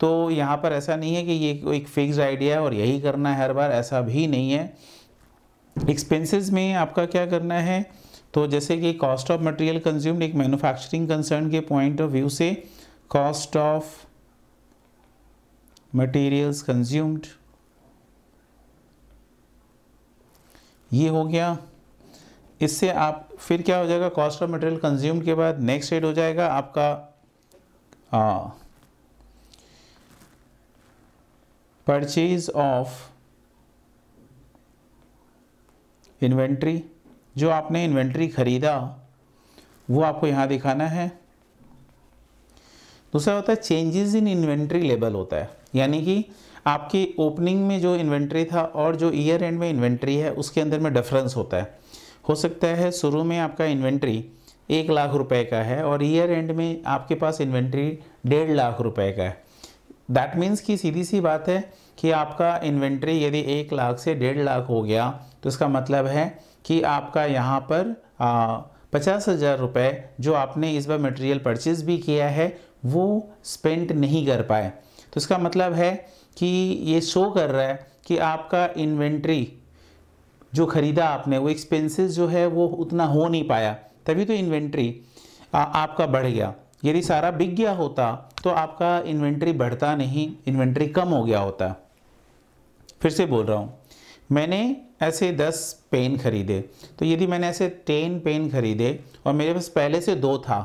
तो यहाँ पर ऐसा नहीं है कि ये एक फिक्स आइडिया है और यही करना है हर बार ऐसा भी नहीं है एक्सपेंसेस में आपका क्या करना है तो जैसे कि कॉस्ट ऑफ मटेरियल कंज्यूम्ड एक मैन्युफैक्चरिंग कंसर्न के पॉइंट ऑफ व्यू से कॉस्ट ऑफ मटेरियल्स कंज्यूम्ड ये हो गया इससे आप फिर क्या हो जाएगा कॉस्ट ऑफ मटेरियल कंज्यूम के बाद नेक्स्ट एड हो जाएगा आपका परचेज ऑफ इन्वेंट्री जो आपने इन्वेंट्री ख़रीदा वो आपको यहाँ दिखाना है दूसरा होता है चेंजेस इन इन्वेंट्री लेवल होता है यानी कि आपकी ओपनिंग में जो इन्वेंट्री था और जो ईयर एंड में इन्वेंट्री है उसके अंदर में डिफरेंस होता है हो सकता है शुरू में आपका इन्वेंट्री एक लाख रुपए का है और ईयर एंड में आपके पास इन्वेंट्री डेढ़ लाख रुपए का है दैट मीन्स कि सीधी सी बात है कि आपका इन्वेंट्री यदि एक लाख से डेढ़ लाख हो गया तो इसका मतलब है कि आपका यहाँ पर आ, पचास हज़ार रुपये जो आपने इस बार मटेरियल परचेज भी किया है वो स्पेंड नहीं कर पाए तो इसका मतलब है कि ये शो कर रहा है कि आपका इन्वेंट्री जो ख़रीदा आपने वो एक्सपेंसेस जो है वो उतना हो नहीं पाया तभी तो इन्वेंट्री आपका बढ़ गया यदि सारा बिक गया होता तो आपका इन्वेंट्री बढ़ता नहीं इन्वेंट्री कम हो गया होता फिर से बोल रहा हूँ मैंने ऐसे दस पेन खरीदे तो यदि मैंने ऐसे टेन पेन खरीदे और मेरे पास पहले से दो था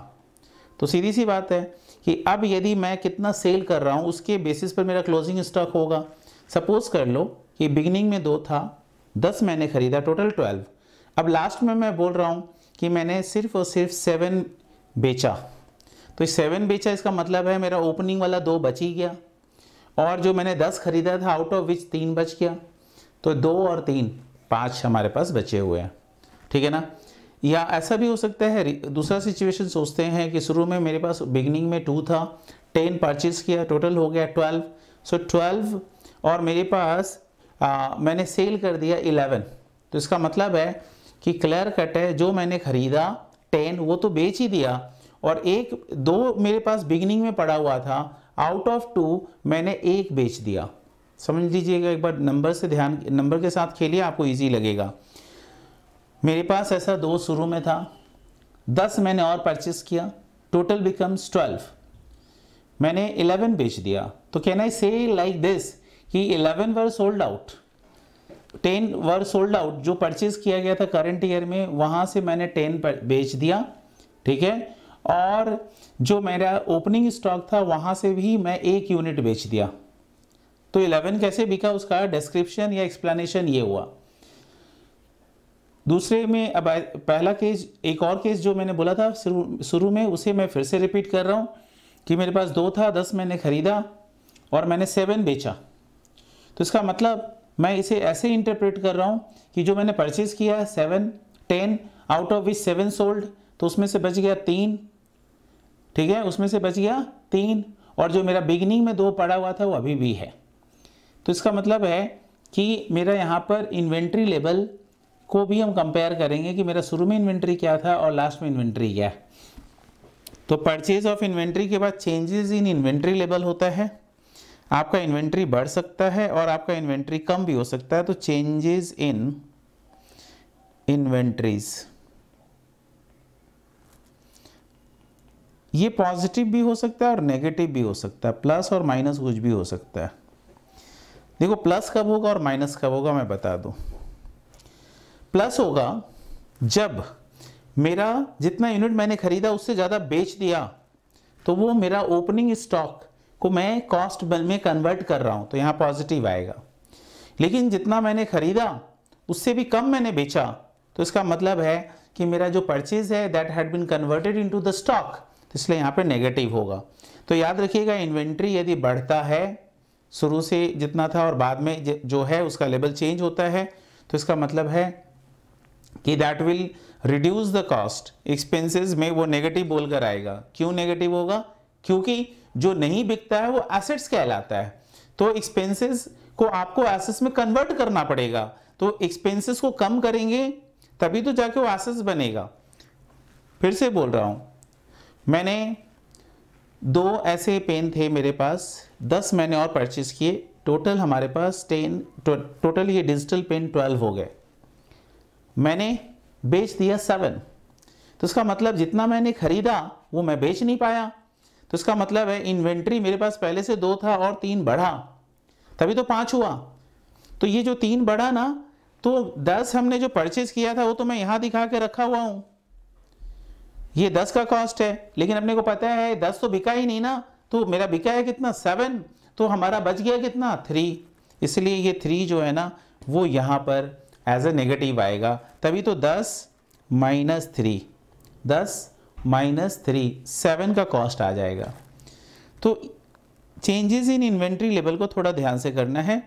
तो सीधी सी बात है कि अब यदि मैं कितना सेल कर रहा हूँ उसके बेसिस पर मेरा क्लोजिंग स्टॉक होगा सपोज़ कर लो कि बिगिनिंग में दो था दस मैंने ख़रीदा टोटल ट्वेल्व अब लास्ट में मैं बोल रहा हूँ कि मैंने सिर्फ और सिर्फ सेवन बेचा तो सेवन बेचा इसका मतलब है मेरा ओपनिंग वाला दो बच ही गया और जो मैंने दस खरीदा था आउट ऑफ विच तीन बच गया तो दो और तीन पाँच हमारे पास बचे हुए हैं ठीक है ना या ऐसा भी हो सकता है दूसरा सिचुएशन सोचते हैं कि शुरू में मेरे पास बिगनिंग में टू था टेन परचेज किया टोटल हो गया ट्वेल्व सो ट्वेल्व और मेरे पास आ, मैंने सेल कर दिया इलेवन तो इसका मतलब है कि क्लियर कट है जो मैंने ख़रीदा टेन वो तो बेच ही दिया और एक दो मेरे पास बिगिनिंग में पड़ा हुआ था आउट ऑफ टू मैंने एक बेच दिया समझ लीजिएगा एक बार नंबर से ध्यान नंबर के साथ खेलिए आपको इजी लगेगा मेरे पास ऐसा दो शुरू में था दस मैंने और परचेस किया टोटल बिकम्स ट्वेल्व मैंने इलेवन बेच दिया तो कैन आई से लाइक दिस कि 11 were sold out 10 were sold out जो परचेज किया गया था करंट ईयर में वहाँ से मैंने 10 पर बेच दिया ठीक है और जो मेरा ओपनिंग स्टॉक था वहाँ से भी मैं एक यूनिट बेच दिया तो 11 कैसे बिका उसका डिस्क्रिप्शन या एक्सप्लेनेशन ये हुआ दूसरे में अब पहला केस एक और केस जो मैंने बोला था शुरू में उसे मैं फिर से रिपीट कर रहा हूँ कि मेरे पास दो था दस मैंने ख़रीदा और मैंने सेवन बेचा तो इसका मतलब मैं इसे ऐसे इंटरप्रेट कर रहा हूँ कि जो मैंने परचेज किया है seven ten out of which seven sold तो उसमें से बच गया तीन ठीक है उसमें से बच गया तीन और जो मेरा बिगिनिंग में दो पड़ा हुआ था वो अभी भी है तो इसका मतलब है कि मेरा यहाँ पर इन्वेंट्री लेवल को भी हम कंपेयर करेंगे कि मेरा शुरू में इन्वेंट्री क्या था और लास्ट में इन्वेंट्री क्या है तो परचेज ऑफ इन्वेंट्री के बाद चेंजेस इन इन्वेंट्री लेवल होता है आपका इन्वेंट्री बढ़ सकता है और आपका इन्वेंट्री कम भी हो सकता है तो चेंजेस इन इन्वेंट्रीज ये पॉजिटिव भी हो सकता है और नेगेटिव भी हो सकता है प्लस और माइनस कुछ भी हो सकता है देखो प्लस कब होगा और माइनस कब होगा मैं बता दूं प्लस होगा जब मेरा जितना यूनिट मैंने खरीदा उससे ज़्यादा बेच दिया तो वो मेरा ओपनिंग स्टॉक को मैं कॉस्ट में कन्वर्ट कर रहा हूं तो यहाँ पॉजिटिव आएगा लेकिन जितना मैंने ख़रीदा उससे भी कम मैंने बेचा तो इसका मतलब है कि मेरा जो परचेज है that had been converted into the stock इसलिए यहां पे नेगेटिव होगा तो याद रखिएगा इन्वेंट्री यदि बढ़ता है शुरू से जितना था और बाद में जो है उसका लेवल चेंज होता है तो इसका मतलब है कि that will reduce the cost expenses में वो नेगेटिव बोलकर आएगा क्यों नेगेटिव होगा क्योंकि जो नहीं बिकता है वो एसेट्स कहलाता है तो एक्सपेंसेस को आपको एसेट्स में कन्वर्ट करना पड़ेगा तो एक्सपेंसेस को कम करेंगे तभी तो जाके वो एसेट्स बनेगा फिर से बोल रहा हूँ मैंने दो ऐसे पेन थे मेरे पास दस मैंने और परचेज़ किए टोटल हमारे पास टेन टो, टोटल ये डिजिटल पेन ट्वेल्व हो गए मैंने बेच दिया सेवन तो इसका मतलब जितना मैंने खरीदा वो मैं बेच नहीं पाया तो इसका मतलब है इन्वेंट्री मेरे पास पहले से दो था और तीन बढ़ा तभी तो पाँच हुआ तो ये जो तीन बढ़ा ना तो दस हमने जो परचेज किया था वो तो मैं यहाँ दिखा के रखा हुआ हूँ ये दस का कॉस्ट है लेकिन अपने को पता है दस तो बिका ही नहीं ना तो मेरा बिका है कितना सेवन तो हमारा बच गया कितना थ्री इसलिए ये थ्री जो है ना वो यहाँ पर एज ए नेगेटिव आएगा तभी तो दस माइनस थ्री दस माइनस थ्री सेवन का कॉस्ट आ जाएगा तो चेंजेस इन इन्वेंट्री लेवल को थोड़ा ध्यान से करना है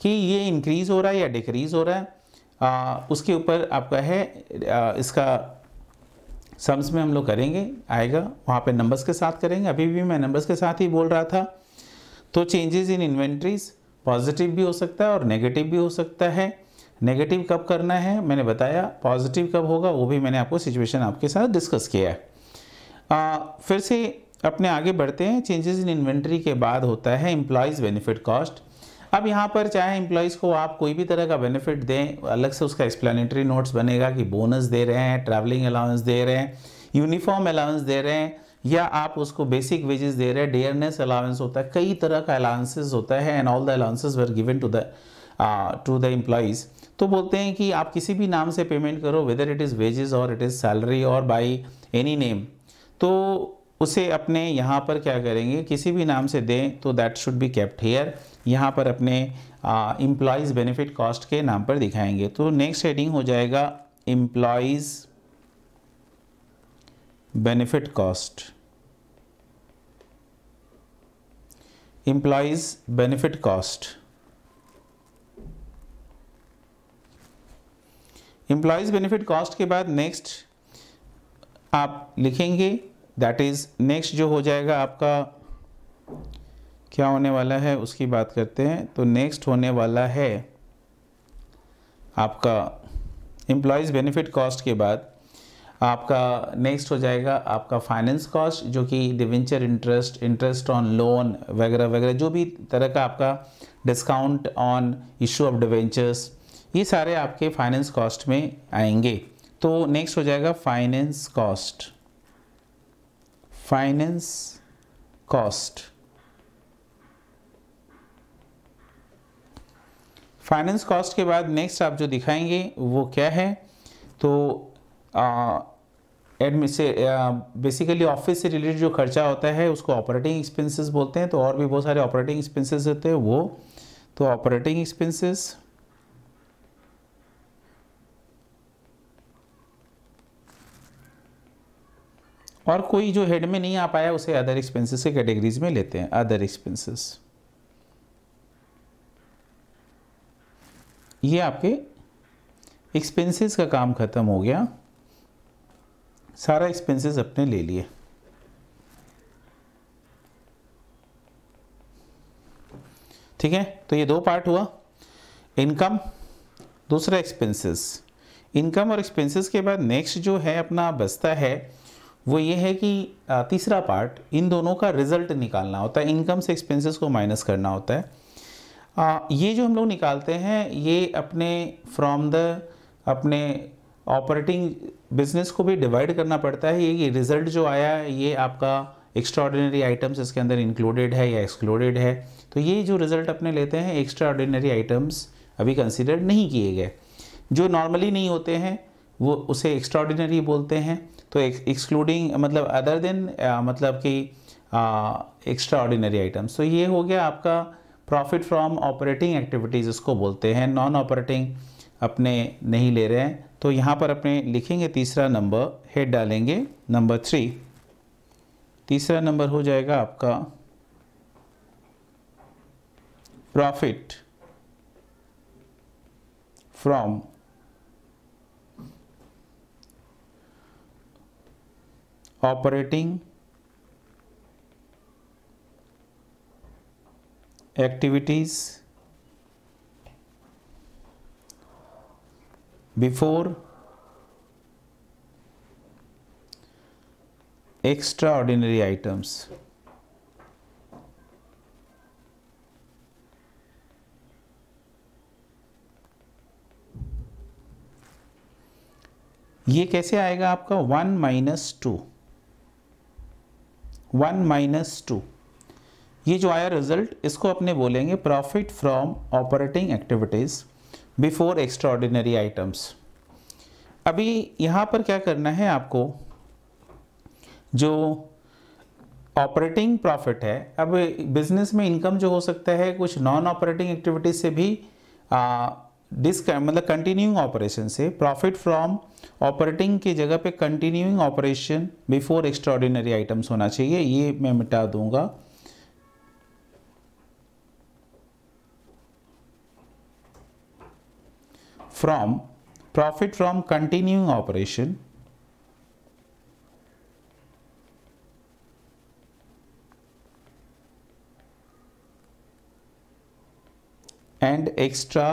कि ये इंक्रीज़ हो रहा है या डिक्रीज़ हो रहा है आ, उसके ऊपर आपका है आ, इसका सम्स में हम लोग करेंगे आएगा वहाँ पे नंबर्स के साथ करेंगे अभी भी मैं नंबर्स के साथ ही बोल रहा था तो चेंजेस इन इन्वेंट्रीज पॉजिटिव भी हो सकता है और नेगेटिव भी हो सकता है नेगेटिव कब करना है मैंने बताया पॉजिटिव कब होगा वो भी मैंने आपको सिचुएशन आपके साथ डिस्कस किया है आ, फिर से अपने आगे बढ़ते हैं चेंजेस इन इन्वेंट्री के बाद होता है एम्प्लॉयज़ बेनिफिट कॉस्ट अब यहाँ पर चाहे एम्प्लॉयज़ को आप कोई भी तरह का बेनिफिट दें अलग से उसका एक्सप्लानिटरी नोट्स बनेगा कि बोनस दे रहे हैं ट्रैवलिंग अलाउंस दे रहे हैं यूनिफॉर्म अलाउंस दे रहे हैं या आप उसको बेसिक वेजेस दे रहे हैं डेयरनेस अलाउंस होता है कई तरह का अलाउंसेज होता है and all the allowances were given to the to the employees तो बोलते हैं कि आप किसी भी नाम से पेमेंट करो वेदर इट इज़ वेजेस और इट इज़ सैलरी और बाई एनी नेम तो उसे अपने यहाँ पर क्या करेंगे किसी भी नाम से दें तो that should be kept here यहाँ पर अपने इम्प्लॉयज़ बेनिफिट कॉस्ट के नाम पर दिखाएंगे तो नेक्स्ट हेडिंग हो जाएगा employees benefit cost employees benefit cost employees benefit cost के बाद नेक्स्ट आप लिखेंगे दैट इज़ नेक्स्ट जो हो जाएगा आपका क्या होने वाला है उसकी बात करते हैं तो नेक्स्ट होने वाला है आपका एम्प्लॉयज़ बेनिफिट कॉस्ट के बाद आपका नेक्स्ट हो जाएगा आपका फाइनेंस कॉस्ट जो कि debenture interest interest on loan वगैरह वगैरह जो भी तरह का आपका discount on issue of debentures ये सारे आपके फाइनेंस कॉस्ट में आएंगे तो नेक्स्ट हो जाएगा finance cost finance cost finance cost के बाद नेक्स्ट आप जो दिखाएंगे वो क्या है तो एडमिन से बेसिकली ऑफिस से रिलेटेड जो खर्चा होता है उसको ऑपरेटिंग एक्सपेंसेस बोलते हैं तो और भी बहुत सारे ऑपरेटिंग एक्सपेंसेस होते हैं वो तो ऑपरेटिंग एक्सपेंसेस और कोई जो हेड में नहीं आ पाया उसे अदर एक्सपेंसेस के कैटेगरीज में लेते हैं अदर एक्सपेंसेस ये आपके एक्सपेंसेस का काम ख़त्म हो गया सारा एक्सपेंसेस अपने ले लिए ठीक है तो ये दो पार्ट हुआ इनकम दूसरा एक्सपेंसेस इनकम और एक्सपेंसेस के बाद नेक्स्ट जो है अपना बचता है वो ये है कि तीसरा पार्ट इन दोनों का रिजल्ट निकालना होता है इनकम से एक्सपेंसेस को माइनस करना होता है आ, ये जो हम लोग निकालते हैं ये अपने फ्रॉम द अपने ऑपरेटिंग बिजनेस को भी डिवाइड करना पड़ता है ये, कि रिज़ल्ट जो आया है ये आपका एक्स्ट्राऑर्डिनरी आइटम्स इसके अंदर इंक्लूडेड है या एक्सक्लूडेड है तो ये जो रिज़ल्ट अपने लेते हैं एक्स्ट्राऑर्डिनरी आइटम्स अभी कंसिडर नहीं किए गए जो नॉर्मली नहीं होते हैं वो उसे एक्स्ट्राऑर्डिनरी बोलते हैं तो एक्सक्लूडिंग मतलब अदर देन uh, मतलब कि एक्स्ट्रा ऑर्डिनरी आइटम तो ये हो गया आपका प्रॉफिट फ्रॉम ऑपरेटिंग एक्टिविटीज़ इसको बोलते हैं नॉन ऑपरेटिंग अपने नहीं ले रहे हैं तो यहाँ पर अपने लिखेंगे तीसरा नंबर हेड डालेंगे नंबर थ्री तीसरा नंबर हो जाएगा आपका profit from operating activities before extra ordinary items ये कैसे आएगा आपका one minus two one minus two ये जो आया रिजल्ट इसको अपने बोलेंगे profit from operating activities before extraordinary items अभी यहाँ पर क्या करना है आपको जो ऑपरेटिंग प्रॉफिट है अब बिजनेस में इनकम जो हो सकता है कुछ नॉन ऑपरेटिंग एक्टिविटीज से भी डिस्क मतलब कंटिन्यूइंग ऑपरेशन से प्रॉफिट फ्रॉम ऑपरेटिंग की जगह पे continuing operation before extraordinary items होना चाहिए ये मैं मिटा दूंगा from profit from continuing operation and extra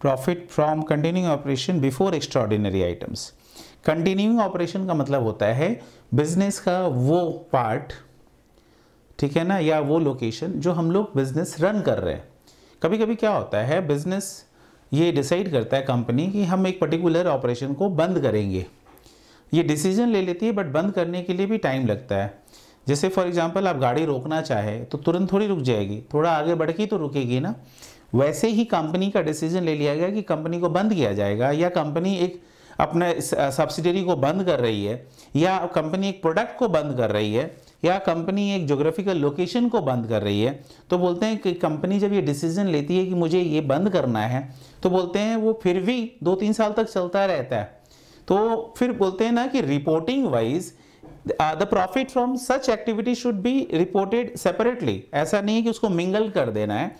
profit from continuing operation before extraordinary items continuing operation का मतलब होता है बिजनेस का वो पार्ट ठीक है ना या वो लोकेशन जो हम लोग बिजनेस रन कर रहे हैं कभी कभी क्या होता है बिजनेस ये डिसाइड करता है कंपनी कि हम एक पर्टिकुलर ऑपरेशन को बंद करेंगे ये डिसीजन ले लेती है बट बंद करने के लिए भी टाइम लगता है जैसे फॉर एग्जांपल आप गाड़ी रोकना चाहे तो तुरंत थोड़ी रुक जाएगी थोड़ा आगे बढ़ के तो रुकेगी ना वैसे ही कंपनी का डिसीजन ले लिया गया कि कंपनी को बंद किया जाएगा या कंपनी एक अपने सब्सिडरी को बंद कर रही है या कंपनी एक प्रोडक्ट को बंद कर रही है या कंपनी एक जोग्राफिकल लोकेशन को बंद कर रही है तो बोलते हैं कि कंपनी जब ये डिसीजन लेती है कि मुझे ये बंद करना है तो बोलते हैं वो फिर भी दो तीन साल तक चलता रहता है तो फिर बोलते हैं ना कि reporting wise the uh, the profit from such activity should be reported separately ऐसा नहीं है कि उसको मिंगल कर देना है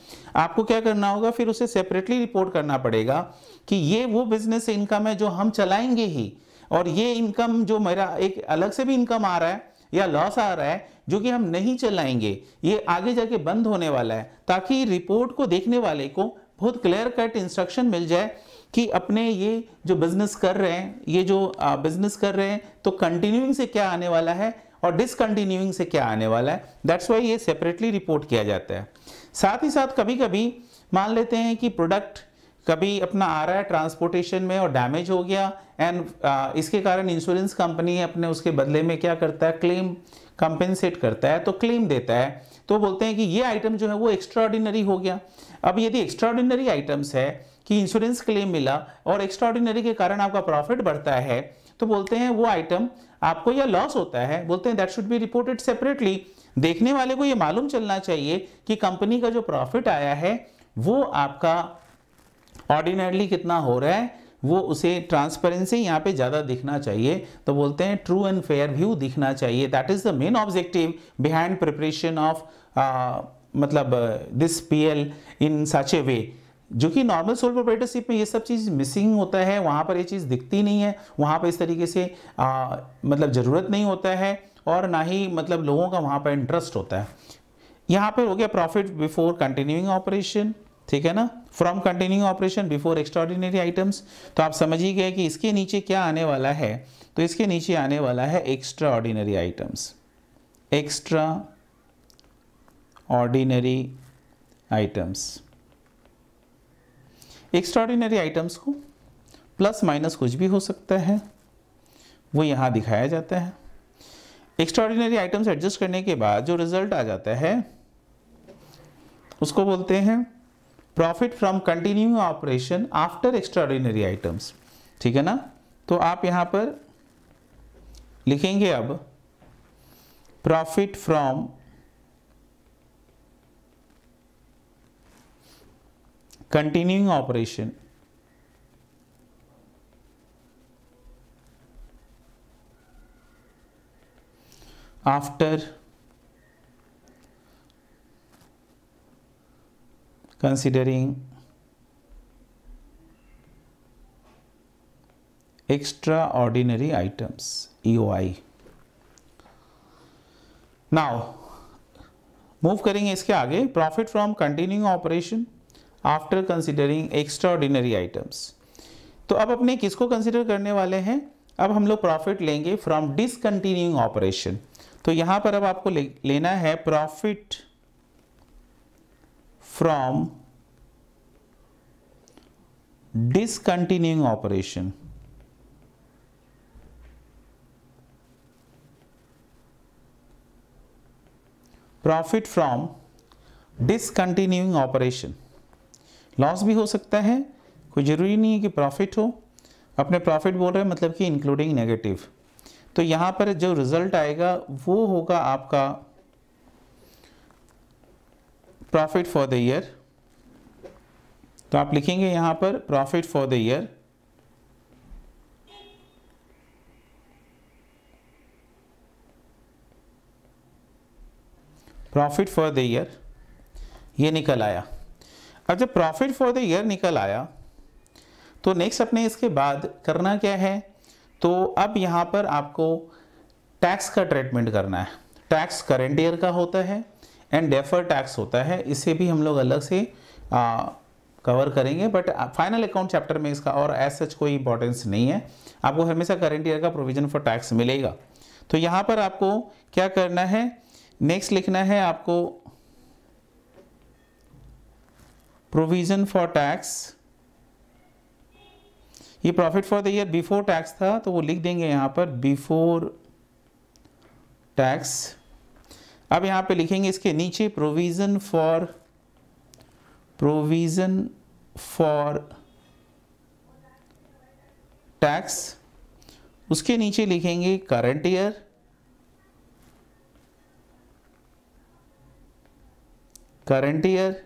आपको क्या करना होगा फिर उसे सेपरेटली रिपोर्ट करना पड़ेगा कि ये वो बिजनेस इनकम है जो हम चलाएंगे ही और ये इनकम जो मेरा एक अलग से भी इनकम आ रहा है या लॉस आ रहा है जो कि हम नहीं चलाएंगे ये आगे जाके बंद होने वाला है ताकि रिपोर्ट को देखने वाले को बहुत क्लियर कट इंस्ट्रक्शन मिल जाए कि अपने ये जो बिजनेस कर रहे हैं ये जो बिजनेस कर रहे हैं तो कंटिन्यूइंग से क्या आने वाला है और डिसकंटिन्यूइंग से क्या आने वाला है दैट्स वाई ये सेपरेटली रिपोर्ट किया जाता है साथ ही साथ कभी कभी मान लेते हैं कि प्रोडक्ट कभी अपना आ रहा है ट्रांसपोर्टेशन में और डैमेज हो गया एंड इसके कारण इंश्योरेंस कंपनी अपने उसके बदले में क्या करता है क्लेम कंपेंसेट करता है तो क्लेम देता है तो बोलते हैं कि ये आइटम जो है वो एक्स्ट्राऑर्डिनरी हो गया अब यदि एक्स्ट्राऑर्डिनरी आइटम्स है कि इंश्योरेंस क्लेम मिला और एक्स्ट्राऑर्डिनरी के कारण आपका प्रॉफिट बढ़ता है तो बोलते हैं वो आइटम आपको या लॉस होता है बोलते हैं that should be reported separately देखने वाले को ये मालूम चलना चाहिए कि कंपनी का जो प्रॉफिट आया है वो आपका ऑर्डिनरली कितना हो रहा है वो उसे ट्रांसपेरेंसी यहाँ पे ज़्यादा दिखना चाहिए तो बोलते हैं ट्रू एंड फेयर व्यू दिखना चाहिए that is the main objective behind preparation of मतलब this PL in such a way जो कि नॉर्मल सोल प्रोपरेटरशिप में ये सब चीज़ मिसिंग होता है वहाँ पर ये चीज़ दिखती नहीं है वहाँ पर इस तरीके से आ, मतलब ज़रूरत नहीं होता है और ना ही मतलब लोगों का वहाँ पर इंटरेस्ट होता है यहाँ पर हो गया प्रॉफिट बिफोर कंटिन्यूइंग ऑपरेशन ठीक है ना from continuing operation before extraordinary items तो आप समझ ही गए कि इसके नीचे क्या आने वाला है तो इसके नीचे आने वाला है extra ordinary items extra ordinary items extraordinary items को प्लस माइनस कुछ भी हो सकता है वो यहाँ दिखाया जाता है एक्स्ट्रॉर्डिनरी आइटम्स एडजस्ट करने के बाद जो रिजल्ट आ जाता है उसको बोलते हैं profit from continue operation after extraordinary items ठीक है ना तो आप यहाँ पर लिखेंगे अब profit from continuing operation after considering extraordinary items EOI now move करेंगे इसके आगे profit from continuing operation after considering extraordinary items तो अब अपने किसको कंसिडर करने वाले हैं अब हम लोग प्रॉफिट लेंगे फ्रॉम डिसकंटिन्यूइंग ऑपरेशन तो यहां पर अब आपको ले, लेना है profit from discontinuing operation profit from discontinuing operation loss भी हो सकता है कोई ज़रूरी नहीं है कि प्रॉफिट हो अपने प्रॉफिट बोल रहे हैं मतलब कि इंक्लूडिंग नेगेटिव तो यहाँ पर जो रिज़ल्ट आएगा वो होगा आपका प्रॉफिट फॉर द ईयर तो आप लिखेंगे यहाँ पर profit for the year profit for the year ये निकल आया अब जब प्रॉफिट फॉर द ईयर निकल आया तो नेक्स्ट अपने इसके बाद करना क्या है तो अब यहाँ पर आपको टैक्स का ट्रीटमेंट करना है टैक्स करेंट ईयर का होता है एंड डेफर टैक्स होता है इसे भी हम लोग अलग से आ, कवर करेंगे बट फाइनल अकाउंट चैप्टर में इसका और एज सच कोई इंपॉर्टेंस नहीं है आपको हमेशा करेंट ईयर का प्रोविजन फॉर टैक्स मिलेगा तो यहाँ पर आपको क्या करना है नेक्स्ट लिखना है आपको प्रोविजन फॉर टैक्स ये profit for the year before tax था तो वो लिख देंगे यहां पर बिफोर टैक्स अब यहां पे लिखेंगे इसके नीचे provision for provision for tax उसके नीचे लिखेंगे करंट ईयर करंट ईयर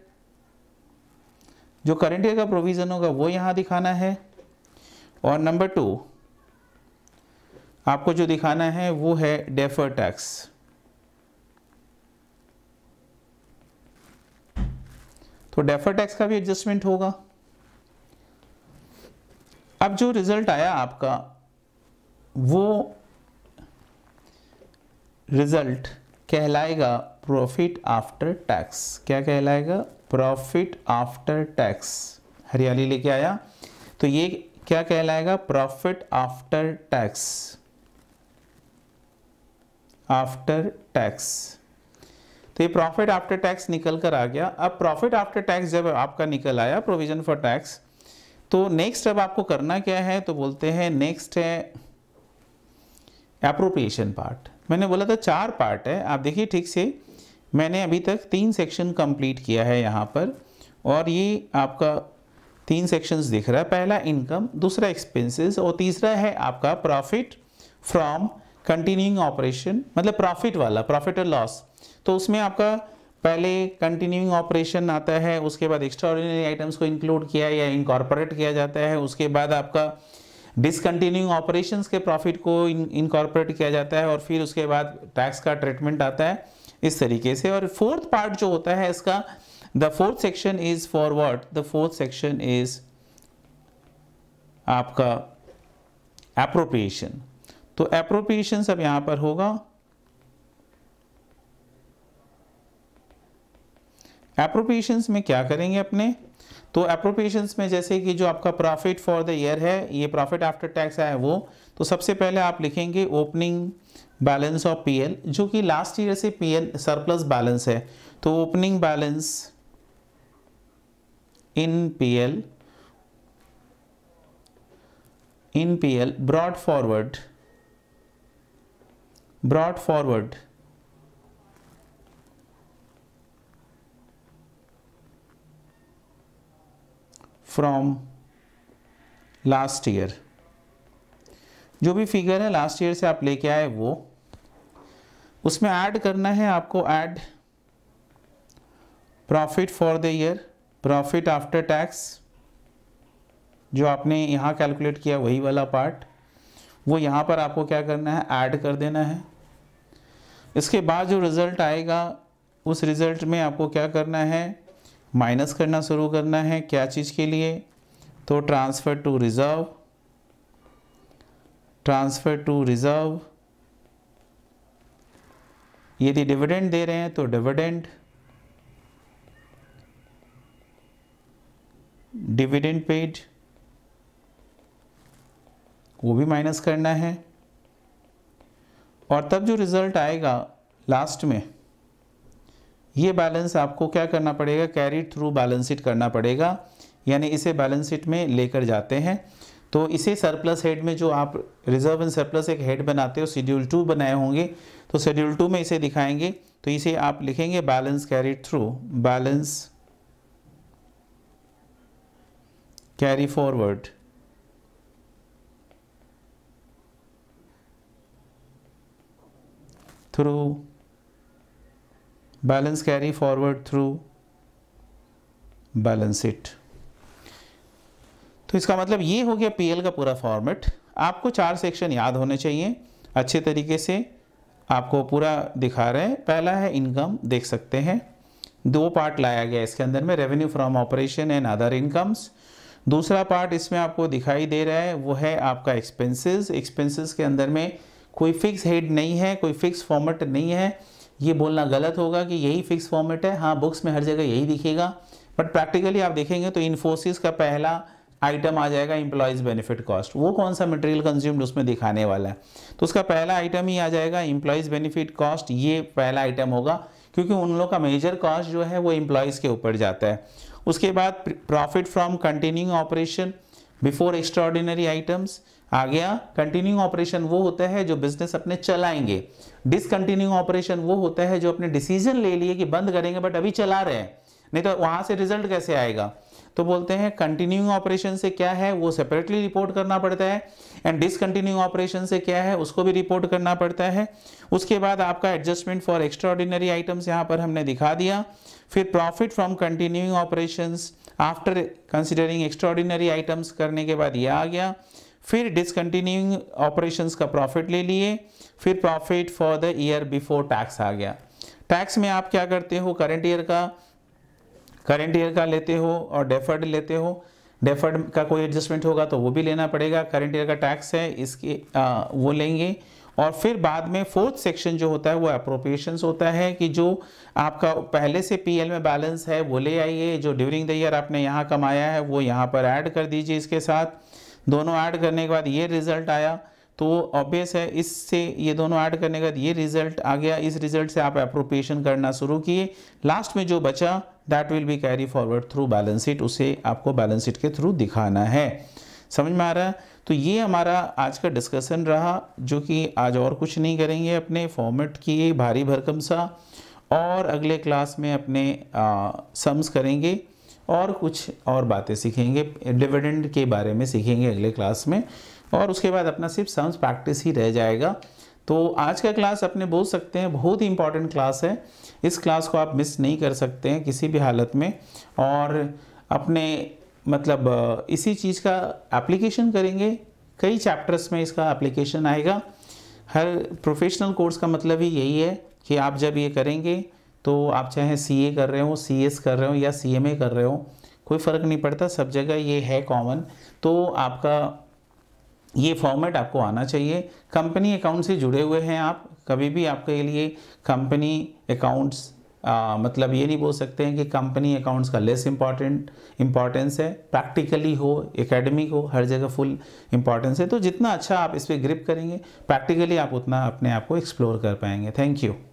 जो करंट ईयर का प्रोविज़न होगा वो यहाँ दिखाना है और नंबर टू आपको जो दिखाना है वो है डेफर टैक्स तो डेफर टैक्स का भी एडजस्टमेंट होगा अब जो रिजल्ट आया आपका वो रिजल्ट कहलाएगा प्रॉफिट आफ्टर टैक्स क्या कहलाएगा प्रॉफिट आफ्टर टैक्स हरियाली लेके आया तो ये क्या कहलाएगा profit after tax after tax तो ये प्रॉफिट आफ्टर टैक्स निकल कर आ गया अब प्रॉफिट आफ्टर टैक्स जब आपका निकल आया प्रोविजन फॉर टैक्स तो नेक्स्ट अब आपको करना क्या है तो बोलते हैं नेक्स्ट है अप्रोप्रिएशन पार्ट मैंने बोला था चार पार्ट है आप देखिए ठीक से मैंने अभी तक तीन सेक्शन कंप्लीट किया है यहाँ पर और ये आपका तीन सेक्शंस दिख रहा है पहला इनकम दूसरा एक्सपेंसेस और तीसरा है आपका प्रॉफिट फ्रॉम कंटिन्यूइंग ऑपरेशन मतलब प्रॉफिट वाला प्रॉफिट और लॉस तो उसमें आपका पहले कंटिन्यूइंग ऑपरेशन आता है उसके बाद एक्स्ट्रा ऑर्डिनरी आइटम्स को इंक्लूड किया या इनकॉर्पोरेट किया जाता है उसके बाद आपका डिसकंटिन्यूइंग ऑपरेशंस के प्रॉफिट को इनकॉर्पोरेट किया जाता है और फिर उसके बाद टैक्स का ट्रीटमेंट आता है इस तरीके से और फोर्थ पार्ट जो होता है इसका the fourth section is for what the fourth section is आपका एप्रोप्रिएशन तो एप्रोप्रिएशन सब यहां पर होगा एप्रोप्रिएशंस में क्या करेंगे अपने तो अप्रोप्रिएशन में जैसे कि जो आपका प्रॉफिट फॉर द ईयर है ये प्रॉफिट आफ्टर टैक्स आया वो तो सबसे पहले आप लिखेंगे ओपनिंग बैलेंस ऑफ पीएल जो कि लास्ट ईयर से पीएल सरप्लस बैलेंस है तो opening balance in PL in PL brought forward brought forward from last year जो भी फिगर है लास्ट ईयर से आप लेके आए वो उसमें ऐड करना है आपको add profit for the year profit after tax जो आपने यहाँ कैलकुलेट किया वही वाला पार्ट वो यहाँ पर आपको क्या करना है ऐड कर देना है इसके बाद जो रिज़ल्ट आएगा उस रिज़ल्ट में आपको क्या करना है माइनस करना शुरू करना है क्या चीज़ के लिए तो transfer to reserve transfer to reserve यदि डिविडेंड दे रहे हैं तो डिविडेंड डिविडेंड पेड वो भी माइनस करना है और तब जो रिज़ल्ट आएगा लास्ट में ये बैलेंस आपको क्या करना पड़ेगा कैरी थ्रू बैलेंस शीट करना पड़ेगा यानी इसे बैलेंस शीट में लेकर जाते हैं तो इसे सरप्लस हेड में जो आप रिजर्व एंड सरप्लस एक हेड बनाते हो शेड्यूल टू बनाए होंगे तो शेड्यूल टू में इसे दिखाएंगे तो इसे आप लिखेंगे balance carry through balance carry forward through balance carry forward through balance it तो इसका मतलब ये हो गया पीएल का पूरा फॉर्मेट आपको चार सेक्शन याद होने चाहिए अच्छे तरीके से आपको पूरा दिखा रहे हैं पहला है इनकम देख सकते हैं दो पार्ट लाया गया इसके अंदर में revenue from operation and other incomes दूसरा पार्ट इसमें आपको दिखाई दे रहा है वो है आपका एक्सपेंसेस एक्सपेंसेस के अंदर में कोई फिक्स हेड नहीं है कोई फिक्स फॉर्मेट नहीं है ये बोलना गलत होगा कि यही फिक्स फॉर्मेट है हाँ बुक्स में हर जगह यही दिखेगा बट प्रैक्टिकली आप देखेंगे तो इन्फोसिस का पहला आइटम आ जाएगा इम्प्लॉयज बेनिफिट कॉस्ट वो कौन सा मटेरियल कंज्यूम्ड उसमें दिखाने वाला है तो उसका पहला आइटम ही आ जाएगा इम्प्लॉयज बेनिफिट कॉस्ट ये पहला आइटम होगा क्योंकि उन लोग का मेजर कॉस्ट जो है वो इम्प्लॉयज के ऊपर जाता है उसके बाद profit from continuing operation before extraordinary items आ गया कंटिन्यूंग ऑपरेशन वो होता है जो बिजनेस अपने चलाएंगे डिसकंटिन्यूंग ऑपरेशन वो होता है जो अपने डिसीजन ले लिए कि बंद करेंगे बट अभी चला रहे हैं नहीं तो वहाँ से रिजल्ट कैसे आएगा तो बोलते हैं कंटिन्यूइंग ऑपरेशन से क्या है वो सेपरेटली रिपोर्ट करना पड़ता है एंड डिसकंटिन्यूइंग ऑपरेशन से क्या है उसको भी रिपोर्ट करना पड़ता है उसके बाद आपका एडजस्टमेंट फॉर ऑर्डिनरी आइटम्स यहाँ पर हमने दिखा दिया फिर profit from continuing operation after considering ordinary items करने के बाद यह आ गया फिर डिसकंटिन्यूइंग ऑपरेशंस का प्रॉफिट ले लिए फिर profit for the year before tax आ गया टैक्स में आप क्या करते हो करंट ईयर का करंट ईयर का लेते हो और डेफर्ड लेते हो डेफर्ड का कोई एडजस्टमेंट होगा तो वो भी लेना पड़ेगा करेंट ईयर का टैक्स है इसके आ, वो लेंगे और फिर बाद में फोर्थ सेक्शन जो होता है वो अप्रोप्रिएशन होता है कि जो आपका पहले से पीएल में बैलेंस है वो ले आइए जो ड्यूरिंग द ईयर आपने यहाँ कमाया है वो यहाँ पर ऐड कर दीजिए इसके साथ दोनों ऐड करने के बाद ये रिजल्ट आया तो ऑब्वियस है इससे ये दोनों ऐड करने के बाद ये रिजल्ट आ गया इस रिजल्ट से आप अप्रोप्रिएशन करना शुरू किए लास्ट में जो बचा that will be carry forward through balance sheet उसे आपको बैलेंस शीट के थ्रू दिखाना है समझ में आ रहा है तो ये हमारा आज का डिस्कशन रहा जो कि आज और कुछ नहीं करेंगे अपने फॉर्मेट की भारी भरकम सा और अगले क्लास में अपने आ, सम्स करेंगे और कुछ और बातें सीखेंगे डिविडेंड के बारे में सीखेंगे अगले क्लास में और उसके बाद अपना सिर्फ सम्स प्रैक्टिस ही रह जाएगा तो आज का क्लास अपने बोल सकते हैं बहुत ही इंपॉर्टेंट क्लास है इस क्लास को आप मिस नहीं कर सकते हैं किसी भी हालत में और अपने मतलब इसी चीज़ का एप्लीकेशन करेंगे कई चैप्टर्स में इसका एप्लीकेशन आएगा हर प्रोफेशनल कोर्स का मतलब ही यही है कि आप जब ये करेंगे तो आप चाहे सी कर रहे हो सी कर रहे हो या सी कर रहे हो कोई फ़र्क नहीं पड़ता सब जगह ये है कॉमन तो आपका ये फॉर्मेट आपको आना चाहिए कंपनी अकाउंट से जुड़े हुए हैं आप कभी भी आपके लिए कंपनी अकाउंट्स मतलब ये नहीं बोल सकते हैं कि कंपनी अकाउंट्स का लेस इम्पॉर्टेंट इम्पॉर्टेंस है प्रैक्टिकली हो एकेडमिक हो हर जगह फुल इम्पॉर्टेंस है तो जितना अच्छा आप इस पर ग्रिप करेंगे प्रैक्टिकली आप उतना अपने आप को एक्सप्लोर कर पाएंगे थैंक यू